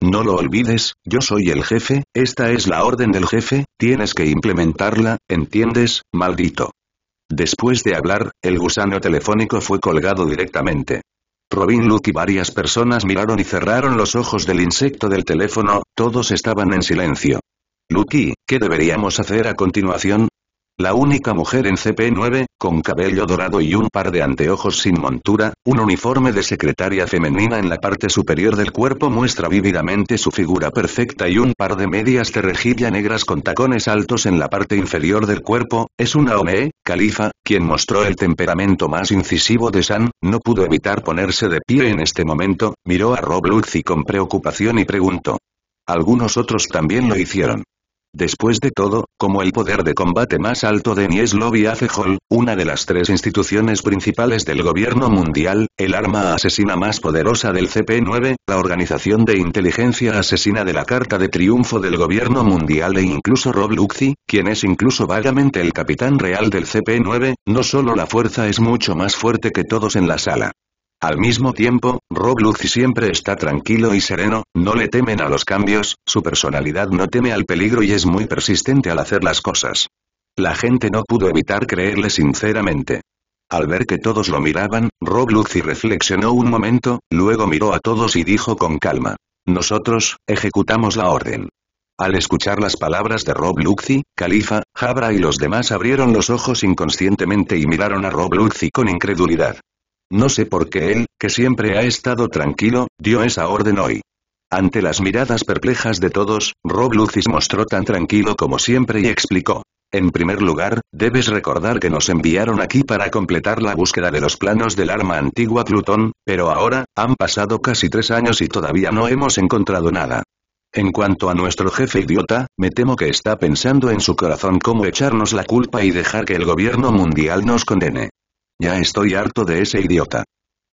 [SPEAKER 1] No lo olvides, yo soy el jefe, esta es la orden del jefe, tienes que implementarla, ¿entiendes, maldito? Después de hablar, el gusano telefónico fue colgado directamente. Robin Luke y varias personas miraron y cerraron los ojos del insecto del teléfono, todos estaban en silencio. Lucky, ¿qué deberíamos hacer a continuación? La única mujer en CP9, con cabello dorado y un par de anteojos sin montura, un uniforme de secretaria femenina en la parte superior del cuerpo muestra vívidamente su figura perfecta y un par de medias de rejilla negras con tacones altos en la parte inferior del cuerpo, es una O.M.E., califa, quien mostró el temperamento más incisivo de San, no pudo evitar ponerse de pie en este momento, miró a Rob y con preocupación y preguntó. Algunos otros también lo hicieron. Después de todo, como el poder de combate más alto de hace Hall, una de las tres instituciones principales del gobierno mundial, el arma asesina más poderosa del CP9, la organización de inteligencia asesina de la Carta de Triunfo del gobierno mundial e incluso Rob Luxi, quien es incluso vagamente el capitán real del CP9, no solo la fuerza es mucho más fuerte que todos en la sala. Al mismo tiempo, Rob Lucy siempre está tranquilo y sereno, no le temen a los cambios, su personalidad no teme al peligro y es muy persistente al hacer las cosas. La gente no pudo evitar creerle sinceramente. Al ver que todos lo miraban, Rob Lucy reflexionó un momento, luego miró a todos y dijo con calma. Nosotros, ejecutamos la orden. Al escuchar las palabras de Rob Luxi, Khalifa, Jabra y los demás abrieron los ojos inconscientemente y miraron a Rob Luxi con incredulidad. No sé por qué él, que siempre ha estado tranquilo, dio esa orden hoy. Ante las miradas perplejas de todos, Rob Lucis mostró tan tranquilo como siempre y explicó. En primer lugar, debes recordar que nos enviaron aquí para completar la búsqueda de los planos del arma antigua Plutón, pero ahora, han pasado casi tres años y todavía no hemos encontrado nada. En cuanto a nuestro jefe idiota, me temo que está pensando en su corazón cómo echarnos la culpa y dejar que el gobierno mundial nos condene. Ya estoy harto de ese idiota.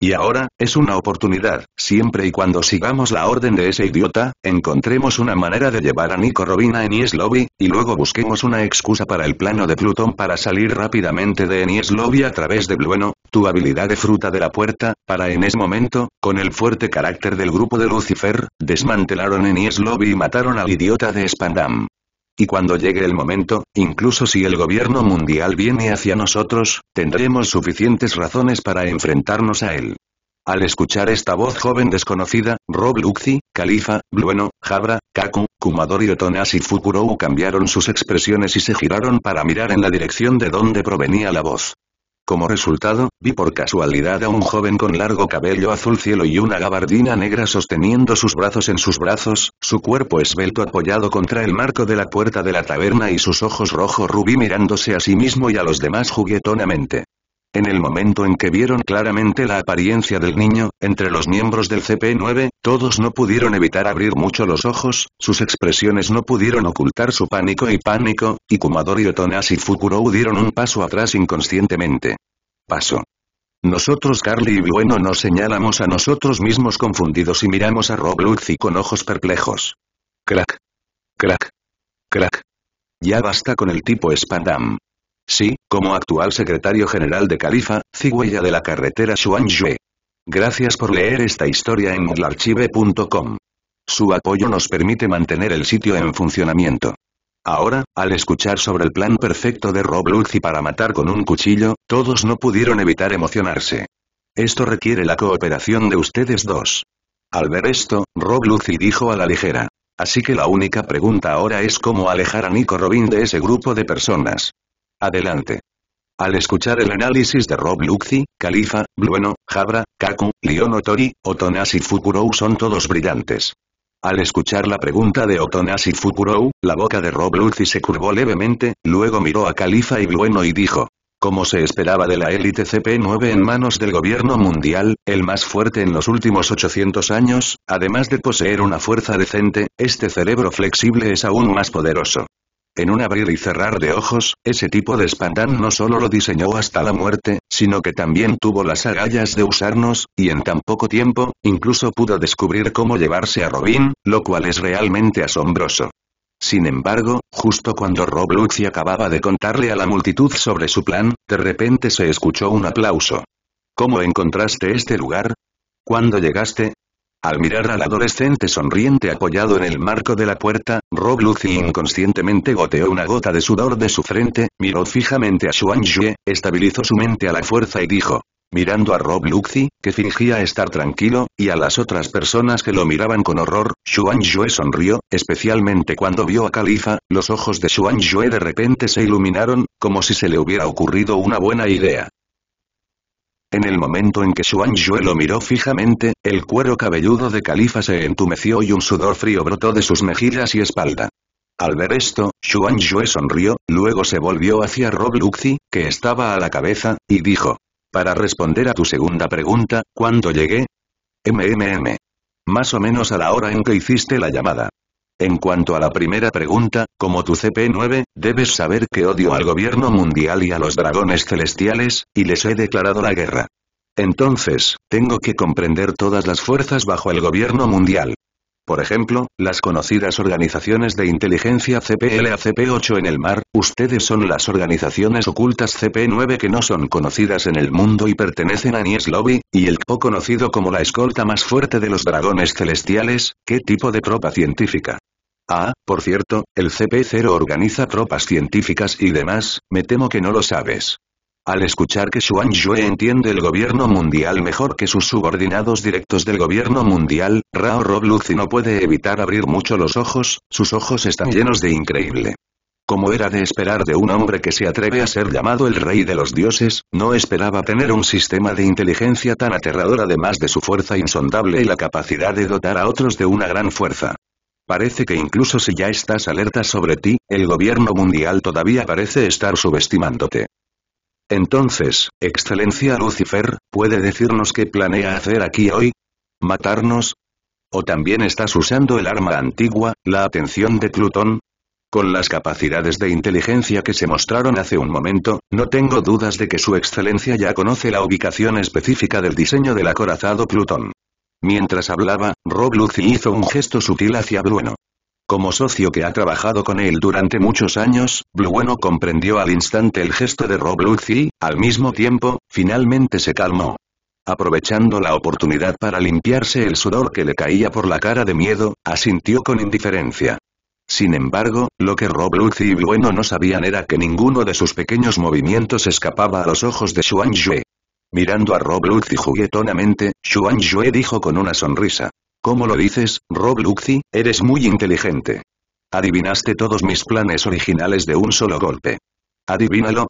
[SPEAKER 1] Y ahora, es una oportunidad, siempre y cuando sigamos la orden de ese idiota, encontremos una manera de llevar a Nico Robin a Enies Lobby, y luego busquemos una excusa para el plano de Plutón para salir rápidamente de Enies Lobby a través de Blueno, tu habilidad de fruta de la puerta, para en ese momento, con el fuerte carácter del grupo de Lucifer, desmantelaron Enies Lobby y mataron al idiota de Spandam. Y cuando llegue el momento, incluso si el gobierno mundial viene hacia nosotros, tendremos suficientes razones para enfrentarnos a él. Al escuchar esta voz joven desconocida, Rob Luxi, Califa, Blueno, Jabra, Kaku, Kumadori y y Fukurou cambiaron sus expresiones y se giraron para mirar en la dirección de donde provenía la voz. Como resultado, vi por casualidad a un joven con largo cabello azul cielo y una gabardina negra sosteniendo sus brazos en sus brazos, su cuerpo esbelto apoyado contra el marco de la puerta de la taberna y sus ojos rojo rubí mirándose a sí mismo y a los demás juguetonamente. En el momento en que vieron claramente la apariencia del niño, entre los miembros del CP9, todos no pudieron evitar abrir mucho los ojos, sus expresiones no pudieron ocultar su pánico y pánico, y Kumadori y Fukuro dieron un paso atrás inconscientemente. Paso. Nosotros Carly y Bueno nos señalamos a nosotros mismos confundidos y miramos a y con ojos perplejos. Crack. Crack. Crack. Ya basta con el tipo Spandam. Sí, como actual secretario general de Califa, cigüeya de la carretera Xuanzhue. Gracias por leer esta historia en modelarchive.com. Su apoyo nos permite mantener el sitio en funcionamiento. Ahora, al escuchar sobre el plan perfecto de Rob Luzzi para matar con un cuchillo, todos no pudieron evitar emocionarse. Esto requiere la cooperación de ustedes dos. Al ver esto, Rob Luzzi dijo a la ligera. Así que la única pregunta ahora es cómo alejar a Nico Robin de ese grupo de personas. Adelante. Al escuchar el análisis de Rob Luxi, Califa, Blueno, Jabra, Kaku, Lion Otori, y Fukurou son todos brillantes. Al escuchar la pregunta de y Fukurou, la boca de Rob Luxi se curvó levemente, luego miró a Califa y Blueno y dijo. Como se esperaba de la élite CP9 en manos del gobierno mundial, el más fuerte en los últimos 800 años, además de poseer una fuerza decente, este cerebro flexible es aún más poderoso. En un abrir y cerrar de ojos, ese tipo de espantán no solo lo diseñó hasta la muerte, sino que también tuvo las agallas de usarnos, y en tan poco tiempo, incluso pudo descubrir cómo llevarse a Robin, lo cual es realmente asombroso. Sin embargo, justo cuando Rob acababa de contarle a la multitud sobre su plan, de repente se escuchó un aplauso. ¿Cómo encontraste este lugar? ¿Cuándo llegaste? Al mirar al adolescente sonriente apoyado en el marco de la puerta, Rob Lucy inconscientemente goteó una gota de sudor de su frente, miró fijamente a Xuan estabilizó su mente a la fuerza y dijo. Mirando a Rob Lucy, que fingía estar tranquilo, y a las otras personas que lo miraban con horror, Xuan sonrió, especialmente cuando vio a Califa, los ojos de Xuan de repente se iluminaron, como si se le hubiera ocurrido una buena idea. En el momento en que Xuan lo miró fijamente, el cuero cabelludo de Califa se entumeció y un sudor frío brotó de sus mejillas y espalda. Al ver esto, Xuan sonrió, luego se volvió hacia Rob Luxi, que estaba a la cabeza, y dijo. Para responder a tu segunda pregunta, ¿cuándo llegué? MMM. Más o menos a la hora en que hiciste la llamada. En cuanto a la primera pregunta, como tu CP9, debes saber que odio al gobierno mundial y a los dragones celestiales, y les he declarado la guerra. Entonces, tengo que comprender todas las fuerzas bajo el gobierno mundial. Por ejemplo, las conocidas organizaciones de inteligencia CPL a CP8 en el mar, ustedes son las organizaciones ocultas CP9 que no son conocidas en el mundo y pertenecen a Nies Lobby, y el CO conocido como la escolta más fuerte de los dragones celestiales, ¿qué tipo de tropa científica? Ah, por cierto, el CP0 organiza tropas científicas y demás, me temo que no lo sabes. Al escuchar que Xuan Yue entiende el gobierno mundial mejor que sus subordinados directos del gobierno mundial, Rao Robluzi no puede evitar abrir mucho los ojos, sus ojos están llenos de increíble. Como era de esperar de un hombre que se atreve a ser llamado el rey de los dioses, no esperaba tener un sistema de inteligencia tan aterrador además de su fuerza insondable y la capacidad de dotar a otros de una gran fuerza. Parece que incluso si ya estás alerta sobre ti, el gobierno mundial todavía parece estar subestimándote. Entonces, Excelencia Lucifer, ¿puede decirnos qué planea hacer aquí hoy? ¿Matarnos? ¿O también estás usando el arma antigua, la atención de Plutón? Con las capacidades de inteligencia que se mostraron hace un momento, no tengo dudas de que su excelencia ya conoce la ubicación específica del diseño del acorazado Plutón. Mientras hablaba, Rob Lucy hizo un gesto sutil hacia Bruno. Como socio que ha trabajado con él durante muchos años, Bueno comprendió al instante el gesto de Roblox y, al mismo tiempo, finalmente se calmó. Aprovechando la oportunidad para limpiarse el sudor que le caía por la cara de miedo, asintió con indiferencia. Sin embargo, lo que Rob Roblox y Blueno no sabían era que ninguno de sus pequeños movimientos escapaba a los ojos de Xuan Yue. Mirando a Rob y juguetonamente, Xuan Yue dijo con una sonrisa. ¿Cómo lo dices, Rob Luxi? Eres muy inteligente. Adivinaste todos mis planes originales de un solo golpe. Adivínalo.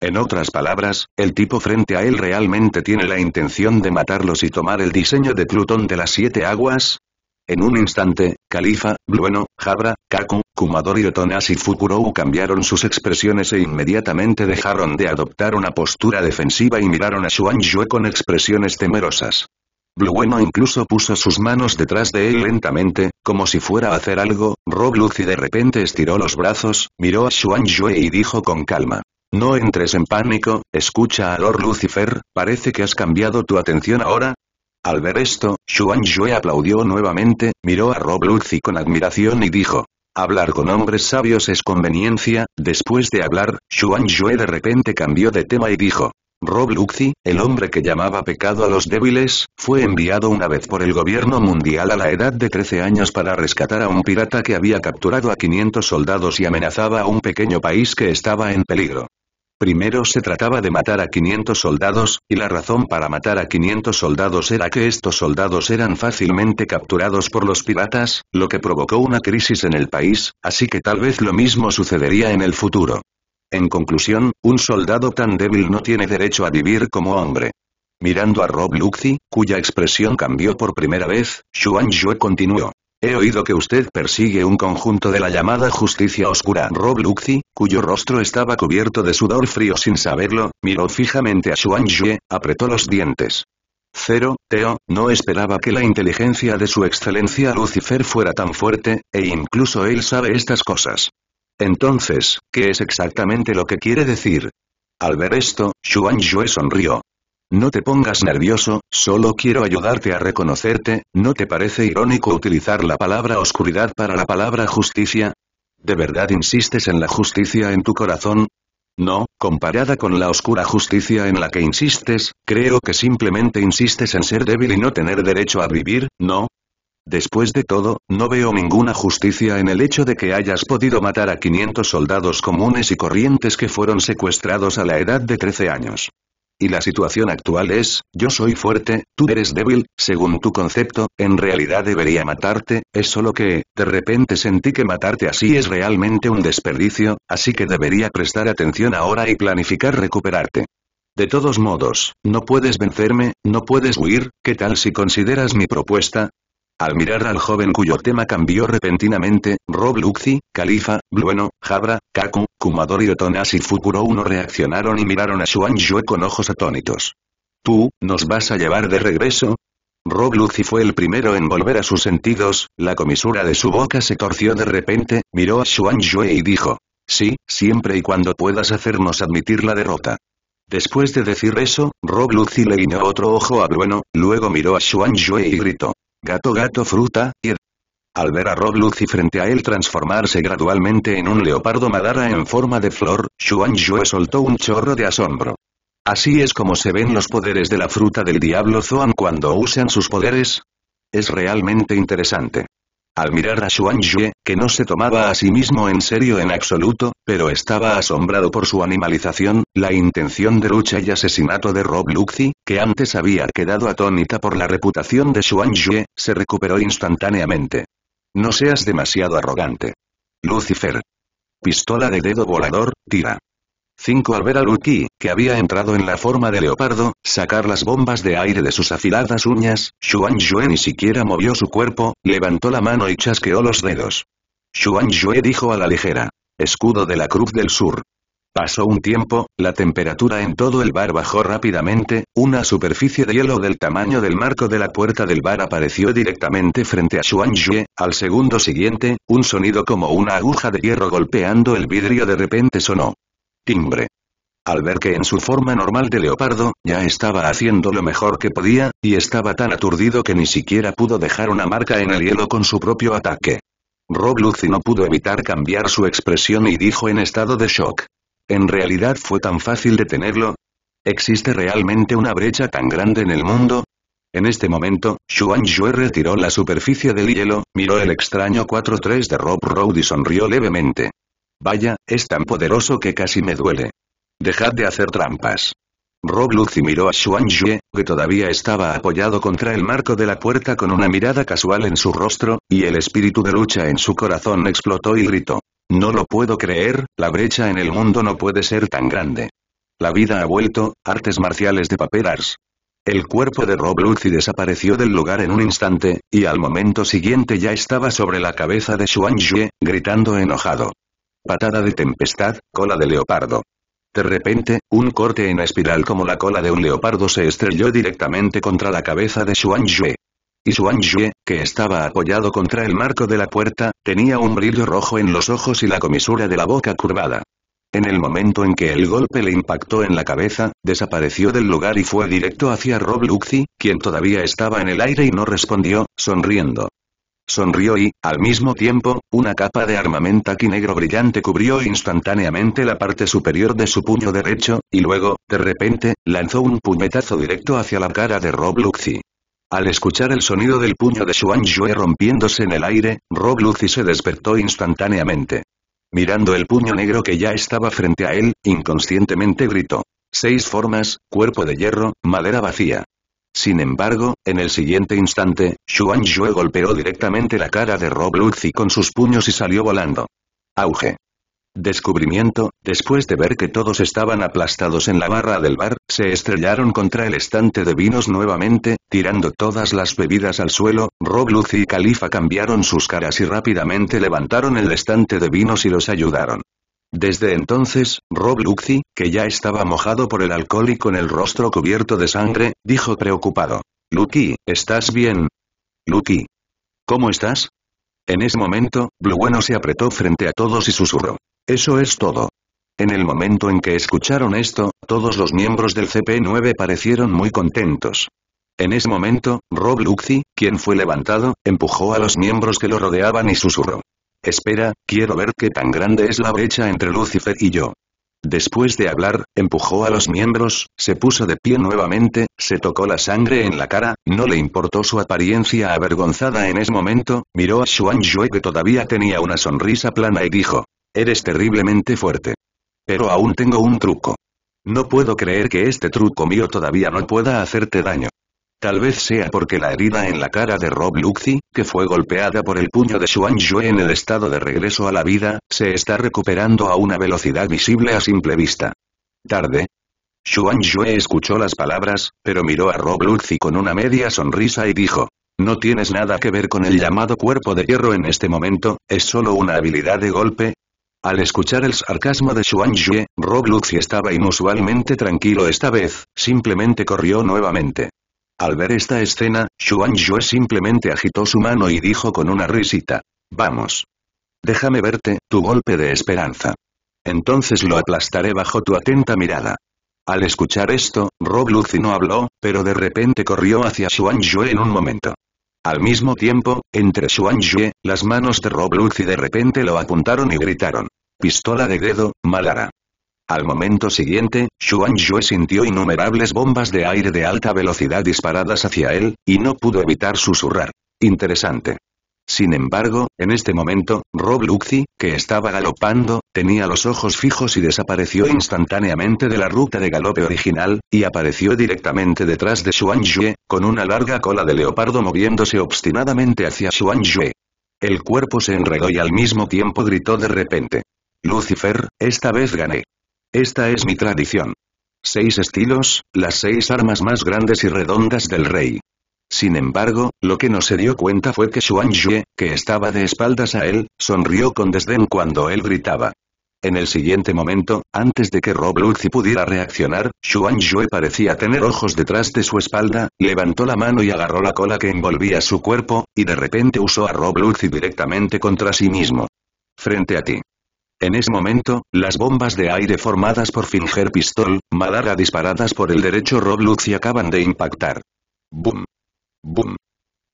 [SPEAKER 1] En otras palabras, el tipo frente a él realmente tiene la intención de matarlos y tomar el diseño de Plutón de las siete aguas, en un instante, Califa, Blueno, Jabra, Kaku, y y y Fukurou cambiaron sus expresiones e inmediatamente dejaron de adoptar una postura defensiva y miraron a Xuan con expresiones temerosas. Blueno incluso puso sus manos detrás de él lentamente, como si fuera a hacer algo, Rob Lucy de repente estiró los brazos, miró a Xuan y dijo con calma. No entres en pánico, escucha a Lord Lucifer, parece que has cambiado tu atención ahora, al ver esto, Xuan aplaudió nuevamente, miró a Rob Lucy con admiración y dijo. Hablar con hombres sabios es conveniencia, después de hablar, Xuan Yue de repente cambió de tema y dijo. Rob Luxi, el hombre que llamaba pecado a los débiles, fue enviado una vez por el gobierno mundial a la edad de 13 años para rescatar a un pirata que había capturado a 500 soldados y amenazaba a un pequeño país que estaba en peligro. Primero se trataba de matar a 500 soldados, y la razón para matar a 500 soldados era que estos soldados eran fácilmente capturados por los piratas, lo que provocó una crisis en el país, así que tal vez lo mismo sucedería en el futuro. En conclusión, un soldado tan débil no tiene derecho a vivir como hombre. Mirando a Rob Luxi, cuya expresión cambió por primera vez, Xuan continuó. He oído que usted persigue un conjunto de la llamada justicia oscura. Rob Luxi, cuyo rostro estaba cubierto de sudor frío sin saberlo, miró fijamente a Xuan apretó los dientes. Cero, Teo, no esperaba que la inteligencia de su excelencia Lucifer fuera tan fuerte, e incluso él sabe estas cosas. Entonces, ¿qué es exactamente lo que quiere decir? Al ver esto, Xuan Yue sonrió. No te pongas nervioso, solo quiero ayudarte a reconocerte, ¿no te parece irónico utilizar la palabra oscuridad para la palabra justicia? ¿De verdad insistes en la justicia en tu corazón? No, comparada con la oscura justicia en la que insistes, creo que simplemente insistes en ser débil y no tener derecho a vivir, ¿no? Después de todo, no veo ninguna justicia en el hecho de que hayas podido matar a 500 soldados comunes y corrientes que fueron secuestrados a la edad de 13 años. Y la situación actual es, yo soy fuerte, tú eres débil, según tu concepto, en realidad debería matarte, es solo que, de repente sentí que matarte así es realmente un desperdicio, así que debería prestar atención ahora y planificar recuperarte. De todos modos, no puedes vencerme, no puedes huir, ¿qué tal si consideras mi propuesta? Al mirar al joven cuyo tema cambió repentinamente, Rob Luxi, Califa, Blueno, Jabra, Kaku, Kumadori y y Fukuro Uno reaccionaron y miraron a Xuan Yue con ojos atónitos. ¿Tú, nos vas a llevar de regreso? Rob fue el primero en volver a sus sentidos, la comisura de su boca se torció de repente, miró a Xuan Yue y dijo. Sí, siempre y cuando puedas hacernos admitir la derrota. Después de decir eso, Rob le guiñó otro ojo a Blueno, luego miró a Xuan Yue y gritó. Gato gato fruta, y... Al ver a Rob Lucy frente a él transformarse gradualmente en un leopardo madara en forma de flor, Xuan Yue soltó un chorro de asombro. Así es como se ven los poderes de la fruta del diablo Zoan cuando usan sus poderes. Es realmente interesante. Al mirar a Xuanzue, que no se tomaba a sí mismo en serio en absoluto, pero estaba asombrado por su animalización, la intención de lucha y asesinato de Rob Luxi, que antes había quedado atónita por la reputación de Xuanzue, se recuperó instantáneamente. No seas demasiado arrogante. Lucifer. Pistola de dedo volador, tira. 5. Al ver a Luki, que había entrado en la forma de leopardo, sacar las bombas de aire de sus afiladas uñas, Xuan ni siquiera movió su cuerpo, levantó la mano y chasqueó los dedos. Xuan dijo a la ligera. Escudo de la Cruz del Sur. Pasó un tiempo, la temperatura en todo el bar bajó rápidamente, una superficie de hielo del tamaño del marco de la puerta del bar apareció directamente frente a Xuan al segundo siguiente, un sonido como una aguja de hierro golpeando el vidrio de repente sonó. Timbre. Al ver que en su forma normal de leopardo, ya estaba haciendo lo mejor que podía, y estaba tan aturdido que ni siquiera pudo dejar una marca en el hielo con su propio ataque. Rob Lucy no pudo evitar cambiar su expresión y dijo en estado de shock. ¿En realidad fue tan fácil detenerlo? ¿Existe realmente una brecha tan grande en el mundo? En este momento, Xuan Yue retiró la superficie del hielo, miró el extraño 4-3 de Rob Road y sonrió levemente. Vaya, es tan poderoso que casi me duele. Dejad de hacer trampas. Rob Lucy miró a Xuan que todavía estaba apoyado contra el marco de la puerta con una mirada casual en su rostro, y el espíritu de lucha en su corazón explotó y gritó. No lo puedo creer, la brecha en el mundo no puede ser tan grande. La vida ha vuelto, artes marciales de paperas. El cuerpo de Rob Lucy desapareció del lugar en un instante, y al momento siguiente ya estaba sobre la cabeza de Xuan gritando enojado. Patada de tempestad, cola de leopardo. De repente, un corte en espiral como la cola de un leopardo se estrelló directamente contra la cabeza de Xuan Y Xuan que estaba apoyado contra el marco de la puerta, tenía un brillo rojo en los ojos y la comisura de la boca curvada. En el momento en que el golpe le impactó en la cabeza, desapareció del lugar y fue directo hacia Rob Luxi, quien todavía estaba en el aire y no respondió, sonriendo sonrió y, al mismo tiempo, una capa de aquí negro brillante cubrió instantáneamente la parte superior de su puño derecho, y luego, de repente, lanzó un puñetazo directo hacia la cara de Rob Al escuchar el sonido del puño de Xuan rompiéndose en el aire, Rob Lucy se despertó instantáneamente. Mirando el puño negro que ya estaba frente a él, inconscientemente gritó. Seis formas, cuerpo de hierro, madera vacía. Sin embargo, en el siguiente instante, Xuan golpeó directamente la cara de Rob y con sus puños y salió volando. Auge. Descubrimiento, después de ver que todos estaban aplastados en la barra del bar, se estrellaron contra el estante de vinos nuevamente, tirando todas las bebidas al suelo, Rob y Khalifa cambiaron sus caras y rápidamente levantaron el estante de vinos y los ayudaron. Desde entonces, Rob Luxi, que ya estaba mojado por el alcohol y con el rostro cubierto de sangre, dijo preocupado. Lucky, ¿estás bien? Lucky. ¿Cómo estás? En ese momento, Blue Bueno se apretó frente a todos y susurró. Eso es todo. En el momento en que escucharon esto, todos los miembros del CP9 parecieron muy contentos. En ese momento, Rob Luxi, quien fue levantado, empujó a los miembros que lo rodeaban y susurró. Espera, quiero ver qué tan grande es la brecha entre Lucifer y yo. Después de hablar, empujó a los miembros, se puso de pie nuevamente, se tocó la sangre en la cara, no le importó su apariencia avergonzada en ese momento, miró a Xuan que todavía tenía una sonrisa plana y dijo, «Eres terriblemente fuerte. Pero aún tengo un truco. No puedo creer que este truco mío todavía no pueda hacerte daño. Tal vez sea porque la herida en la cara de Rob Luxi, que fue golpeada por el puño de Xuan Yue en el estado de regreso a la vida, se está recuperando a una velocidad visible a simple vista. Tarde. Xuan Yue escuchó las palabras, pero miró a Rob Luxi con una media sonrisa y dijo. No tienes nada que ver con el llamado cuerpo de hierro en este momento, es solo una habilidad de golpe, al escuchar el sarcasmo de Xuan Yue, Rob Luxi estaba inusualmente tranquilo esta vez, simplemente corrió nuevamente. Al ver esta escena, Xuan Yue simplemente agitó su mano y dijo con una risita. Vamos. Déjame verte, tu golpe de esperanza. Entonces lo aplastaré bajo tu atenta mirada. Al escuchar esto, Rob Lucy no habló, pero de repente corrió hacia Xuan Yue en un momento. Al mismo tiempo, entre Xuan Yue, las manos de Rob Lucy de repente lo apuntaron y gritaron. Pistola de dedo, Malara. Al momento siguiente, Xuan Yue sintió innumerables bombas de aire de alta velocidad disparadas hacia él, y no pudo evitar susurrar. Interesante. Sin embargo, en este momento, Rob Luxi, que estaba galopando, tenía los ojos fijos y desapareció instantáneamente de la ruta de galope original, y apareció directamente detrás de Xuan con una larga cola de leopardo moviéndose obstinadamente hacia Xuan El cuerpo se enredó y al mismo tiempo gritó de repente. Lucifer, esta vez gané. Esta es mi tradición. Seis estilos, las seis armas más grandes y redondas del rey. Sin embargo, lo que no se dio cuenta fue que Xuan que estaba de espaldas a él, sonrió con desdén cuando él gritaba. En el siguiente momento, antes de que Rob pudiera reaccionar, Xuan Yue parecía tener ojos detrás de su espalda, levantó la mano y agarró la cola que envolvía su cuerpo, y de repente usó a Rob directamente contra sí mismo. Frente a ti. En ese momento, las bombas de aire formadas por Finger Pistol, Malaga disparadas por el derecho Rob Lucy acaban de impactar. Boom. Boom.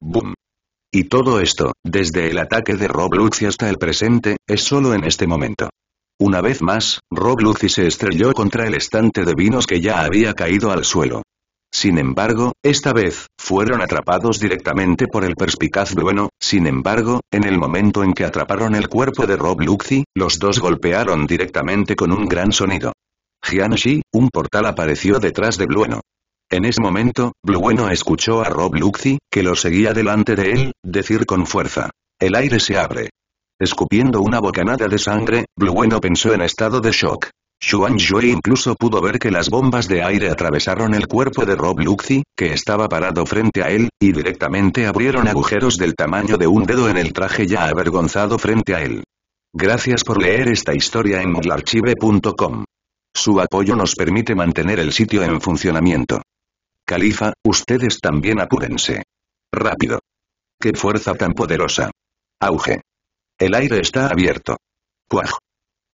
[SPEAKER 1] Boom. Y todo esto, desde el ataque de Rob Lucy hasta el presente, es solo en este momento. Una vez más, Rob Lucy se estrelló contra el estante de vinos que ya había caído al suelo. Sin embargo, esta vez, fueron atrapados directamente por el perspicaz Blueno, sin embargo, en el momento en que atraparon el cuerpo de Rob Luxi, los dos golpearon directamente con un gran sonido. Shi, un portal apareció detrás de Blueno. En ese momento, Blueno escuchó a Rob Luxi, que lo seguía delante de él, decir con fuerza. El aire se abre. Escupiendo una bocanada de sangre, Blueno pensó en estado de shock. Xuan incluso pudo ver que las bombas de aire atravesaron el cuerpo de Rob Luxi, que estaba parado frente a él, y directamente abrieron agujeros del tamaño de un dedo en el traje ya avergonzado frente a él. Gracias por leer esta historia en modelarchive.com. Su apoyo nos permite mantener el sitio en funcionamiento. Califa, ustedes también apúrense. Rápido. ¡Qué fuerza tan poderosa! Auge. El aire está abierto. Cuaj.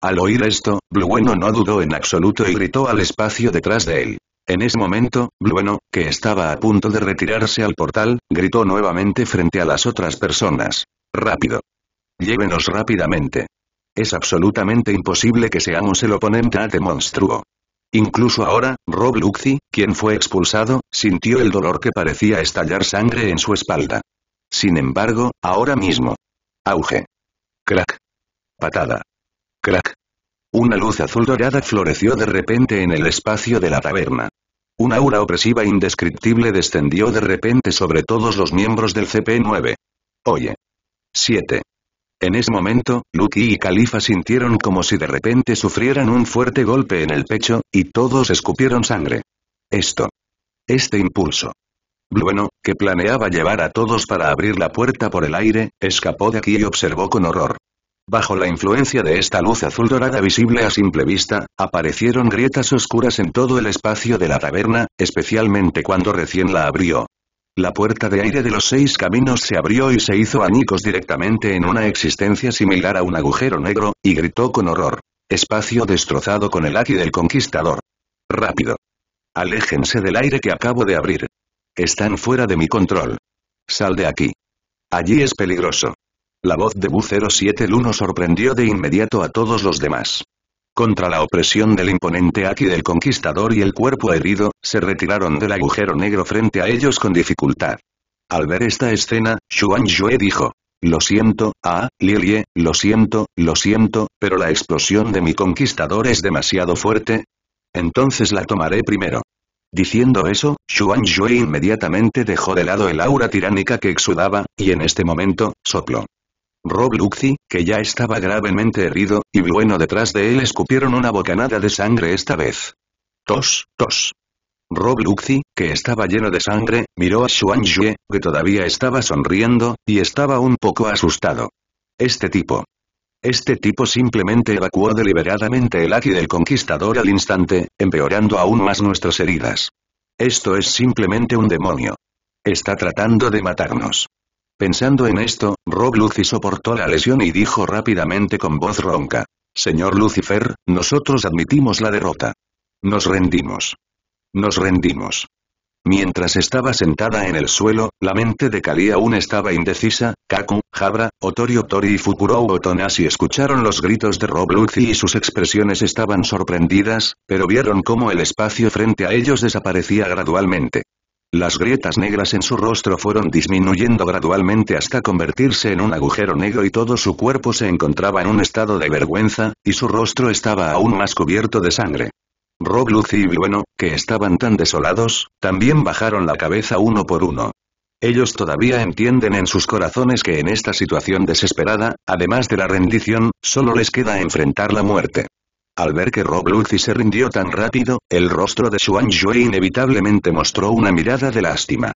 [SPEAKER 1] Al oír esto, Blueno no dudó en absoluto y gritó al espacio detrás de él. En ese momento, Blueno, que estaba a punto de retirarse al portal, gritó nuevamente frente a las otras personas. ¡Rápido! Llévenos rápidamente. Es absolutamente imposible que seamos el oponente a monstruo. Incluso ahora, Rob Luxi, quien fue expulsado, sintió el dolor que parecía estallar sangre en su espalda. Sin embargo, ahora mismo. Auge. Crack. Patada. Crack. Una luz azul dorada floreció de repente en el espacio de la taberna. Una aura opresiva indescriptible descendió de repente sobre todos los miembros del CP9. Oye. 7. En ese momento, Lucky y Califa sintieron como si de repente sufrieran un fuerte golpe en el pecho, y todos escupieron sangre. Esto. Este impulso. Bueno, que planeaba llevar a todos para abrir la puerta por el aire, escapó de aquí y observó con horror. Bajo la influencia de esta luz azul dorada visible a simple vista, aparecieron grietas oscuras en todo el espacio de la taberna, especialmente cuando recién la abrió. La puerta de aire de los seis caminos se abrió y se hizo añicos directamente en una existencia similar a un agujero negro, y gritó con horror. Espacio destrozado con el aquí del conquistador. Rápido. Aléjense del aire que acabo de abrir. Están fuera de mi control. Sal de aquí. Allí es peligroso. La voz de Bu 07 Luno sorprendió de inmediato a todos los demás. Contra la opresión del imponente Aki del conquistador y el cuerpo herido, se retiraron del agujero negro frente a ellos con dificultad. Al ver esta escena, Xuan Yue dijo, lo siento, ah, Lilie, lo siento, lo siento, pero la explosión de mi conquistador es demasiado fuerte. Entonces la tomaré primero. Diciendo eso, Xuan Yue inmediatamente dejó de lado el aura tiránica que exudaba, y en este momento, sopló. Rob Luxi que ya estaba gravemente herido, y Bueno detrás de él escupieron una bocanada de sangre esta vez. Tos, tos. Rob Luxi, que estaba lleno de sangre, miró a Xuan que todavía estaba sonriendo, y estaba un poco asustado. Este tipo. Este tipo simplemente evacuó deliberadamente el ati del conquistador al instante, empeorando aún más nuestras heridas. Esto es simplemente un demonio. Está tratando de matarnos. Pensando en esto, Rob Lucy soportó la lesión y dijo rápidamente con voz ronca. Señor Lucifer, nosotros admitimos la derrota. Nos rendimos. Nos rendimos. Mientras estaba sentada en el suelo, la mente de Kali aún estaba indecisa, Kaku, Jabra, Otori Otori y Fukurou Otonashi escucharon los gritos de Rob Lucy y sus expresiones estaban sorprendidas, pero vieron cómo el espacio frente a ellos desaparecía gradualmente. Las grietas negras en su rostro fueron disminuyendo gradualmente hasta convertirse en un agujero negro y todo su cuerpo se encontraba en un estado de vergüenza, y su rostro estaba aún más cubierto de sangre. Rob, Lucy y Bueno, que estaban tan desolados, también bajaron la cabeza uno por uno. Ellos todavía entienden en sus corazones que en esta situación desesperada, además de la rendición, solo les queda enfrentar la muerte. Al ver que Rob se rindió tan rápido, el rostro de Xuan Yue inevitablemente mostró una mirada de lástima.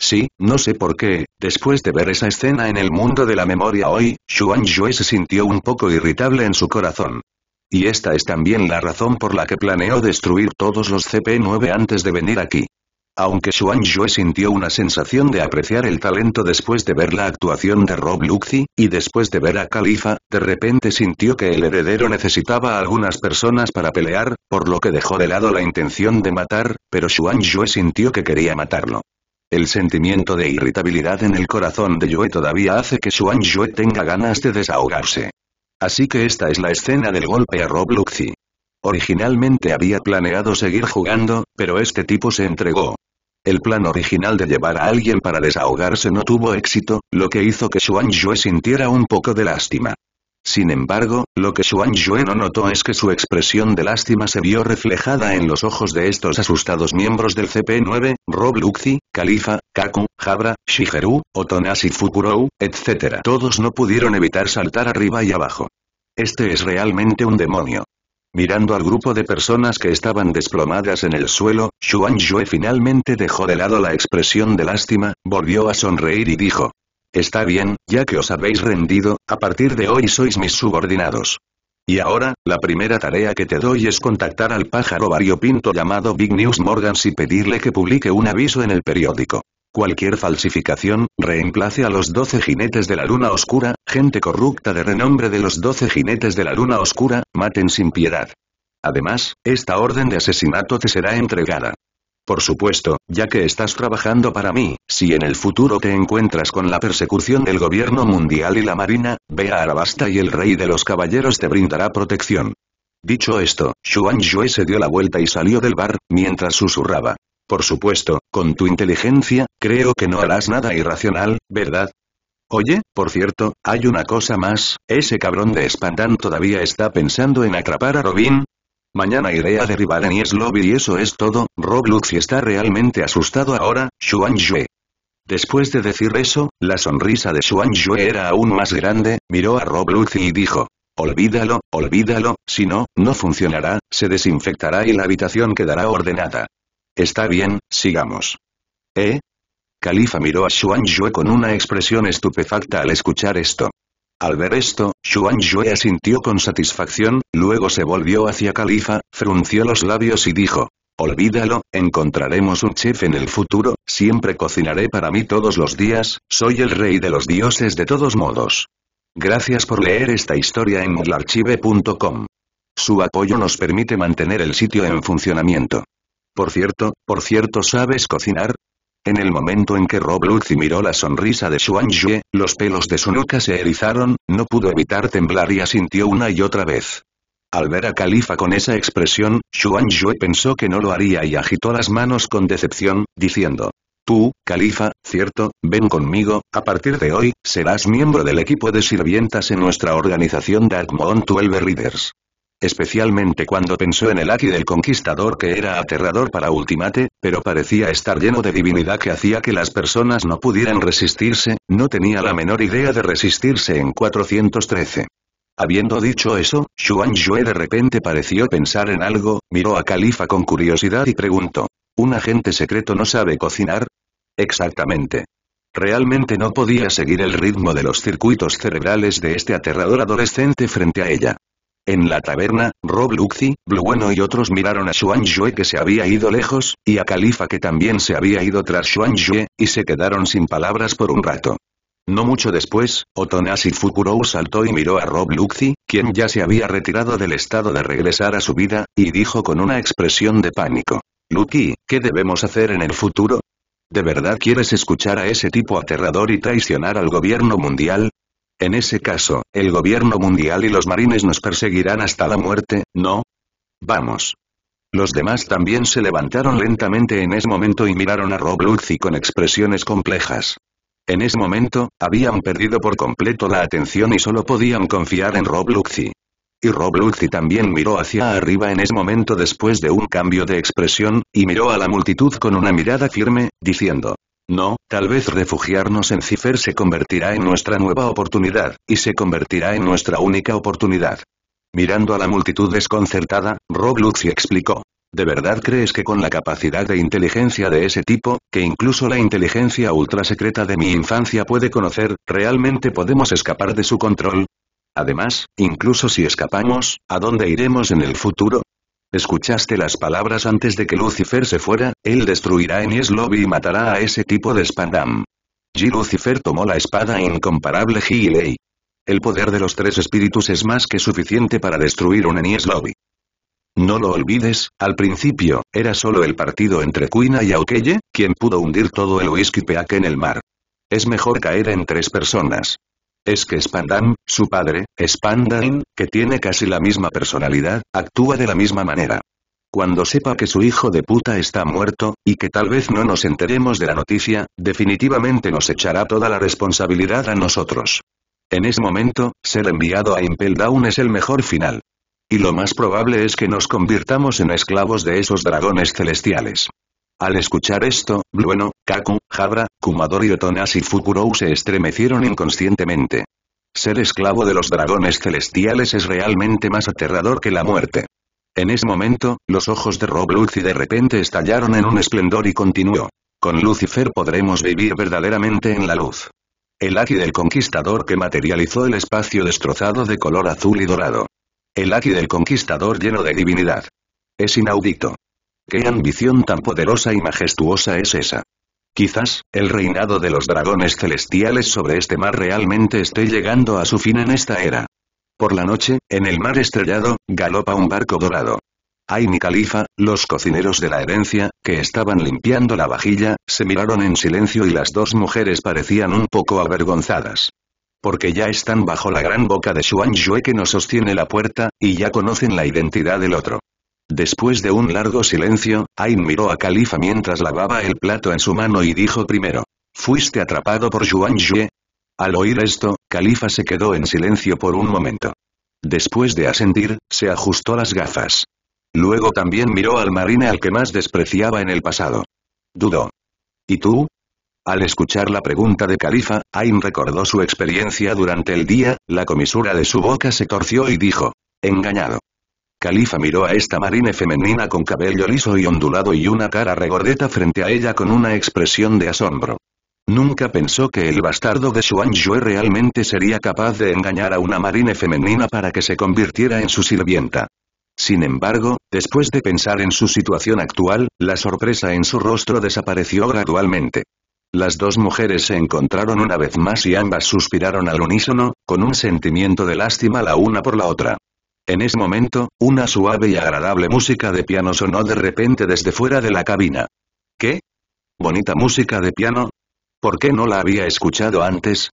[SPEAKER 1] Sí, no sé por qué, después de ver esa escena en el mundo de la memoria hoy, Xuan Yue se sintió un poco irritable en su corazón. Y esta es también la razón por la que planeó destruir todos los CP9 antes de venir aquí aunque Xuan Yue sintió una sensación de apreciar el talento después de ver la actuación de Rob Luxi, y después de ver a Khalifa, de repente sintió que el heredero necesitaba a algunas personas para pelear, por lo que dejó de lado la intención de matar, pero Xuan Yue sintió que quería matarlo. El sentimiento de irritabilidad en el corazón de Yue todavía hace que Xuan Yue tenga ganas de desahogarse. Así que esta es la escena del golpe a Rob Luxi. Originalmente había planeado seguir jugando, pero este tipo se entregó, el plan original de llevar a alguien para desahogarse no tuvo éxito, lo que hizo que Xuan sintiera un poco de lástima. Sin embargo, lo que Xuan no notó es que su expresión de lástima se vio reflejada en los ojos de estos asustados miembros del CP9, Rob Luxi, Khalifa, Kaku, Jabra, Shigeru, Otonashi Fukurou, etc. Todos no pudieron evitar saltar arriba y abajo. Este es realmente un demonio. Mirando al grupo de personas que estaban desplomadas en el suelo, Xuan Yue finalmente dejó de lado la expresión de lástima, volvió a sonreír y dijo. Está bien, ya que os habéis rendido, a partir de hoy sois mis subordinados. Y ahora, la primera tarea que te doy es contactar al pájaro variopinto llamado Big News Morgans y pedirle que publique un aviso en el periódico. Cualquier falsificación, reemplace a los doce jinetes de la luna oscura, gente corrupta de renombre de los doce jinetes de la luna oscura, maten sin piedad. Además, esta orden de asesinato te será entregada. Por supuesto, ya que estás trabajando para mí, si en el futuro te encuentras con la persecución del gobierno mundial y la marina, ve a Arabasta y el rey de los caballeros te brindará protección. Dicho esto, Shuan Yue se dio la vuelta y salió del bar, mientras susurraba. Por supuesto, con tu inteligencia, creo que no harás nada irracional, ¿verdad? Oye, por cierto, hay una cosa más, ese cabrón de Spandan todavía está pensando en atrapar a Robin, Mañana iré a derribar a lobby y eso es todo, Robluxi está realmente asustado ahora, Xuan Después de decir eso, la sonrisa de Xuan era aún más grande, miró a Robluxi y dijo. Olvídalo, olvídalo, si no, no funcionará, se desinfectará y la habitación quedará ordenada. Está bien, sigamos. ¿Eh? Califa miró a Xuan Yue con una expresión estupefacta al escuchar esto. Al ver esto, Xuan Yue asintió con satisfacción, luego se volvió hacia Califa, frunció los labios y dijo, Olvídalo, encontraremos un chef en el futuro, siempre cocinaré para mí todos los días, soy el rey de los dioses de todos modos. Gracias por leer esta historia en modlarchive.com. Su apoyo nos permite mantener el sitio en funcionamiento. Por cierto, por cierto ¿sabes cocinar? En el momento en que Roblox miró la sonrisa de Xuan Yue, los pelos de su nuca se erizaron, no pudo evitar temblar y asintió una y otra vez. Al ver a Califa con esa expresión, Xuan pensó que no lo haría y agitó las manos con decepción, diciendo, Tú, Califa, cierto, ven conmigo, a partir de hoy, serás miembro del equipo de sirvientas en nuestra organización Darkmoon 12 Readers especialmente cuando pensó en el aquí del conquistador que era aterrador para Ultimate, pero parecía estar lleno de divinidad que hacía que las personas no pudieran resistirse, no tenía la menor idea de resistirse en 413. Habiendo dicho eso, Xuan Yue de repente pareció pensar en algo, miró a Califa con curiosidad y preguntó. ¿Un agente secreto no sabe cocinar? Exactamente. Realmente no podía seguir el ritmo de los circuitos cerebrales de este aterrador adolescente frente a ella. En la taberna, Rob Luxi, Blueno y otros miraron a Xuan que se había ido lejos, y a Califa que también se había ido tras Xuan y se quedaron sin palabras por un rato. No mucho después, Otonashi Fukurou saltó y miró a Rob Luxi, quien ya se había retirado del estado de regresar a su vida, y dijo con una expresión de pánico. Lucky, ¿qué debemos hacer en el futuro? ¿De verdad quieres escuchar a ese tipo aterrador y traicionar al gobierno mundial? En ese caso, el gobierno mundial y los marines nos perseguirán hasta la muerte, ¿no? Vamos. Los demás también se levantaron lentamente en ese momento y miraron a Luzzi con expresiones complejas. En ese momento, habían perdido por completo la atención y solo podían confiar en Luzzi. Y Luzzi también miró hacia arriba en ese momento después de un cambio de expresión, y miró a la multitud con una mirada firme, diciendo, no, tal vez refugiarnos en Cifer se convertirá en nuestra nueva oportunidad, y se convertirá en nuestra única oportunidad. Mirando a la multitud desconcertada, Rob explicó. ¿De verdad crees que con la capacidad de inteligencia de ese tipo, que incluso la inteligencia ultra secreta de mi infancia puede conocer, realmente podemos escapar de su control? Además, incluso si escapamos, ¿a dónde iremos en el futuro? Escuchaste las palabras antes de que Lucifer se fuera, él destruirá Enies Lobby y matará a ese tipo de Spandam. G. Lucifer tomó la espada incomparable Lei. El poder de los tres espíritus es más que suficiente para destruir un Enies Lobby. No lo olvides, al principio, era solo el partido entre Cuina y Aukeye, quien pudo hundir todo el whisky Peak en el mar. Es mejor caer en tres personas es que Spandam, su padre, Spandain, que tiene casi la misma personalidad, actúa de la misma manera. Cuando sepa que su hijo de puta está muerto, y que tal vez no nos enteremos de la noticia, definitivamente nos echará toda la responsabilidad a nosotros. En ese momento, ser enviado a Impel Down es el mejor final. Y lo más probable es que nos convirtamos en esclavos de esos dragones celestiales. Al escuchar esto, Blueno, Kaku, Jabra, Kumador y y Fukurou se estremecieron inconscientemente. Ser esclavo de los dragones celestiales es realmente más aterrador que la muerte. En ese momento, los ojos de Robluzi de repente estallaron en un esplendor y continuó. Con Lucifer podremos vivir verdaderamente en la luz. El Aki del Conquistador que materializó el espacio destrozado de color azul y dorado. El Aki del Conquistador lleno de divinidad. Es inaudito. ¿Qué ambición tan poderosa y majestuosa es esa? Quizás, el reinado de los dragones celestiales sobre este mar realmente esté llegando a su fin en esta era. Por la noche, en el mar estrellado, galopa un barco dorado. mi Califa, los cocineros de la herencia, que estaban limpiando la vajilla, se miraron en silencio y las dos mujeres parecían un poco avergonzadas. Porque ya están bajo la gran boca de Xuan que nos sostiene la puerta, y ya conocen la identidad del otro. Después de un largo silencio, Ain miró a Califa mientras lavaba el plato en su mano y dijo primero. ¿Fuiste atrapado por Yuan Yue? Al oír esto, Califa se quedó en silencio por un momento. Después de asentir, se ajustó las gafas. Luego también miró al marine al que más despreciaba en el pasado. Dudó. ¿Y tú? Al escuchar la pregunta de Califa, Ain recordó su experiencia durante el día, la comisura de su boca se torció y dijo. Engañado. Califa miró a esta marine femenina con cabello liso y ondulado y una cara regordeta frente a ella con una expresión de asombro. Nunca pensó que el bastardo de Xuan Yue realmente sería capaz de engañar a una marine femenina para que se convirtiera en su sirvienta. Sin embargo, después de pensar en su situación actual, la sorpresa en su rostro desapareció gradualmente. Las dos mujeres se encontraron una vez más y ambas suspiraron al unísono, con un sentimiento de lástima la una por la otra. En ese momento, una suave y agradable música de piano sonó de repente desde fuera de la cabina. ¿Qué? ¿Bonita música de piano? ¿Por qué no la había escuchado antes?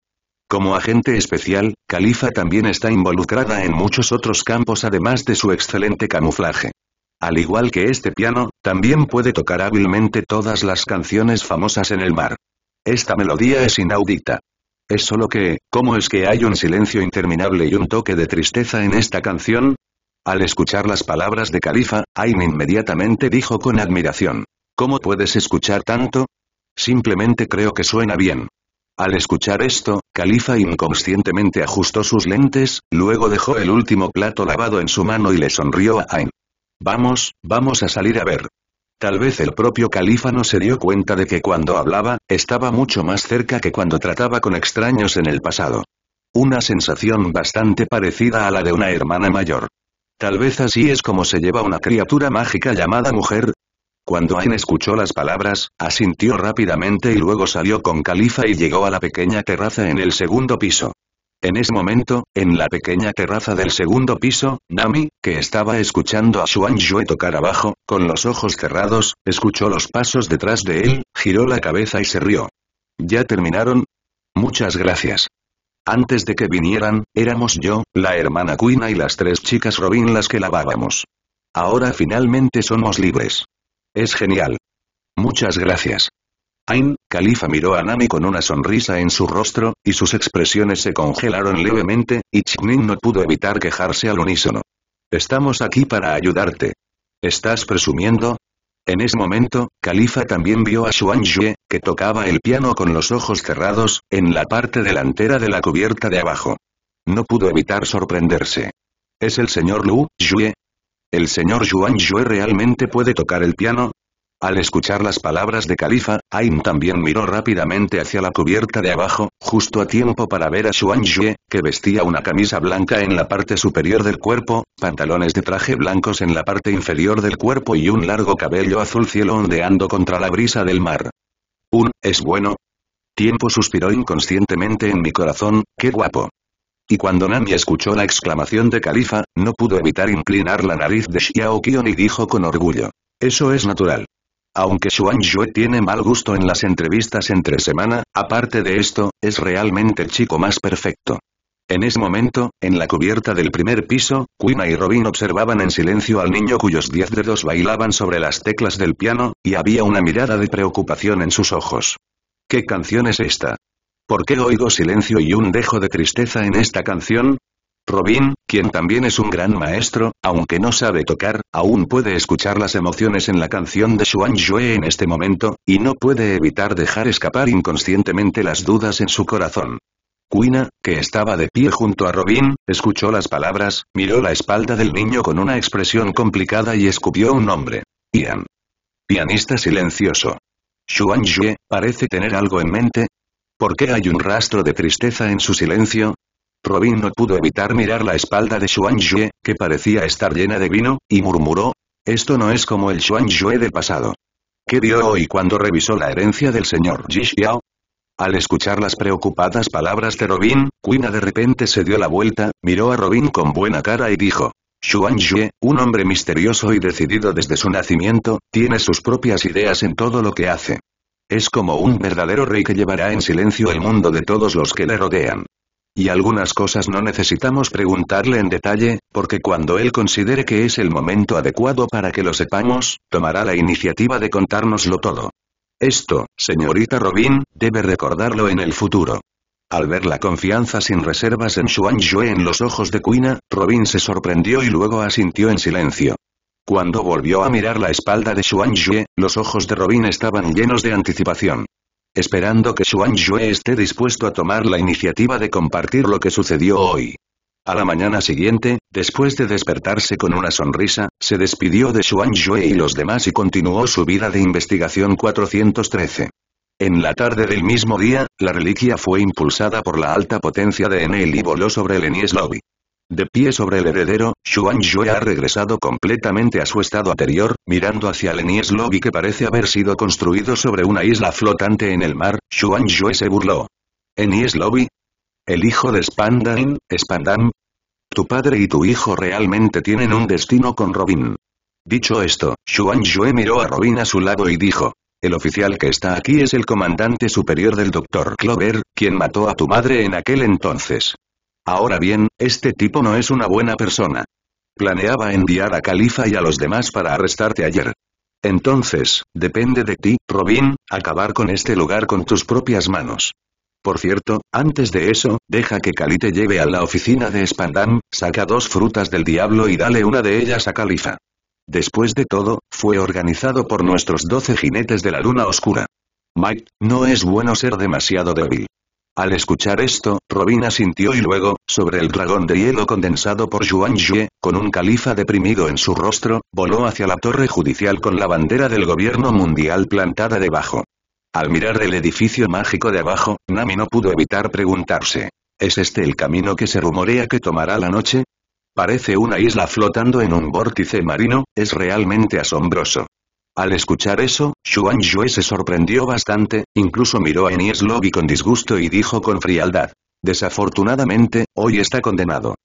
[SPEAKER 1] Como agente especial, Califa también está involucrada en muchos otros campos además de su excelente camuflaje. Al igual que este piano, también puede tocar hábilmente todas las canciones famosas en el mar. Esta melodía es inaudita. Es solo que, ¿cómo es que hay un silencio interminable y un toque de tristeza en esta canción? Al escuchar las palabras de Califa, Ain inmediatamente dijo con admiración. ¿Cómo puedes escuchar tanto? Simplemente creo que suena bien. Al escuchar esto, Califa inconscientemente ajustó sus lentes, luego dejó el último plato lavado en su mano y le sonrió a Ain. Vamos, vamos a salir a ver. Tal vez el propio califa no se dio cuenta de que cuando hablaba, estaba mucho más cerca que cuando trataba con extraños en el pasado. Una sensación bastante parecida a la de una hermana mayor. Tal vez así es como se lleva una criatura mágica llamada mujer. Cuando Ain escuchó las palabras, asintió rápidamente y luego salió con Califa y llegó a la pequeña terraza en el segundo piso. En ese momento, en la pequeña terraza del segundo piso, Nami, que estaba escuchando a Xuan Yue tocar abajo, con los ojos cerrados, escuchó los pasos detrás de él, giró la cabeza y se rió. ¿Ya terminaron? Muchas gracias. Antes de que vinieran, éramos yo, la hermana Kuina y las tres chicas Robin las que lavábamos. Ahora finalmente somos libres. Es genial. Muchas gracias. Ain, Califa miró a Nami con una sonrisa en su rostro, y sus expresiones se congelaron levemente, y Chikmin no pudo evitar quejarse al unísono. Estamos aquí para ayudarte. ¿Estás presumiendo? En ese momento, Califa también vio a Xuan Yue, que tocaba el piano con los ojos cerrados, en la parte delantera de la cubierta de abajo. No pudo evitar sorprenderse. ¿Es el señor Lu Yue? ¿El señor Xuan Yue realmente puede tocar el piano? Al escuchar las palabras de Califa, Aim también miró rápidamente hacia la cubierta de abajo, justo a tiempo para ver a Xuan que vestía una camisa blanca en la parte superior del cuerpo, pantalones de traje blancos en la parte inferior del cuerpo y un largo cabello azul cielo ondeando contra la brisa del mar. Un, es bueno. Tiempo suspiró inconscientemente en mi corazón, qué guapo. Y cuando Nami escuchó la exclamación de Califa, no pudo evitar inclinar la nariz de Xiao Qion y dijo con orgullo. Eso es natural. Aunque Xuan Yue tiene mal gusto en las entrevistas entre semana, aparte de esto, es realmente el chico más perfecto. En ese momento, en la cubierta del primer piso, Quina y Robin observaban en silencio al niño cuyos diez dedos bailaban sobre las teclas del piano, y había una mirada de preocupación en sus ojos. ¿Qué canción es esta? ¿Por qué oigo silencio y un dejo de tristeza en esta canción? Robin, quien también es un gran maestro, aunque no sabe tocar, aún puede escuchar las emociones en la canción de Xuan en este momento, y no puede evitar dejar escapar inconscientemente las dudas en su corazón. Quina, que estaba de pie junto a Robin, escuchó las palabras, miró la espalda del niño con una expresión complicada y escupió un nombre. Ian. Pianista silencioso. Xuan parece tener algo en mente, ¿Por qué hay un rastro de tristeza en su silencio? Robin no pudo evitar mirar la espalda de Xuan que parecía estar llena de vino, y murmuró, esto no es como el Xuan del pasado. ¿Qué vio hoy cuando revisó la herencia del señor Ji Xiao? Al escuchar las preocupadas palabras de Robin, Quina de repente se dio la vuelta, miró a Robin con buena cara y dijo, Xuan un hombre misterioso y decidido desde su nacimiento, tiene sus propias ideas en todo lo que hace. Es como un verdadero rey que llevará en silencio el mundo de todos los que le rodean. Y algunas cosas no necesitamos preguntarle en detalle, porque cuando él considere que es el momento adecuado para que lo sepamos, tomará la iniciativa de contárnoslo todo. Esto, señorita Robin, debe recordarlo en el futuro. Al ver la confianza sin reservas en Xuan en los ojos de Quina, Robin se sorprendió y luego asintió en silencio. Cuando volvió a mirar la espalda de Xuan los ojos de Robin estaban llenos de anticipación esperando que Xuan Yue esté dispuesto a tomar la iniciativa de compartir lo que sucedió hoy. A la mañana siguiente, después de despertarse con una sonrisa, se despidió de Xuan Yue y los demás y continuó su vida de investigación 413. En la tarde del mismo día, la reliquia fue impulsada por la alta potencia de Enel y voló sobre el Enies Lobby. De pie sobre el heredero, Xuan Yue ha regresado completamente a su estado anterior, mirando hacia el Enies Lobby que parece haber sido construido sobre una isla flotante en el mar, Xuan se burló. ¿Enies Lobby? ¿El hijo de Spandan, Spandam? Tu padre y tu hijo realmente tienen un destino con Robin. Dicho esto, Xuan Yue miró a Robin a su lado y dijo, el oficial que está aquí es el comandante superior del Dr. Clover, quien mató a tu madre en aquel entonces. Ahora bien, este tipo no es una buena persona. Planeaba enviar a Califa y a los demás para arrestarte ayer. Entonces, depende de ti, Robin, acabar con este lugar con tus propias manos. Por cierto, antes de eso, deja que Cali te lleve a la oficina de Spandam, saca dos frutas del diablo y dale una de ellas a Califa. Después de todo, fue organizado por nuestros doce jinetes de la luna oscura. Mike, no es bueno ser demasiado débil. Al escuchar esto, Robin asintió y luego, sobre el dragón de hielo condensado por Yuan Yue, con un califa deprimido en su rostro, voló hacia la torre judicial con la bandera del gobierno mundial plantada debajo. Al mirar el edificio mágico de abajo, Nami no pudo evitar preguntarse. ¿Es este el camino que se rumorea que tomará la noche? Parece una isla flotando en un vórtice marino, es realmente asombroso. Al escuchar eso, Xuan se sorprendió bastante, incluso miró a Enies Lobby con disgusto y dijo con frialdad. Desafortunadamente, hoy está condenado.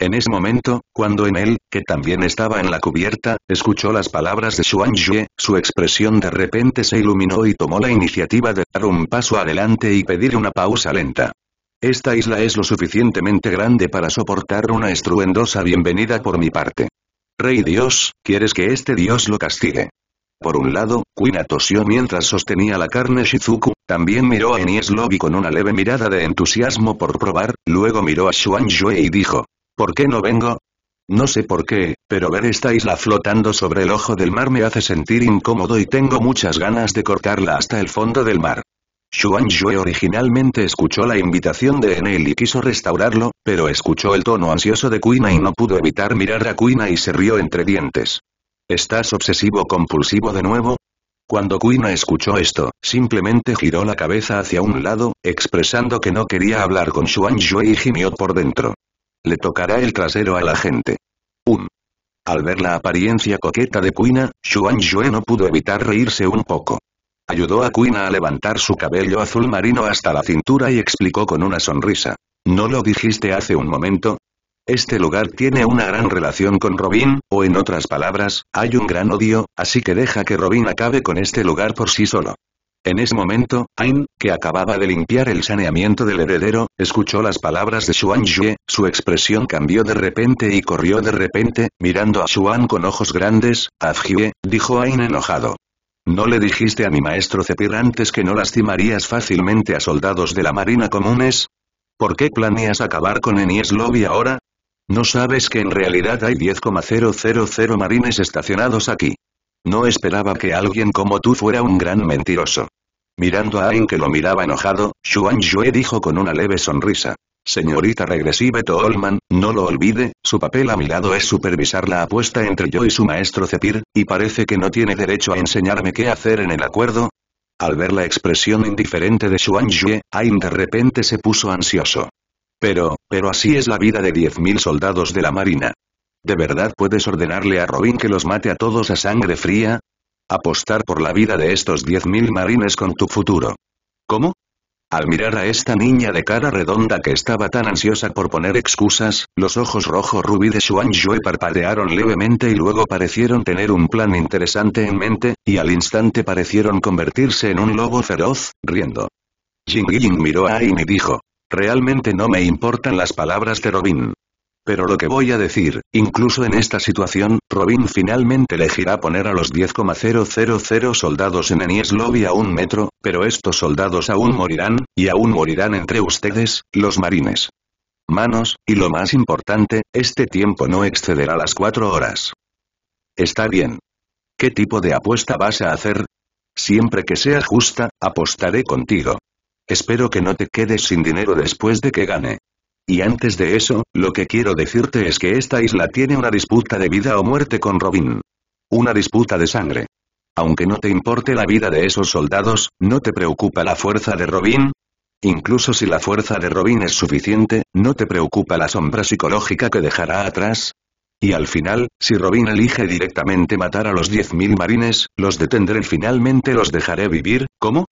[SPEAKER 1] En ese momento, cuando en él, que también estaba en la cubierta, escuchó las palabras de Xuan su expresión de repente se iluminó y tomó la iniciativa de dar un paso adelante y pedir una pausa lenta. Esta isla es lo suficientemente grande para soportar una estruendosa bienvenida por mi parte. Rey Dios, ¿quieres que este Dios lo castigue? Por un lado, Quina tosió mientras sostenía la carne Shizuku, también miró a Enies Lobby con una leve mirada de entusiasmo por probar, luego miró a Xuan Yue y dijo, ¿por qué no vengo? No sé por qué, pero ver esta isla flotando sobre el ojo del mar me hace sentir incómodo y tengo muchas ganas de cortarla hasta el fondo del mar. Xuan Yue originalmente escuchó la invitación de Enel y quiso restaurarlo, pero escuchó el tono ansioso de Kuina y no pudo evitar mirar a Kuina y se rió entre dientes. ¿Estás obsesivo-compulsivo de nuevo? Cuando Quina escuchó esto, simplemente giró la cabeza hacia un lado, expresando que no quería hablar con Xuan y gimió por dentro. Le tocará el trasero a la gente. Um. Al ver la apariencia coqueta de Quina, Xuan no pudo evitar reírse un poco. Ayudó a Quina a levantar su cabello azul marino hasta la cintura y explicó con una sonrisa. ¿No lo dijiste hace un momento? Este lugar tiene una gran relación con Robin, o en otras palabras, hay un gran odio, así que deja que Robin acabe con este lugar por sí solo. En ese momento, Ain, que acababa de limpiar el saneamiento del heredero, escuchó las palabras de Xuan Yue, su expresión cambió de repente y corrió de repente, mirando a Xuan con ojos grandes, Afjie, dijo Ain enojado. ¿No le dijiste a mi maestro Cepir antes que no lastimarías fácilmente a soldados de la marina comunes? ¿Por qué planeas acabar con Enies Lobby ahora? No sabes que en realidad hay 10,000 marines estacionados aquí. No esperaba que alguien como tú fuera un gran mentiroso. Mirando a Ain que lo miraba enojado, Xuan Yue dijo con una leve sonrisa. Señorita regresiva Tolman, no lo olvide, su papel a mi lado es supervisar la apuesta entre yo y su maestro Zepir, y parece que no tiene derecho a enseñarme qué hacer en el acuerdo. Al ver la expresión indiferente de Xuan Yue, Ain de repente se puso ansioso. Pero, pero así es la vida de diez mil soldados de la marina. ¿De verdad puedes ordenarle a Robin que los mate a todos a sangre fría? Apostar por la vida de estos diez mil marines con tu futuro. ¿Cómo? Al mirar a esta niña de cara redonda que estaba tan ansiosa por poner excusas, los ojos rojo rubí de Xuan parpadearon levemente y luego parecieron tener un plan interesante en mente, y al instante parecieron convertirse en un lobo feroz, riendo. Jing miró a Ain y dijo, Realmente no me importan las palabras de Robin. Pero lo que voy a decir, incluso en esta situación, Robin finalmente elegirá poner a los 10,000 soldados en lobby a un metro, pero estos soldados aún morirán, y aún morirán entre ustedes, los marines. Manos, y lo más importante, este tiempo no excederá las cuatro horas. Está bien. ¿Qué tipo de apuesta vas a hacer? Siempre que sea justa, apostaré contigo. Espero que no te quedes sin dinero después de que gane. Y antes de eso, lo que quiero decirte es que esta isla tiene una disputa de vida o muerte con Robin. Una disputa de sangre. Aunque no te importe la vida de esos soldados, ¿no te preocupa la fuerza de Robin? Incluso si la fuerza de Robin es suficiente, ¿no te preocupa la sombra psicológica que dejará atrás? Y al final, si Robin elige directamente matar a los 10.000 marines, los detendré y finalmente los dejaré vivir, ¿cómo?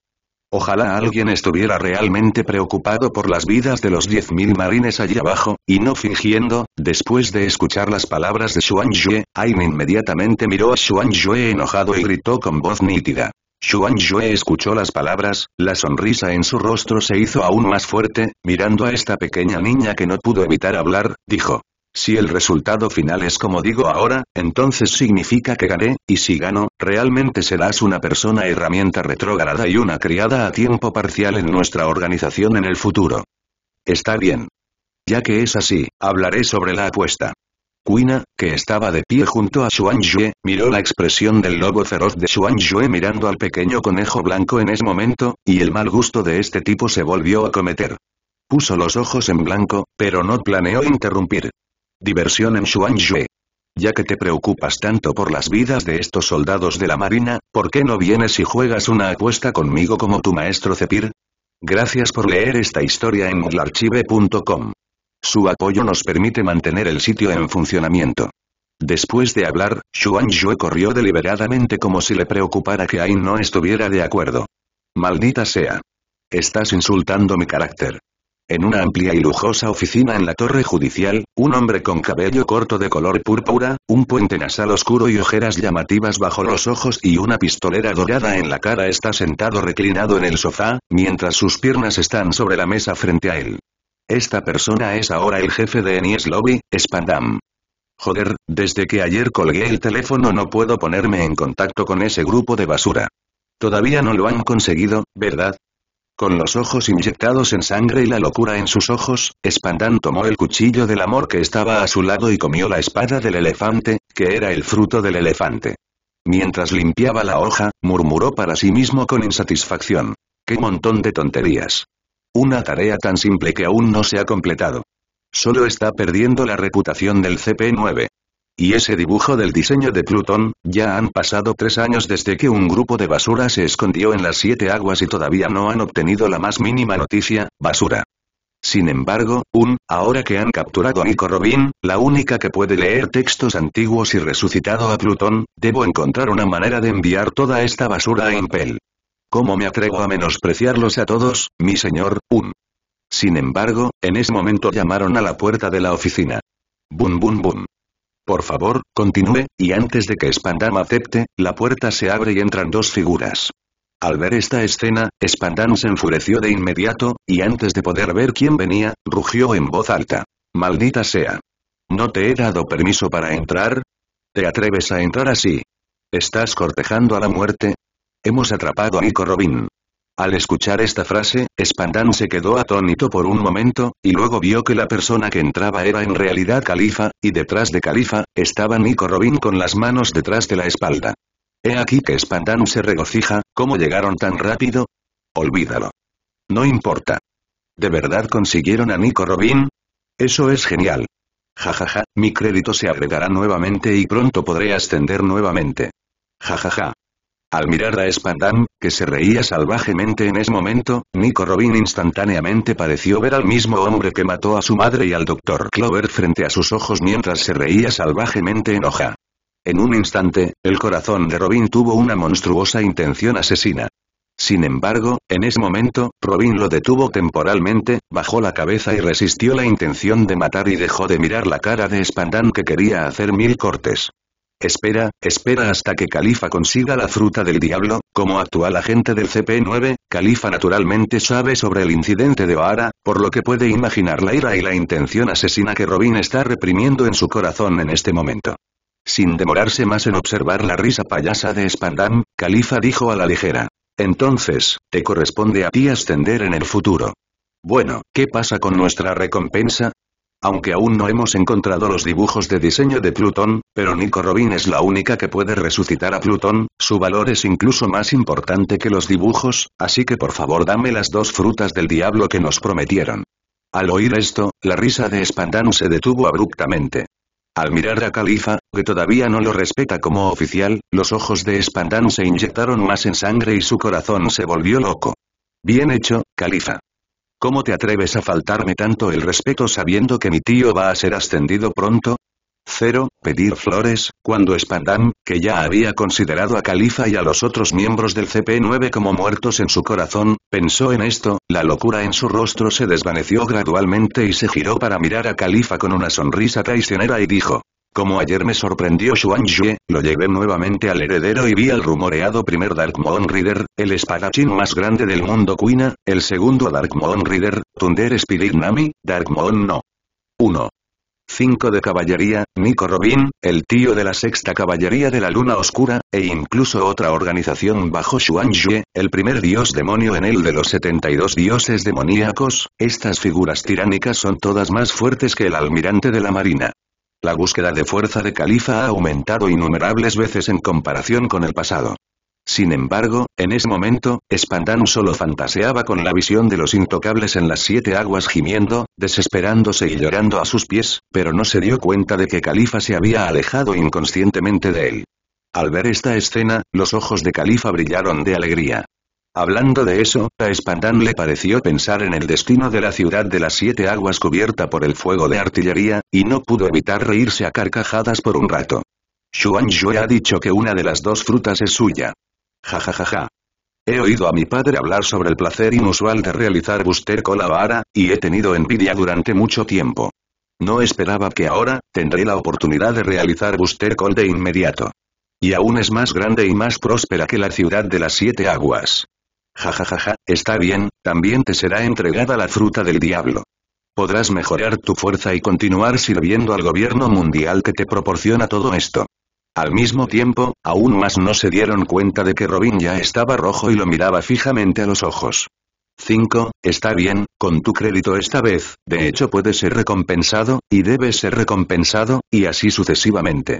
[SPEAKER 1] Ojalá alguien estuviera realmente preocupado por las vidas de los 10.000 marines allí abajo, y no fingiendo, después de escuchar las palabras de Xuan Yue, Ain inmediatamente miró a Xuan Yue enojado y gritó con voz nítida. Xuan Yue escuchó las palabras, la sonrisa en su rostro se hizo aún más fuerte, mirando a esta pequeña niña que no pudo evitar hablar, dijo. Si el resultado final es como digo ahora, entonces significa que gané, y si gano, realmente serás una persona herramienta retrógrada y una criada a tiempo parcial en nuestra organización en el futuro. Está bien. Ya que es así, hablaré sobre la apuesta. Quina, que estaba de pie junto a Xuan Yue, miró la expresión del lobo feroz de Xuan Yue mirando al pequeño conejo blanco en ese momento, y el mal gusto de este tipo se volvió a cometer. Puso los ojos en blanco, pero no planeó interrumpir. Diversión en Xuanzhue. Ya que te preocupas tanto por las vidas de estos soldados de la marina, ¿por qué no vienes y juegas una apuesta conmigo como tu maestro Cepir? Gracias por leer esta historia en mudlarchive.com. Su apoyo nos permite mantener el sitio en funcionamiento. Después de hablar, Xuanzhue corrió deliberadamente como si le preocupara que Ain no estuviera de acuerdo. Maldita sea. Estás insultando mi carácter. En una amplia y lujosa oficina en la torre judicial, un hombre con cabello corto de color púrpura, un puente nasal oscuro y ojeras llamativas bajo los ojos y una pistolera dorada en la cara está sentado reclinado en el sofá, mientras sus piernas están sobre la mesa frente a él. Esta persona es ahora el jefe de Enies Lobby, Spandam. Joder, desde que ayer colgué el teléfono no puedo ponerme en contacto con ese grupo de basura. Todavía no lo han conseguido, ¿verdad? Con los ojos inyectados en sangre y la locura en sus ojos, Spandam tomó el cuchillo del amor que estaba a su lado y comió la espada del elefante, que era el fruto del elefante. Mientras limpiaba la hoja, murmuró para sí mismo con insatisfacción. ¡Qué montón de tonterías! Una tarea tan simple que aún no se ha completado. Solo está perdiendo la reputación del CP9. Y ese dibujo del diseño de Plutón, ya han pasado tres años desde que un grupo de basura se escondió en las siete aguas y todavía no han obtenido la más mínima noticia, basura. Sin embargo, un, ahora que han capturado a Nico Robin, la única que puede leer textos antiguos y resucitado a Plutón, debo encontrar una manera de enviar toda esta basura a Impel. ¿Cómo me atrevo a menospreciarlos a todos, mi señor, un? Sin embargo, en ese momento llamaron a la puerta de la oficina. Bum bum bum. Por favor, continúe, y antes de que Spandam acepte, la puerta se abre y entran dos figuras. Al ver esta escena, Spandam se enfureció de inmediato, y antes de poder ver quién venía, rugió en voz alta. Maldita sea. ¿No te he dado permiso para entrar? ¿Te atreves a entrar así? ¿Estás cortejando a la muerte? Hemos atrapado a Nico Robin. Al escuchar esta frase, Spandan se quedó atónito por un momento, y luego vio que la persona que entraba era en realidad Califa, y detrás de Califa, estaba Nico Robin con las manos detrás de la espalda. He aquí que Spandan se regocija, ¿cómo llegaron tan rápido? Olvídalo. No importa. ¿De verdad consiguieron a Nico Robin? Eso es genial. Jajaja, mi crédito se agregará nuevamente y pronto podré ascender nuevamente. Jajaja. Al mirar a Spandam, que se reía salvajemente en ese momento, Nico Robin instantáneamente pareció ver al mismo hombre que mató a su madre y al doctor Clover frente a sus ojos mientras se reía salvajemente enoja. En un instante, el corazón de Robin tuvo una monstruosa intención asesina. Sin embargo, en ese momento, Robin lo detuvo temporalmente, bajó la cabeza y resistió la intención de matar y dejó de mirar la cara de Spandam que quería hacer mil cortes. Espera, espera hasta que Califa consiga la fruta del diablo, como actual agente del CP9, Califa naturalmente sabe sobre el incidente de O'Hara, por lo que puede imaginar la ira y la intención asesina que Robin está reprimiendo en su corazón en este momento. Sin demorarse más en observar la risa payasa de Spandam, Califa dijo a la ligera. Entonces, te corresponde a ti ascender en el futuro. Bueno, ¿qué pasa con nuestra recompensa? Aunque aún no hemos encontrado los dibujos de diseño de Plutón, pero Nico Robin es la única que puede resucitar a Plutón, su valor es incluso más importante que los dibujos, así que por favor dame las dos frutas del diablo que nos prometieron. Al oír esto, la risa de Spandan se detuvo abruptamente. Al mirar a Califa, que todavía no lo respeta como oficial, los ojos de Spandan se inyectaron más en sangre y su corazón se volvió loco. Bien hecho, Califa. ¿Cómo te atreves a faltarme tanto el respeto sabiendo que mi tío va a ser ascendido pronto? Cero, pedir flores, cuando Spandam, que ya había considerado a Califa y a los otros miembros del CP9 como muertos en su corazón, pensó en esto, la locura en su rostro se desvaneció gradualmente y se giró para mirar a Califa con una sonrisa traicionera y dijo, como ayer me sorprendió Xuan lo llevé nuevamente al heredero y vi al rumoreado primer moon Reader, el espadachín más grande del mundo Quina, el segundo moon Reader, Thunder Spirit Nami, moon no. 1. 5 de caballería, Nico Robin, el tío de la sexta caballería de la luna oscura, e incluso otra organización bajo Xuan el primer dios demonio en el de los 72 dioses demoníacos, estas figuras tiránicas son todas más fuertes que el almirante de la marina. La búsqueda de fuerza de Califa ha aumentado innumerables veces en comparación con el pasado. Sin embargo, en ese momento, Spandán solo fantaseaba con la visión de los intocables en las siete aguas gimiendo, desesperándose y llorando a sus pies, pero no se dio cuenta de que Califa se había alejado inconscientemente de él. Al ver esta escena, los ojos de Califa brillaron de alegría. Hablando de eso, a Espandan le pareció pensar en el destino de la ciudad de las siete aguas cubierta por el fuego de artillería, y no pudo evitar reírse a carcajadas por un rato. Xuan ha dicho que una de las dos frutas es suya. Ja He oído a mi padre hablar sobre el placer inusual de realizar Buster con la vara, y he tenido envidia durante mucho tiempo. No esperaba que ahora, tendré la oportunidad de realizar Buster Call de inmediato. Y aún es más grande y más próspera que la ciudad de las siete aguas jajajaja, está bien, también te será entregada la fruta del diablo. Podrás mejorar tu fuerza y continuar sirviendo al gobierno mundial que te proporciona todo esto. Al mismo tiempo, aún más no se dieron cuenta de que Robin ya estaba rojo y lo miraba fijamente a los ojos. 5. Está bien, con tu crédito esta vez, de hecho puede ser recompensado, y debe ser recompensado, y así sucesivamente.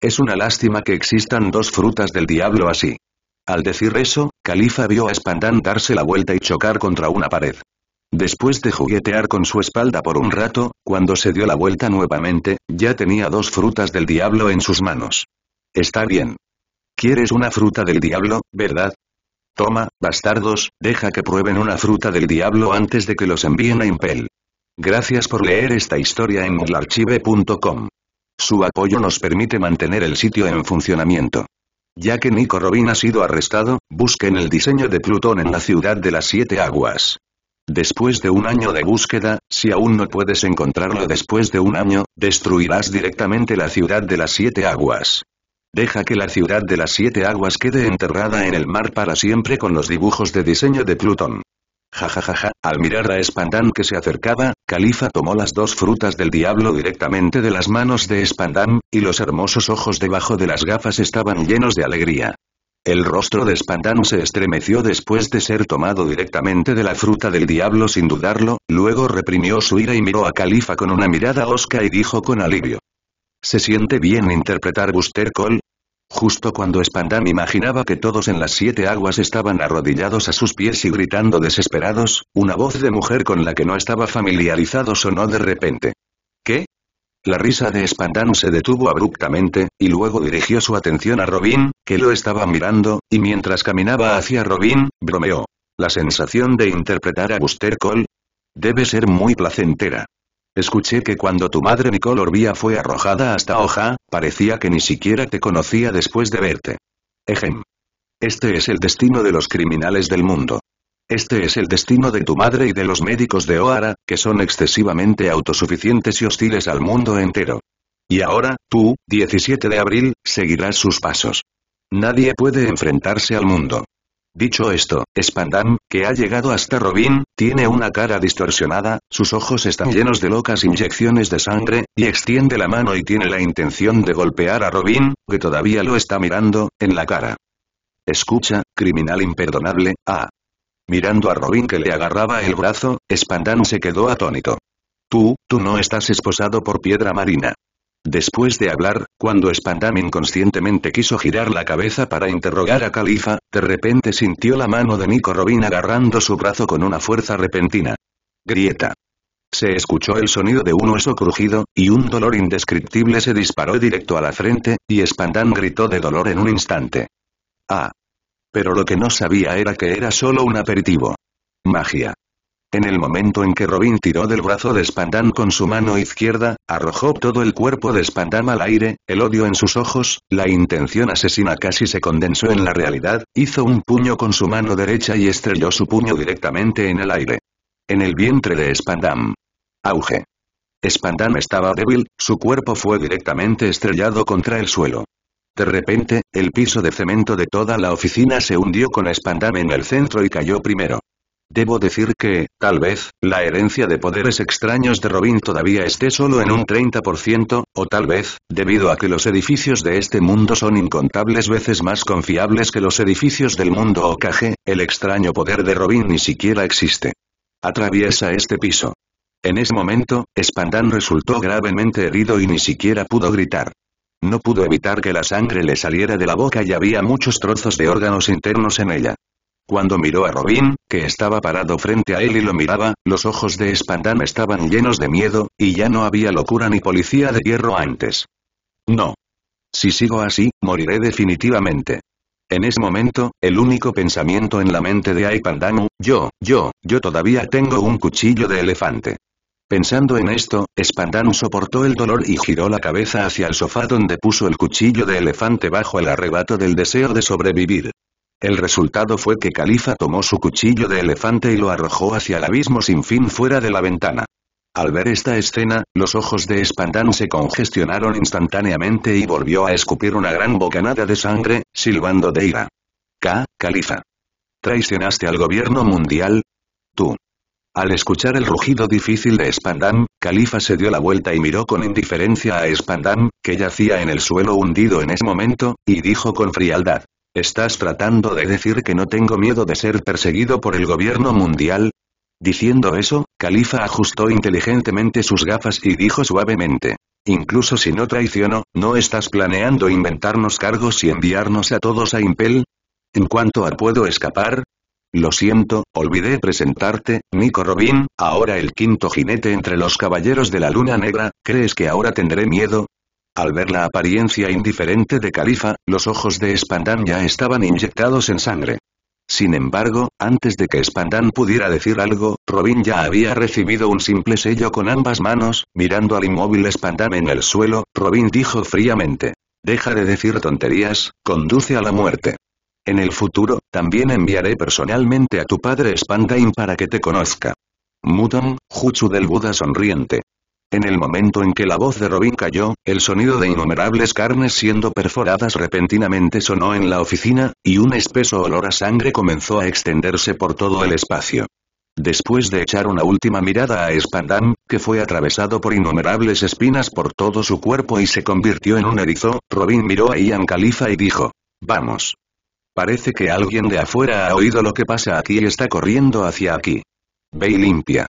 [SPEAKER 1] Es una lástima que existan dos frutas del diablo así. Al decir eso, Califa vio a Spandan darse la vuelta y chocar contra una pared. Después de juguetear con su espalda por un rato, cuando se dio la vuelta nuevamente, ya tenía dos frutas del diablo en sus manos. Está bien. ¿Quieres una fruta del diablo, verdad? Toma, bastardos, deja que prueben una fruta del diablo antes de que los envíen a Impel. Gracias por leer esta historia en nglarchive.com. Su apoyo nos permite mantener el sitio en funcionamiento. Ya que Nico Robin ha sido arrestado, busquen el diseño de Plutón en la ciudad de las Siete Aguas. Después de un año de búsqueda, si aún no puedes encontrarlo después de un año, destruirás directamente la ciudad de las Siete Aguas. Deja que la ciudad de las Siete Aguas quede enterrada en el mar para siempre con los dibujos de diseño de Plutón. Jajajaja, al mirar a Spandam que se acercaba, Califa tomó las dos frutas del diablo directamente de las manos de Spandam, y los hermosos ojos debajo de las gafas estaban llenos de alegría. El rostro de Spandam se estremeció después de ser tomado directamente de la fruta del diablo sin dudarlo, luego reprimió su ira y miró a Califa con una mirada osca y dijo con alivio. Se siente bien interpretar Buster Cole, Justo cuando Spandam imaginaba que todos en las siete aguas estaban arrodillados a sus pies y gritando desesperados, una voz de mujer con la que no estaba familiarizado sonó de repente. ¿Qué? La risa de Spandam se detuvo abruptamente, y luego dirigió su atención a Robin, que lo estaba mirando, y mientras caminaba hacia Robin, bromeó. La sensación de interpretar a Buster Cole debe ser muy placentera. Escuché que cuando tu madre Nicole Orbia fue arrojada hasta Hoja, parecía que ni siquiera te conocía después de verte. Ejem. Este es el destino de los criminales del mundo. Este es el destino de tu madre y de los médicos de Oara, que son excesivamente autosuficientes y hostiles al mundo entero. Y ahora, tú, 17 de abril, seguirás sus pasos. Nadie puede enfrentarse al mundo. Dicho esto, Spandam, que ha llegado hasta Robin, tiene una cara distorsionada, sus ojos están llenos de locas inyecciones de sangre, y extiende la mano y tiene la intención de golpear a Robin, que todavía lo está mirando, en la cara. Escucha, criminal imperdonable, ah. Mirando a Robin que le agarraba el brazo, Spandam se quedó atónito. Tú, tú no estás esposado por piedra marina. Después de hablar, cuando Spandam inconscientemente quiso girar la cabeza para interrogar a Califa, de repente sintió la mano de Nico Robin agarrando su brazo con una fuerza repentina. Grieta. Se escuchó el sonido de un hueso crujido, y un dolor indescriptible se disparó directo a la frente, y Spandam gritó de dolor en un instante. Ah. Pero lo que no sabía era que era solo un aperitivo. Magia. En el momento en que Robin tiró del brazo de Spandam con su mano izquierda, arrojó todo el cuerpo de Spandam al aire, el odio en sus ojos, la intención asesina casi se condensó en la realidad, hizo un puño con su mano derecha y estrelló su puño directamente en el aire. En el vientre de Spandam. Auge. Spandam estaba débil, su cuerpo fue directamente estrellado contra el suelo. De repente, el piso de cemento de toda la oficina se hundió con Spandam en el centro y cayó primero. Debo decir que, tal vez, la herencia de poderes extraños de Robin todavía esté solo en un 30%, o tal vez, debido a que los edificios de este mundo son incontables veces más confiables que los edificios del mundo Okage, el extraño poder de Robin ni siquiera existe. Atraviesa este piso. En ese momento, Spandan resultó gravemente herido y ni siquiera pudo gritar. No pudo evitar que la sangre le saliera de la boca y había muchos trozos de órganos internos en ella. Cuando miró a Robin, que estaba parado frente a él y lo miraba, los ojos de Spandam estaban llenos de miedo, y ya no había locura ni policía de hierro antes. No. Si sigo así, moriré definitivamente. En ese momento, el único pensamiento en la mente de Aipandamu, yo, yo, yo todavía tengo un cuchillo de elefante. Pensando en esto, Spandam soportó el dolor y giró la cabeza hacia el sofá donde puso el cuchillo de elefante bajo el arrebato del deseo de sobrevivir. El resultado fue que Califa tomó su cuchillo de elefante y lo arrojó hacia el abismo sin fin fuera de la ventana. Al ver esta escena, los ojos de Spandam se congestionaron instantáneamente y volvió a escupir una gran bocanada de sangre, silbando de ira. K. Califa. ¿Traicionaste al gobierno mundial? Tú. Al escuchar el rugido difícil de Spandam, Califa se dio la vuelta y miró con indiferencia a Spandam, que yacía en el suelo hundido en ese momento, y dijo con frialdad. ¿Estás tratando de decir que no tengo miedo de ser perseguido por el gobierno mundial? Diciendo eso, Califa ajustó inteligentemente sus gafas y dijo suavemente. Incluso si no traiciono, ¿no estás planeando inventarnos cargos y enviarnos a todos a Impel? En cuanto a puedo escapar, lo siento, olvidé presentarte, Nico Robin, ahora el quinto jinete entre los caballeros de la luna negra, ¿crees que ahora tendré miedo? Al ver la apariencia indiferente de Califa, los ojos de Spandan ya estaban inyectados en sangre. Sin embargo, antes de que Spandan pudiera decir algo, Robin ya había recibido un simple sello con ambas manos, mirando al inmóvil Spandam en el suelo, Robin dijo fríamente. Deja de decir tonterías, conduce a la muerte. En el futuro, también enviaré personalmente a tu padre Spandain para que te conozca. Mutan, Jutsu del Buda sonriente. En el momento en que la voz de Robin cayó, el sonido de innumerables carnes siendo perforadas repentinamente sonó en la oficina, y un espeso olor a sangre comenzó a extenderse por todo el espacio. Después de echar una última mirada a Spandam, que fue atravesado por innumerables espinas por todo su cuerpo y se convirtió en un erizo, Robin miró a Ian Khalifa y dijo, «Vamos». Parece que alguien de afuera ha oído lo que pasa aquí y está corriendo hacia aquí. Ve y limpia.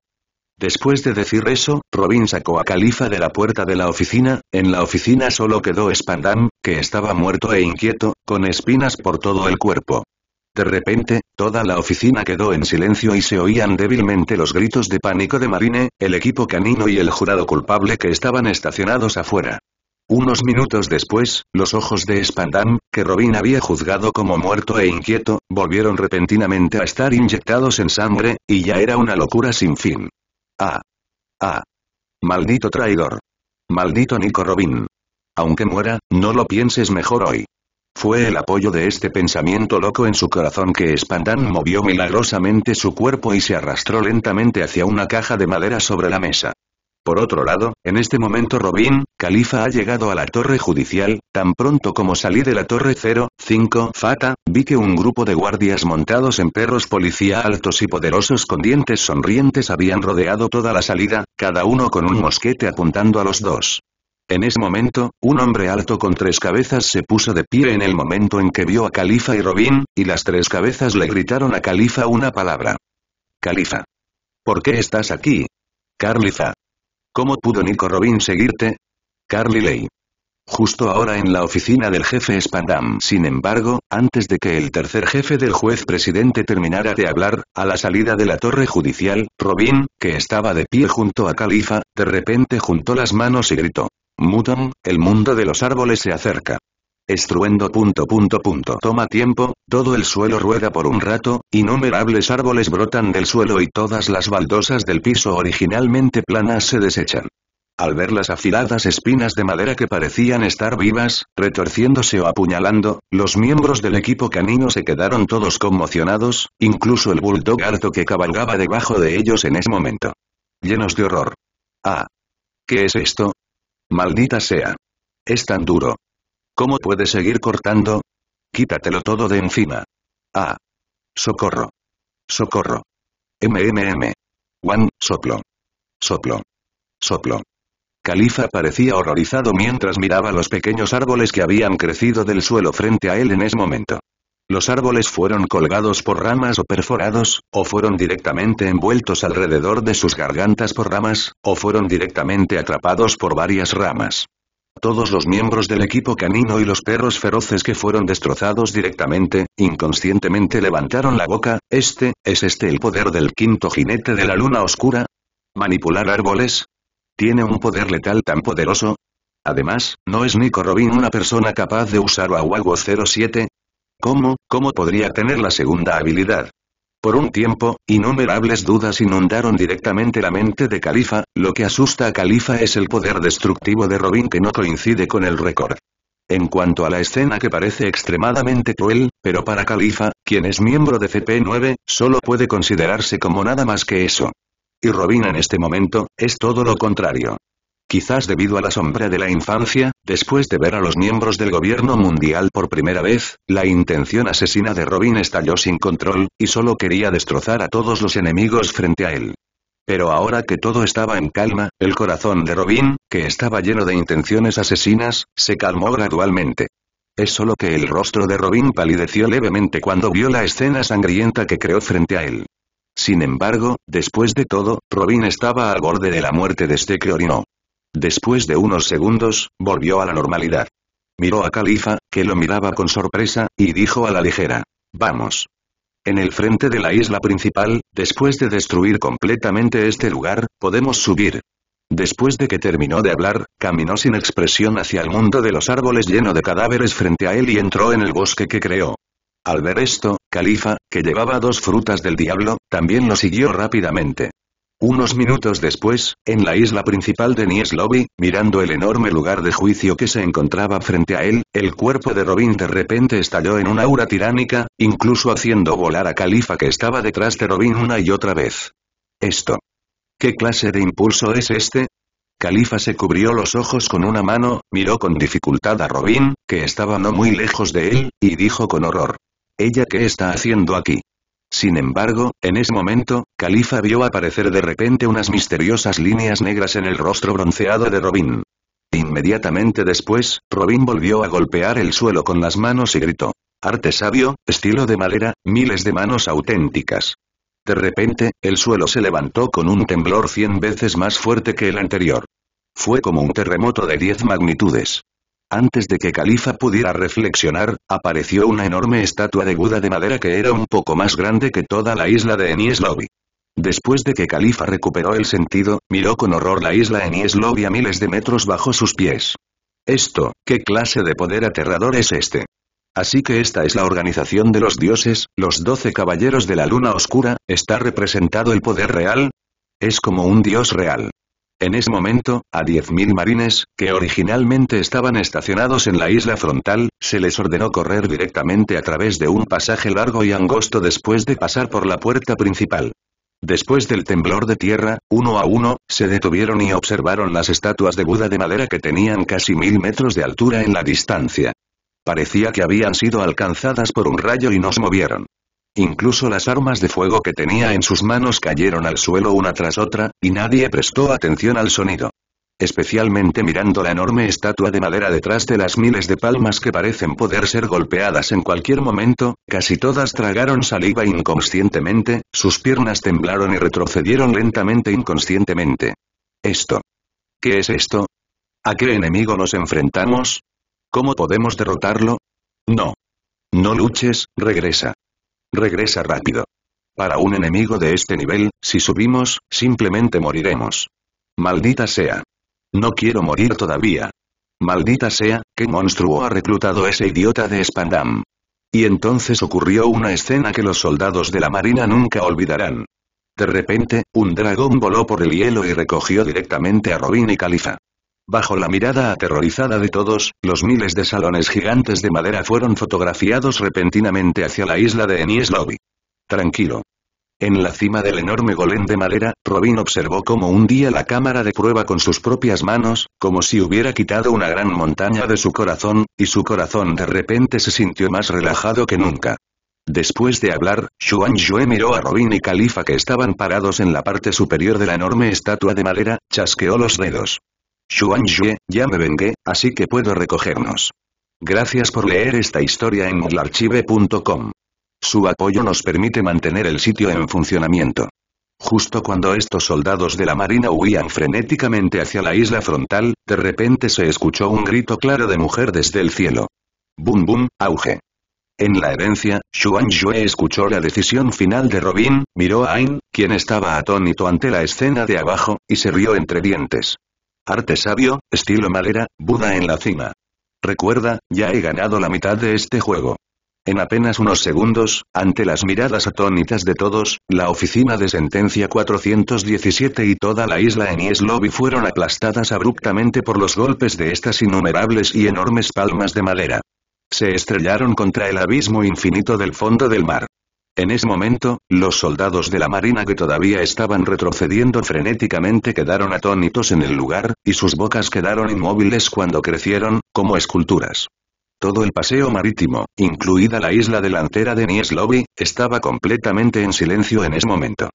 [SPEAKER 1] Después de decir eso, Robin sacó a Califa de la puerta de la oficina, en la oficina solo quedó Spandam, que estaba muerto e inquieto, con espinas por todo el cuerpo. De repente, toda la oficina quedó en silencio y se oían débilmente los gritos de pánico de Marine, el equipo canino y el jurado culpable que estaban estacionados afuera. Unos minutos después, los ojos de Spandam, que Robin había juzgado como muerto e inquieto, volvieron repentinamente a estar inyectados en sangre, y ya era una locura sin fin. Ah. Ah. Maldito traidor. Maldito Nico Robin. Aunque muera, no lo pienses mejor hoy. Fue el apoyo de este pensamiento loco en su corazón que Spandam movió milagrosamente su cuerpo y se arrastró lentamente hacia una caja de madera sobre la mesa. Por otro lado, en este momento Robin, Califa ha llegado a la torre judicial, tan pronto como salí de la torre 05 Fata, vi que un grupo de guardias montados en perros policía altos y poderosos con dientes sonrientes habían rodeado toda la salida, cada uno con un mosquete apuntando a los dos. En ese momento, un hombre alto con tres cabezas se puso de pie en el momento en que vio a Califa y Robin, y las tres cabezas le gritaron a Califa una palabra. Califa. ¿Por qué estás aquí? Carliza. ¿Cómo pudo Nico Robin seguirte? Carly Ley. Justo ahora en la oficina del jefe Spandam. Sin embargo, antes de que el tercer jefe del juez presidente terminara de hablar, a la salida de la torre judicial, Robin, que estaba de pie junto a Califa, de repente juntó las manos y gritó. Muton, el mundo de los árboles se acerca. Estruendo punto punto punto toma tiempo, todo el suelo rueda por un rato, innumerables árboles brotan del suelo y todas las baldosas del piso originalmente planas se desechan. Al ver las afiladas espinas de madera que parecían estar vivas, retorciéndose o apuñalando, los miembros del equipo canino se quedaron todos conmocionados, incluso el bulldog harto que cabalgaba debajo de ellos en ese momento. Llenos de horror. Ah. ¿Qué es esto? Maldita sea. Es tan duro. ¿Cómo puedes seguir cortando? Quítatelo todo de encima. Ah. Socorro. Socorro. MMM. Juan, soplo. Soplo. Soplo. Califa parecía horrorizado mientras miraba los pequeños árboles que habían crecido del suelo frente a él en ese momento. Los árboles fueron colgados por ramas o perforados, o fueron directamente envueltos alrededor de sus gargantas por ramas, o fueron directamente atrapados por varias ramas. Todos los miembros del equipo canino y los perros feroces que fueron destrozados directamente, inconscientemente levantaron la boca, ¿este, es este el poder del quinto jinete de la luna oscura? ¿Manipular árboles? ¿Tiene un poder letal tan poderoso? Además, ¿no es Nico Robin una persona capaz de usar Wawago 07? ¿Cómo, cómo podría tener la segunda habilidad? Por un tiempo, innumerables dudas inundaron directamente la mente de Califa, lo que asusta a Califa es el poder destructivo de Robin que no coincide con el récord. En cuanto a la escena que parece extremadamente cruel, pero para Califa, quien es miembro de CP9, solo puede considerarse como nada más que eso. Y Robin en este momento, es todo lo contrario. Quizás debido a la sombra de la infancia, Después de ver a los miembros del gobierno mundial por primera vez, la intención asesina de Robin estalló sin control, y solo quería destrozar a todos los enemigos frente a él. Pero ahora que todo estaba en calma, el corazón de Robin, que estaba lleno de intenciones asesinas, se calmó gradualmente. Es solo que el rostro de Robin palideció levemente cuando vio la escena sangrienta que creó frente a él. Sin embargo, después de todo, Robin estaba al borde de la muerte desde que orinó. Después de unos segundos, volvió a la normalidad. Miró a Califa, que lo miraba con sorpresa, y dijo a la ligera. Vamos. En el frente de la isla principal, después de destruir completamente este lugar, podemos subir. Después de que terminó de hablar, caminó sin expresión hacia el mundo de los árboles lleno de cadáveres frente a él y entró en el bosque que creó. Al ver esto, Califa, que llevaba dos frutas del diablo, también lo siguió rápidamente. Unos minutos después, en la isla principal de Lobby, mirando el enorme lugar de juicio que se encontraba frente a él, el cuerpo de Robin de repente estalló en una aura tiránica, incluso haciendo volar a Califa que estaba detrás de Robin una y otra vez. Esto. ¿Qué clase de impulso es este? Califa se cubrió los ojos con una mano, miró con dificultad a Robin, que estaba no muy lejos de él, y dijo con horror. ¿Ella qué está haciendo aquí? Sin embargo, en ese momento, Califa vio aparecer de repente unas misteriosas líneas negras en el rostro bronceado de Robin. Inmediatamente después, Robin volvió a golpear el suelo con las manos y gritó. Arte sabio, estilo de madera, miles de manos auténticas. De repente, el suelo se levantó con un temblor cien veces más fuerte que el anterior. Fue como un terremoto de diez magnitudes. Antes de que Califa pudiera reflexionar, apareció una enorme estatua de Buda de madera que era un poco más grande que toda la isla de Enies Después de que Califa recuperó el sentido, miró con horror la isla Enies a miles de metros bajo sus pies. Esto, ¿qué clase de poder aterrador es este? Así que esta es la organización de los dioses, los doce caballeros de la luna oscura, ¿está representado el poder real? Es como un dios real. En ese momento, a 10.000 marines, que originalmente estaban estacionados en la isla frontal, se les ordenó correr directamente a través de un pasaje largo y angosto después de pasar por la puerta principal. Después del temblor de tierra, uno a uno, se detuvieron y observaron las estatuas de Buda de madera que tenían casi mil metros de altura en la distancia. Parecía que habían sido alcanzadas por un rayo y nos movieron. Incluso las armas de fuego que tenía en sus manos cayeron al suelo una tras otra, y nadie prestó atención al sonido. Especialmente mirando la enorme estatua de madera detrás de las miles de palmas que parecen poder ser golpeadas en cualquier momento, casi todas tragaron saliva inconscientemente, sus piernas temblaron y retrocedieron lentamente inconscientemente. Esto. ¿Qué es esto? ¿A qué enemigo nos enfrentamos? ¿Cómo podemos derrotarlo? No. No luches, regresa. Regresa rápido. Para un enemigo de este nivel, si subimos, simplemente moriremos. Maldita sea. No quiero morir todavía. Maldita sea, qué monstruo ha reclutado ese idiota de Spandam. Y entonces ocurrió una escena que los soldados de la marina nunca olvidarán. De repente, un dragón voló por el hielo y recogió directamente a Robin y Califa. Bajo la mirada aterrorizada de todos, los miles de salones gigantes de madera fueron fotografiados repentinamente hacia la isla de Enies Lobby. Tranquilo. En la cima del enorme golén de madera, Robin observó cómo día la cámara de prueba con sus propias manos, como si hubiera quitado una gran montaña de su corazón, y su corazón de repente se sintió más relajado que nunca. Después de hablar, Xuan Yue miró a Robin y Califa que estaban parados en la parte superior de la enorme estatua de madera, chasqueó los dedos. Xue, ya me vengué, así que puedo recogernos. Gracias por leer esta historia en archive.com. Su apoyo nos permite mantener el sitio en funcionamiento. Justo cuando estos soldados de la marina huían frenéticamente hacia la isla frontal, de repente se escuchó un grito claro de mujer desde el cielo. Bum bum, auge. En la herencia, Xuan escuchó la decisión final de Robin, miró a Ain, quien estaba atónito ante la escena de abajo, y se rió entre dientes. Arte sabio, estilo madera, Buda en la cima. Recuerda, ya he ganado la mitad de este juego. En apenas unos segundos, ante las miradas atónitas de todos, la oficina de sentencia 417 y toda la isla en Yes fueron aplastadas abruptamente por los golpes de estas innumerables y enormes palmas de madera. Se estrellaron contra el abismo infinito del fondo del mar. En ese momento, los soldados de la marina que todavía estaban retrocediendo frenéticamente quedaron atónitos en el lugar, y sus bocas quedaron inmóviles cuando crecieron, como esculturas. Todo el paseo marítimo, incluida la isla delantera de Nieslovi, estaba completamente en silencio en ese momento.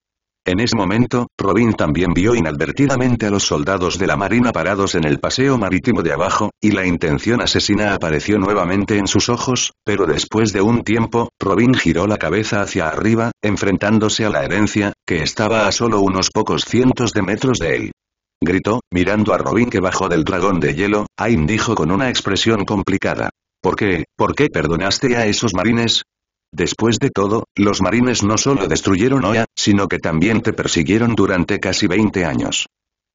[SPEAKER 1] En ese momento, Robin también vio inadvertidamente a los soldados de la marina parados en el paseo marítimo de abajo, y la intención asesina apareció nuevamente en sus ojos, pero después de un tiempo, Robin giró la cabeza hacia arriba, enfrentándose a la herencia, que estaba a solo unos pocos cientos de metros de él. Gritó, mirando a Robin que bajó del dragón de hielo, Aim dijo con una expresión complicada. ¿Por qué, por qué perdonaste a esos marines? Después de todo, los marines no solo destruyeron Oya, sino que también te persiguieron durante casi 20 años.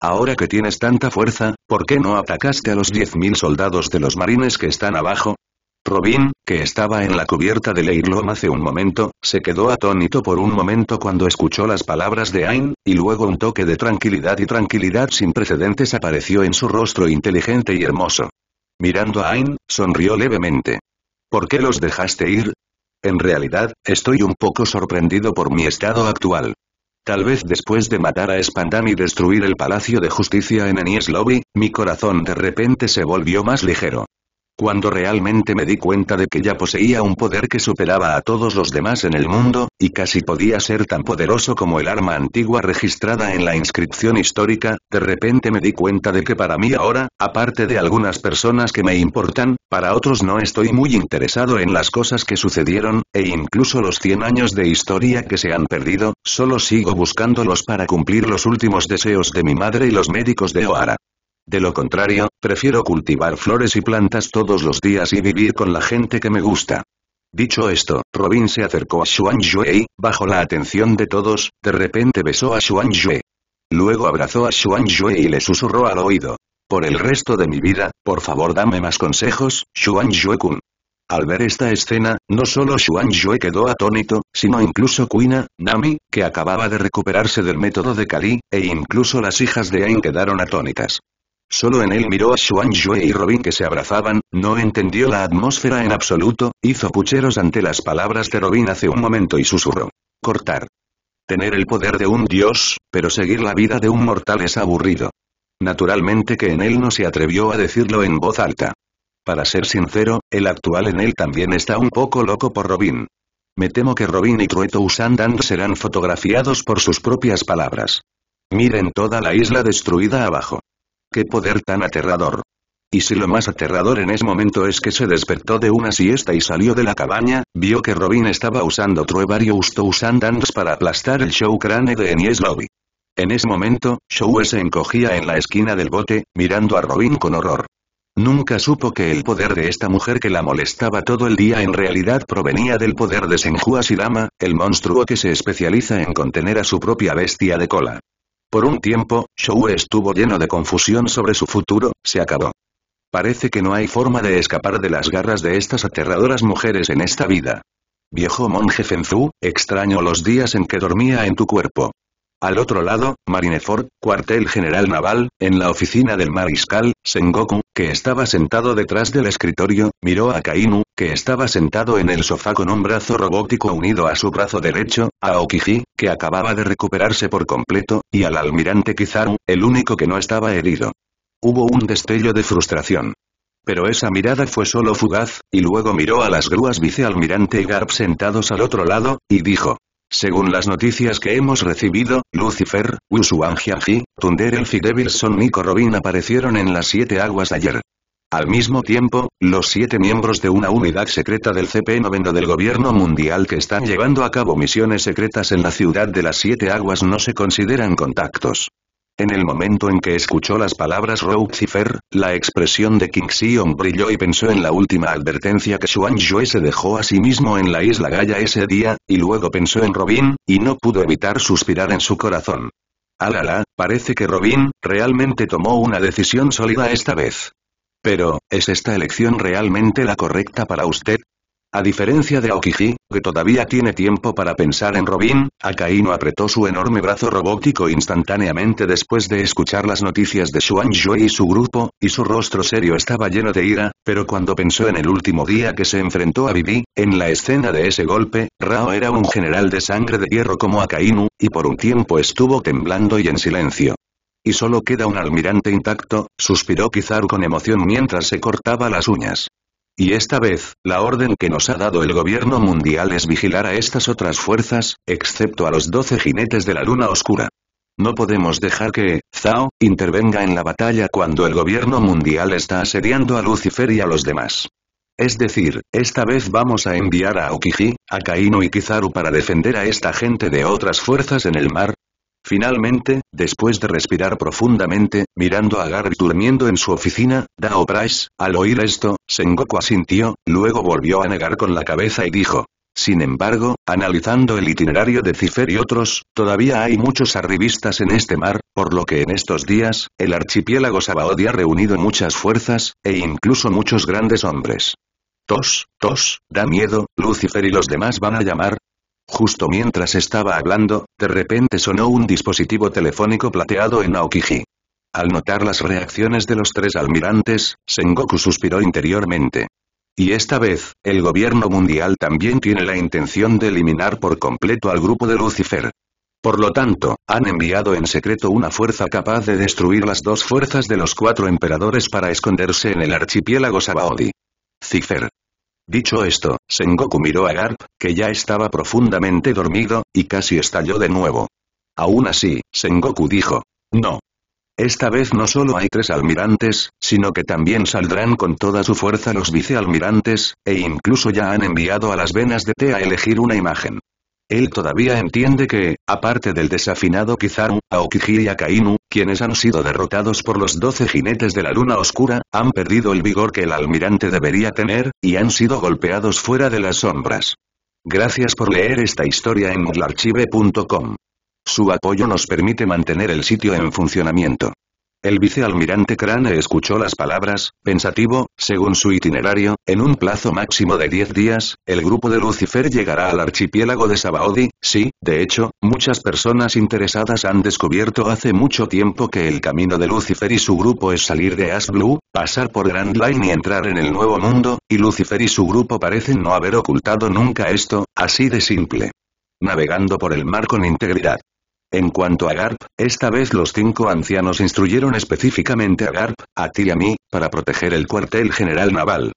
[SPEAKER 1] Ahora que tienes tanta fuerza, ¿por qué no atacaste a los 10.000 soldados de los marines que están abajo? Robin, que estaba en la cubierta del loma hace un momento, se quedó atónito por un momento cuando escuchó las palabras de Ain, y luego un toque de tranquilidad y tranquilidad sin precedentes apareció en su rostro inteligente y hermoso. Mirando a Ain, sonrió levemente. ¿Por qué los dejaste ir? En realidad, estoy un poco sorprendido por mi estado actual. Tal vez después de matar a Spandam y destruir el Palacio de Justicia en Enies Lobby, mi corazón de repente se volvió más ligero. Cuando realmente me di cuenta de que ya poseía un poder que superaba a todos los demás en el mundo, y casi podía ser tan poderoso como el arma antigua registrada en la inscripción histórica, de repente me di cuenta de que para mí ahora, aparte de algunas personas que me importan, para otros no estoy muy interesado en las cosas que sucedieron, e incluso los 100 años de historia que se han perdido, solo sigo buscándolos para cumplir los últimos deseos de mi madre y los médicos de Oara. De lo contrario, prefiero cultivar flores y plantas todos los días y vivir con la gente que me gusta. Dicho esto, Robin se acercó a Xuan Yue y, bajo la atención de todos, de repente besó a Xuan Yue. Luego abrazó a Xuan Yue y le susurró al oído. Por el resto de mi vida, por favor dame más consejos, Xuan Yue-kun. Al ver esta escena, no solo Xuan Yue quedó atónito, sino incluso Kuina, Nami, que acababa de recuperarse del método de Kali, e incluso las hijas de Ain quedaron atónitas. Solo en él miró a Xuan Yue y Robin que se abrazaban, no entendió la atmósfera en absoluto, hizo pucheros ante las palabras de Robin hace un momento y susurró. Cortar. Tener el poder de un dios, pero seguir la vida de un mortal es aburrido. Naturalmente que en él no se atrevió a decirlo en voz alta. Para ser sincero, el actual en él también está un poco loco por Robin. Me temo que Robin y Trueto Usandan serán fotografiados por sus propias palabras. Miren toda la isla destruida abajo. ¡Qué poder tan aterrador! Y si lo más aterrador en ese momento es que se despertó de una siesta y salió de la cabaña, vio que Robin estaba usando y varios para aplastar el show crane de Enies Lobby. En ese momento, Show se encogía en la esquina del bote, mirando a Robin con horror. Nunca supo que el poder de esta mujer que la molestaba todo el día en realidad provenía del poder de Senhua Sidama, el monstruo que se especializa en contener a su propia bestia de cola. Por un tiempo, Shou estuvo lleno de confusión sobre su futuro, se acabó. Parece que no hay forma de escapar de las garras de estas aterradoras mujeres en esta vida. Viejo monje Fenzu, extraño los días en que dormía en tu cuerpo. Al otro lado, Marineford, cuartel general naval, en la oficina del mariscal, Sengoku, que estaba sentado detrás del escritorio, miró a Kainu, estaba sentado en el sofá con un brazo robótico unido a su brazo derecho, a Okiji, que acababa de recuperarse por completo, y al almirante Kizaru, el único que no estaba herido. Hubo un destello de frustración. Pero esa mirada fue solo fugaz, y luego miró a las grúas vicealmirante y Garp sentados al otro lado, y dijo. Según las noticias que hemos recibido, Lucifer, Wusuang Jianji, Thunder Elf y Devilson Nico Robin aparecieron en las siete aguas ayer. Al mismo tiempo, los siete miembros de una unidad secreta del cp 9 del gobierno mundial que están llevando a cabo misiones secretas en la ciudad de las siete aguas no se consideran contactos. En el momento en que escuchó las palabras Roucifer, la expresión de King Sion brilló y pensó en la última advertencia que Xuan Yue se dejó a sí mismo en la isla Gaia ese día, y luego pensó en Robin, y no pudo evitar suspirar en su corazón. Alala, ah, parece que Robin, realmente tomó una decisión sólida esta vez. Pero, ¿es esta elección realmente la correcta para usted? A diferencia de Aokiji, que todavía tiene tiempo para pensar en Robin, Akainu apretó su enorme brazo robótico instantáneamente después de escuchar las noticias de Xuan y su grupo, y su rostro serio estaba lleno de ira, pero cuando pensó en el último día que se enfrentó a Vivi, en la escena de ese golpe, Rao era un general de sangre de hierro como Akainu, y por un tiempo estuvo temblando y en silencio. Y solo queda un almirante intacto, suspiró Kizaru con emoción mientras se cortaba las uñas. Y esta vez, la orden que nos ha dado el gobierno mundial es vigilar a estas otras fuerzas, excepto a los doce jinetes de la luna oscura. No podemos dejar que, Zhao intervenga en la batalla cuando el gobierno mundial está asediando a Lucifer y a los demás. Es decir, esta vez vamos a enviar a Okiji, a Kaino y Kizaru para defender a esta gente de otras fuerzas en el mar, Finalmente, después de respirar profundamente, mirando a Garry durmiendo en su oficina, Dao Price, al oír esto, Sengoku asintió, luego volvió a negar con la cabeza y dijo. Sin embargo, analizando el itinerario de Cifer y otros, todavía hay muchos arribistas en este mar, por lo que en estos días, el archipiélago Sabaody ha reunido muchas fuerzas, e incluso muchos grandes hombres. Tos, tos, da miedo, Lucifer y los demás van a llamar, Justo mientras estaba hablando, de repente sonó un dispositivo telefónico plateado en Aokiji. Al notar las reacciones de los tres almirantes, Sengoku suspiró interiormente. Y esta vez, el gobierno mundial también tiene la intención de eliminar por completo al grupo de Lucifer. Por lo tanto, han enviado en secreto una fuerza capaz de destruir las dos fuerzas de los cuatro emperadores para esconderse en el archipiélago Sabaody. Cifer, Dicho esto, Sengoku miró a Garp, que ya estaba profundamente dormido, y casi estalló de nuevo. Aún así, Sengoku dijo, no. Esta vez no solo hay tres almirantes, sino que también saldrán con toda su fuerza los vicealmirantes, e incluso ya han enviado a las venas de T a elegir una imagen. Él todavía entiende que, aparte del desafinado Kizaru, Aokiji y Akainu, quienes han sido derrotados por los doce jinetes de la luna oscura, han perdido el vigor que el almirante debería tener, y han sido golpeados fuera de las sombras. Gracias por leer esta historia en mudlarchive.com. Su apoyo nos permite mantener el sitio en funcionamiento. El vicealmirante Crane escuchó las palabras, pensativo, según su itinerario, en un plazo máximo de 10 días, el grupo de Lucifer llegará al archipiélago de Sabaody, sí, de hecho, muchas personas interesadas han descubierto hace mucho tiempo que el camino de Lucifer y su grupo es salir de Ash Blue, pasar por Grand Line y entrar en el Nuevo Mundo, y Lucifer y su grupo parecen no haber ocultado nunca esto, así de simple. Navegando por el mar con integridad. En cuanto a Garp, esta vez los cinco ancianos instruyeron específicamente a Garp, a ti y a mí, para proteger el cuartel general naval.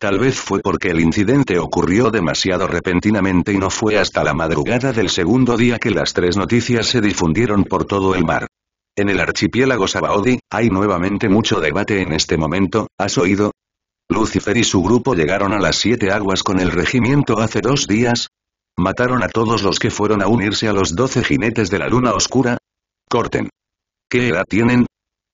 [SPEAKER 1] Tal vez fue porque el incidente ocurrió demasiado repentinamente y no fue hasta la madrugada del segundo día que las tres noticias se difundieron por todo el mar. En el archipiélago Sabaodi, hay nuevamente mucho debate en este momento, ¿has oído? Lucifer y su grupo llegaron a las siete aguas con el regimiento hace dos días, ¿Mataron a todos los que fueron a unirse a los doce jinetes de la luna oscura? Corten. ¿Qué edad tienen?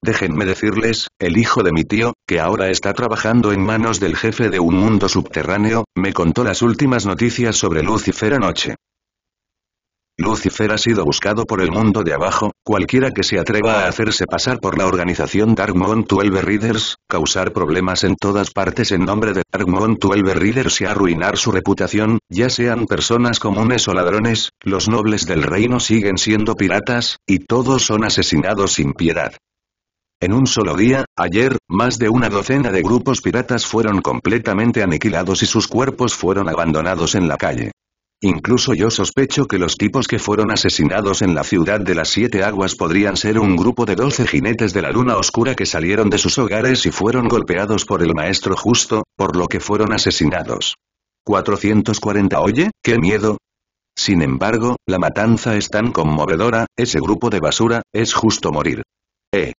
[SPEAKER 1] Déjenme decirles, el hijo de mi tío, que ahora está trabajando en manos del jefe de un mundo subterráneo, me contó las últimas noticias sobre Lucifer anoche. Lucifer ha sido buscado por el mundo de abajo, cualquiera que se atreva a hacerse pasar por la organización Darkmoon 12 Readers, causar problemas en todas partes en nombre de Darkmoon 12 Readers y arruinar su reputación, ya sean personas comunes o ladrones, los nobles del reino siguen siendo piratas, y todos son asesinados sin piedad. En un solo día, ayer, más de una docena de grupos piratas fueron completamente aniquilados y sus cuerpos fueron abandonados en la calle. Incluso yo sospecho que los tipos que fueron asesinados en la ciudad de las Siete Aguas podrían ser un grupo de doce jinetes de la luna oscura que salieron de sus hogares y fueron golpeados por el maestro justo, por lo que fueron asesinados. 440 Oye, qué miedo, sin embargo, la matanza es tan conmovedora, ese grupo de basura, es justo morir. ¿Eh?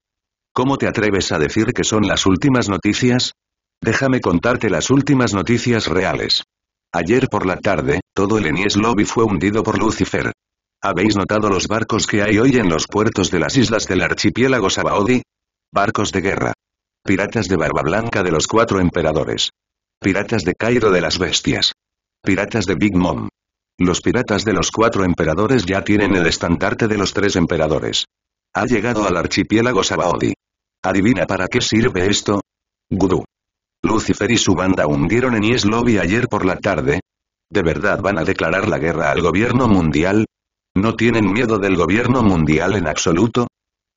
[SPEAKER 1] ¿Cómo te atreves a decir que son las últimas noticias? Déjame contarte las últimas noticias reales. Ayer por la tarde, todo el Enies Lobby fue hundido por Lucifer. ¿Habéis notado los barcos que hay hoy en los puertos de las islas del archipiélago Sabaody? Barcos de guerra. Piratas de Barba Blanca de los Cuatro Emperadores. Piratas de Cairo de las Bestias. Piratas de Big Mom. Los piratas de los Cuatro Emperadores ya tienen el estandarte de los Tres Emperadores. Ha llegado al archipiélago Sabaody. Adivina para qué sirve esto. Gudú. Lucifer y su banda hundieron en Yes ayer por la tarde. ¿De verdad van a declarar la guerra al gobierno mundial? ¿No tienen miedo del gobierno mundial en absoluto?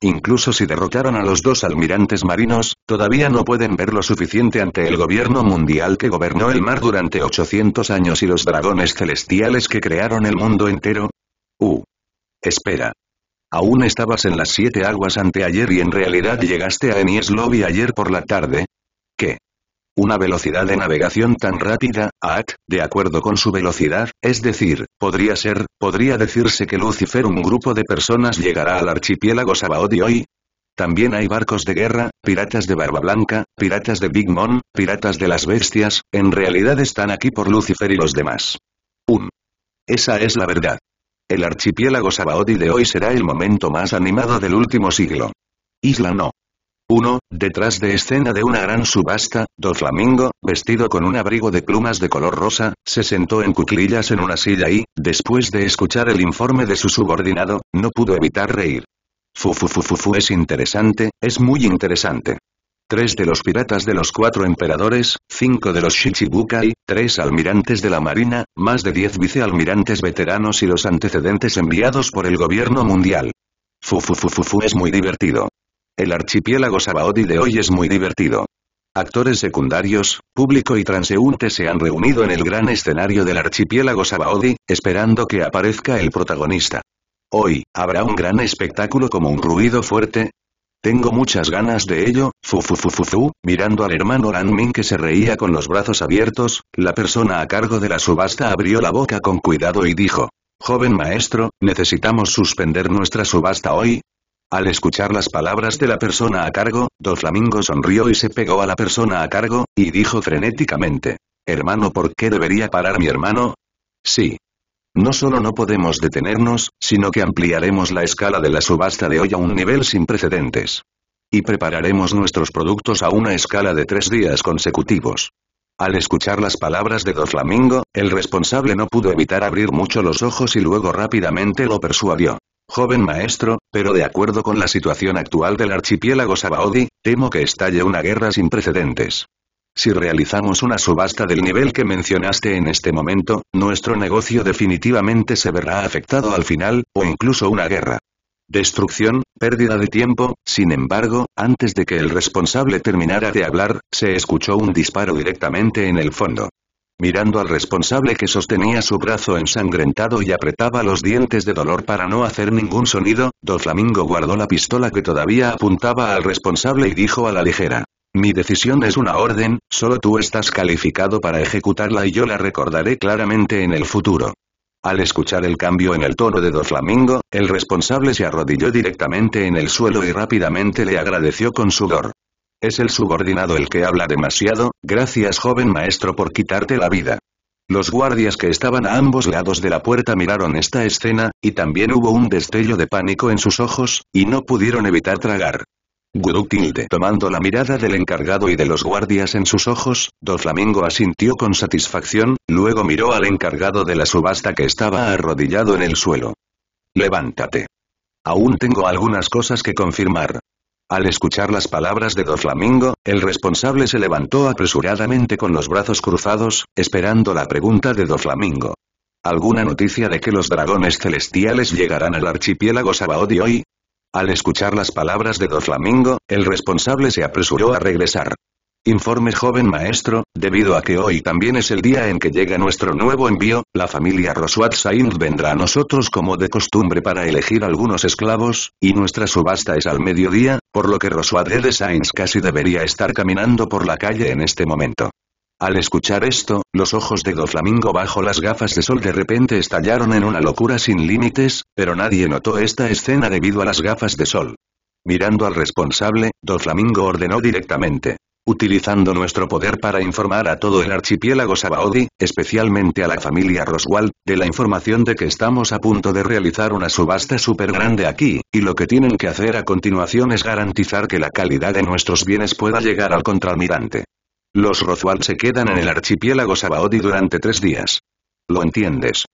[SPEAKER 1] Incluso si derrotaron a los dos almirantes marinos, todavía no pueden ver lo suficiente ante el gobierno mundial que gobernó el mar durante 800 años y los dragones celestiales que crearon el mundo entero. Uh. Espera. Aún estabas en las siete aguas anteayer y en realidad llegaste a Enies Lobby ayer por la tarde. ¿Qué? Una velocidad de navegación tan rápida, at, de acuerdo con su velocidad, es decir, podría ser, podría decirse que Lucifer un grupo de personas llegará al archipiélago Sabaody hoy, también hay barcos de guerra, piratas de Barba Blanca, piratas de Big Mom, piratas de las bestias, en realidad están aquí por Lucifer y los demás. 1. Esa es la verdad. El archipiélago Sabaody de hoy será el momento más animado del último siglo. Isla no. Uno, Detrás de escena de una gran subasta, flamingo, vestido con un abrigo de plumas de color rosa, se sentó en cuclillas en una silla y, después de escuchar el informe de su subordinado, no pudo evitar reír. Fufufufufu es interesante, es muy interesante. Tres de los piratas de los cuatro emperadores, cinco de los Shichibukai, tres almirantes de la marina, más de diez vicealmirantes veteranos y los antecedentes enviados por el gobierno mundial. Fufufufufu es muy divertido. El archipiélago sabaody de hoy es muy divertido. Actores secundarios, público y transeúntes se han reunido en el gran escenario del archipiélago sabaody, esperando que aparezca el protagonista. Hoy, habrá un gran espectáculo como un ruido fuerte, tengo muchas ganas de ello, fufufufufu, mirando al hermano Ranmin que se reía con los brazos abiertos, la persona a cargo de la subasta abrió la boca con cuidado y dijo. Joven maestro, ¿necesitamos suspender nuestra subasta hoy? Al escuchar las palabras de la persona a cargo, Flamingo sonrió y se pegó a la persona a cargo, y dijo frenéticamente. Hermano ¿por qué debería parar mi hermano? Sí. No solo no podemos detenernos, sino que ampliaremos la escala de la subasta de hoy a un nivel sin precedentes. Y prepararemos nuestros productos a una escala de tres días consecutivos. Al escuchar las palabras de Flamingo, el responsable no pudo evitar abrir mucho los ojos y luego rápidamente lo persuadió. Joven maestro, pero de acuerdo con la situación actual del archipiélago Sabaody, temo que estalle una guerra sin precedentes. Si realizamos una subasta del nivel que mencionaste en este momento, nuestro negocio definitivamente se verá afectado al final, o incluso una guerra. Destrucción, pérdida de tiempo, sin embargo, antes de que el responsable terminara de hablar, se escuchó un disparo directamente en el fondo mirando al responsable que sostenía su brazo ensangrentado y apretaba los dientes de dolor para no hacer ningún sonido, Doflamingo guardó la pistola que todavía apuntaba al responsable y dijo a la ligera. Mi decisión es una orden, solo tú estás calificado para ejecutarla y yo la recordaré claramente en el futuro. Al escuchar el cambio en el tono de Doflamingo, el responsable se arrodilló directamente en el suelo y rápidamente le agradeció con sudor. Es el subordinado el que habla demasiado, gracias joven maestro por quitarte la vida. Los guardias que estaban a ambos lados de la puerta miraron esta escena, y también hubo un destello de pánico en sus ojos, y no pudieron evitar tragar. Guru Tomando la mirada del encargado y de los guardias en sus ojos, Doflamingo asintió con satisfacción, luego miró al encargado de la subasta que estaba arrodillado en el suelo. Levántate. Aún tengo algunas cosas que confirmar. Al escuchar las palabras de Doflamingo, el responsable se levantó apresuradamente con los brazos cruzados, esperando la pregunta de Doflamingo. ¿Alguna noticia de que los dragones celestiales llegarán al archipiélago Sabaody hoy? Al escuchar las palabras de Doflamingo, el responsable se apresuró a regresar. Informe joven maestro, debido a que hoy también es el día en que llega nuestro nuevo envío, la familia Roswat Sainz vendrá a nosotros como de costumbre para elegir algunos esclavos, y nuestra subasta es al mediodía, por lo que Roswat de Sainz casi debería estar caminando por la calle en este momento. Al escuchar esto, los ojos de Doflamingo bajo las gafas de sol de repente estallaron en una locura sin límites, pero nadie notó esta escena debido a las gafas de sol. Mirando al responsable, Doflamingo ordenó directamente. Utilizando nuestro poder para informar a todo el archipiélago Sabaody, especialmente a la familia Roswald, de la información de que estamos a punto de realizar una subasta súper grande aquí, y lo que tienen que hacer a continuación es garantizar que la calidad de nuestros bienes pueda llegar al contraalmirante. Los Roswald se quedan en el archipiélago Sabaody durante tres días. ¿Lo entiendes?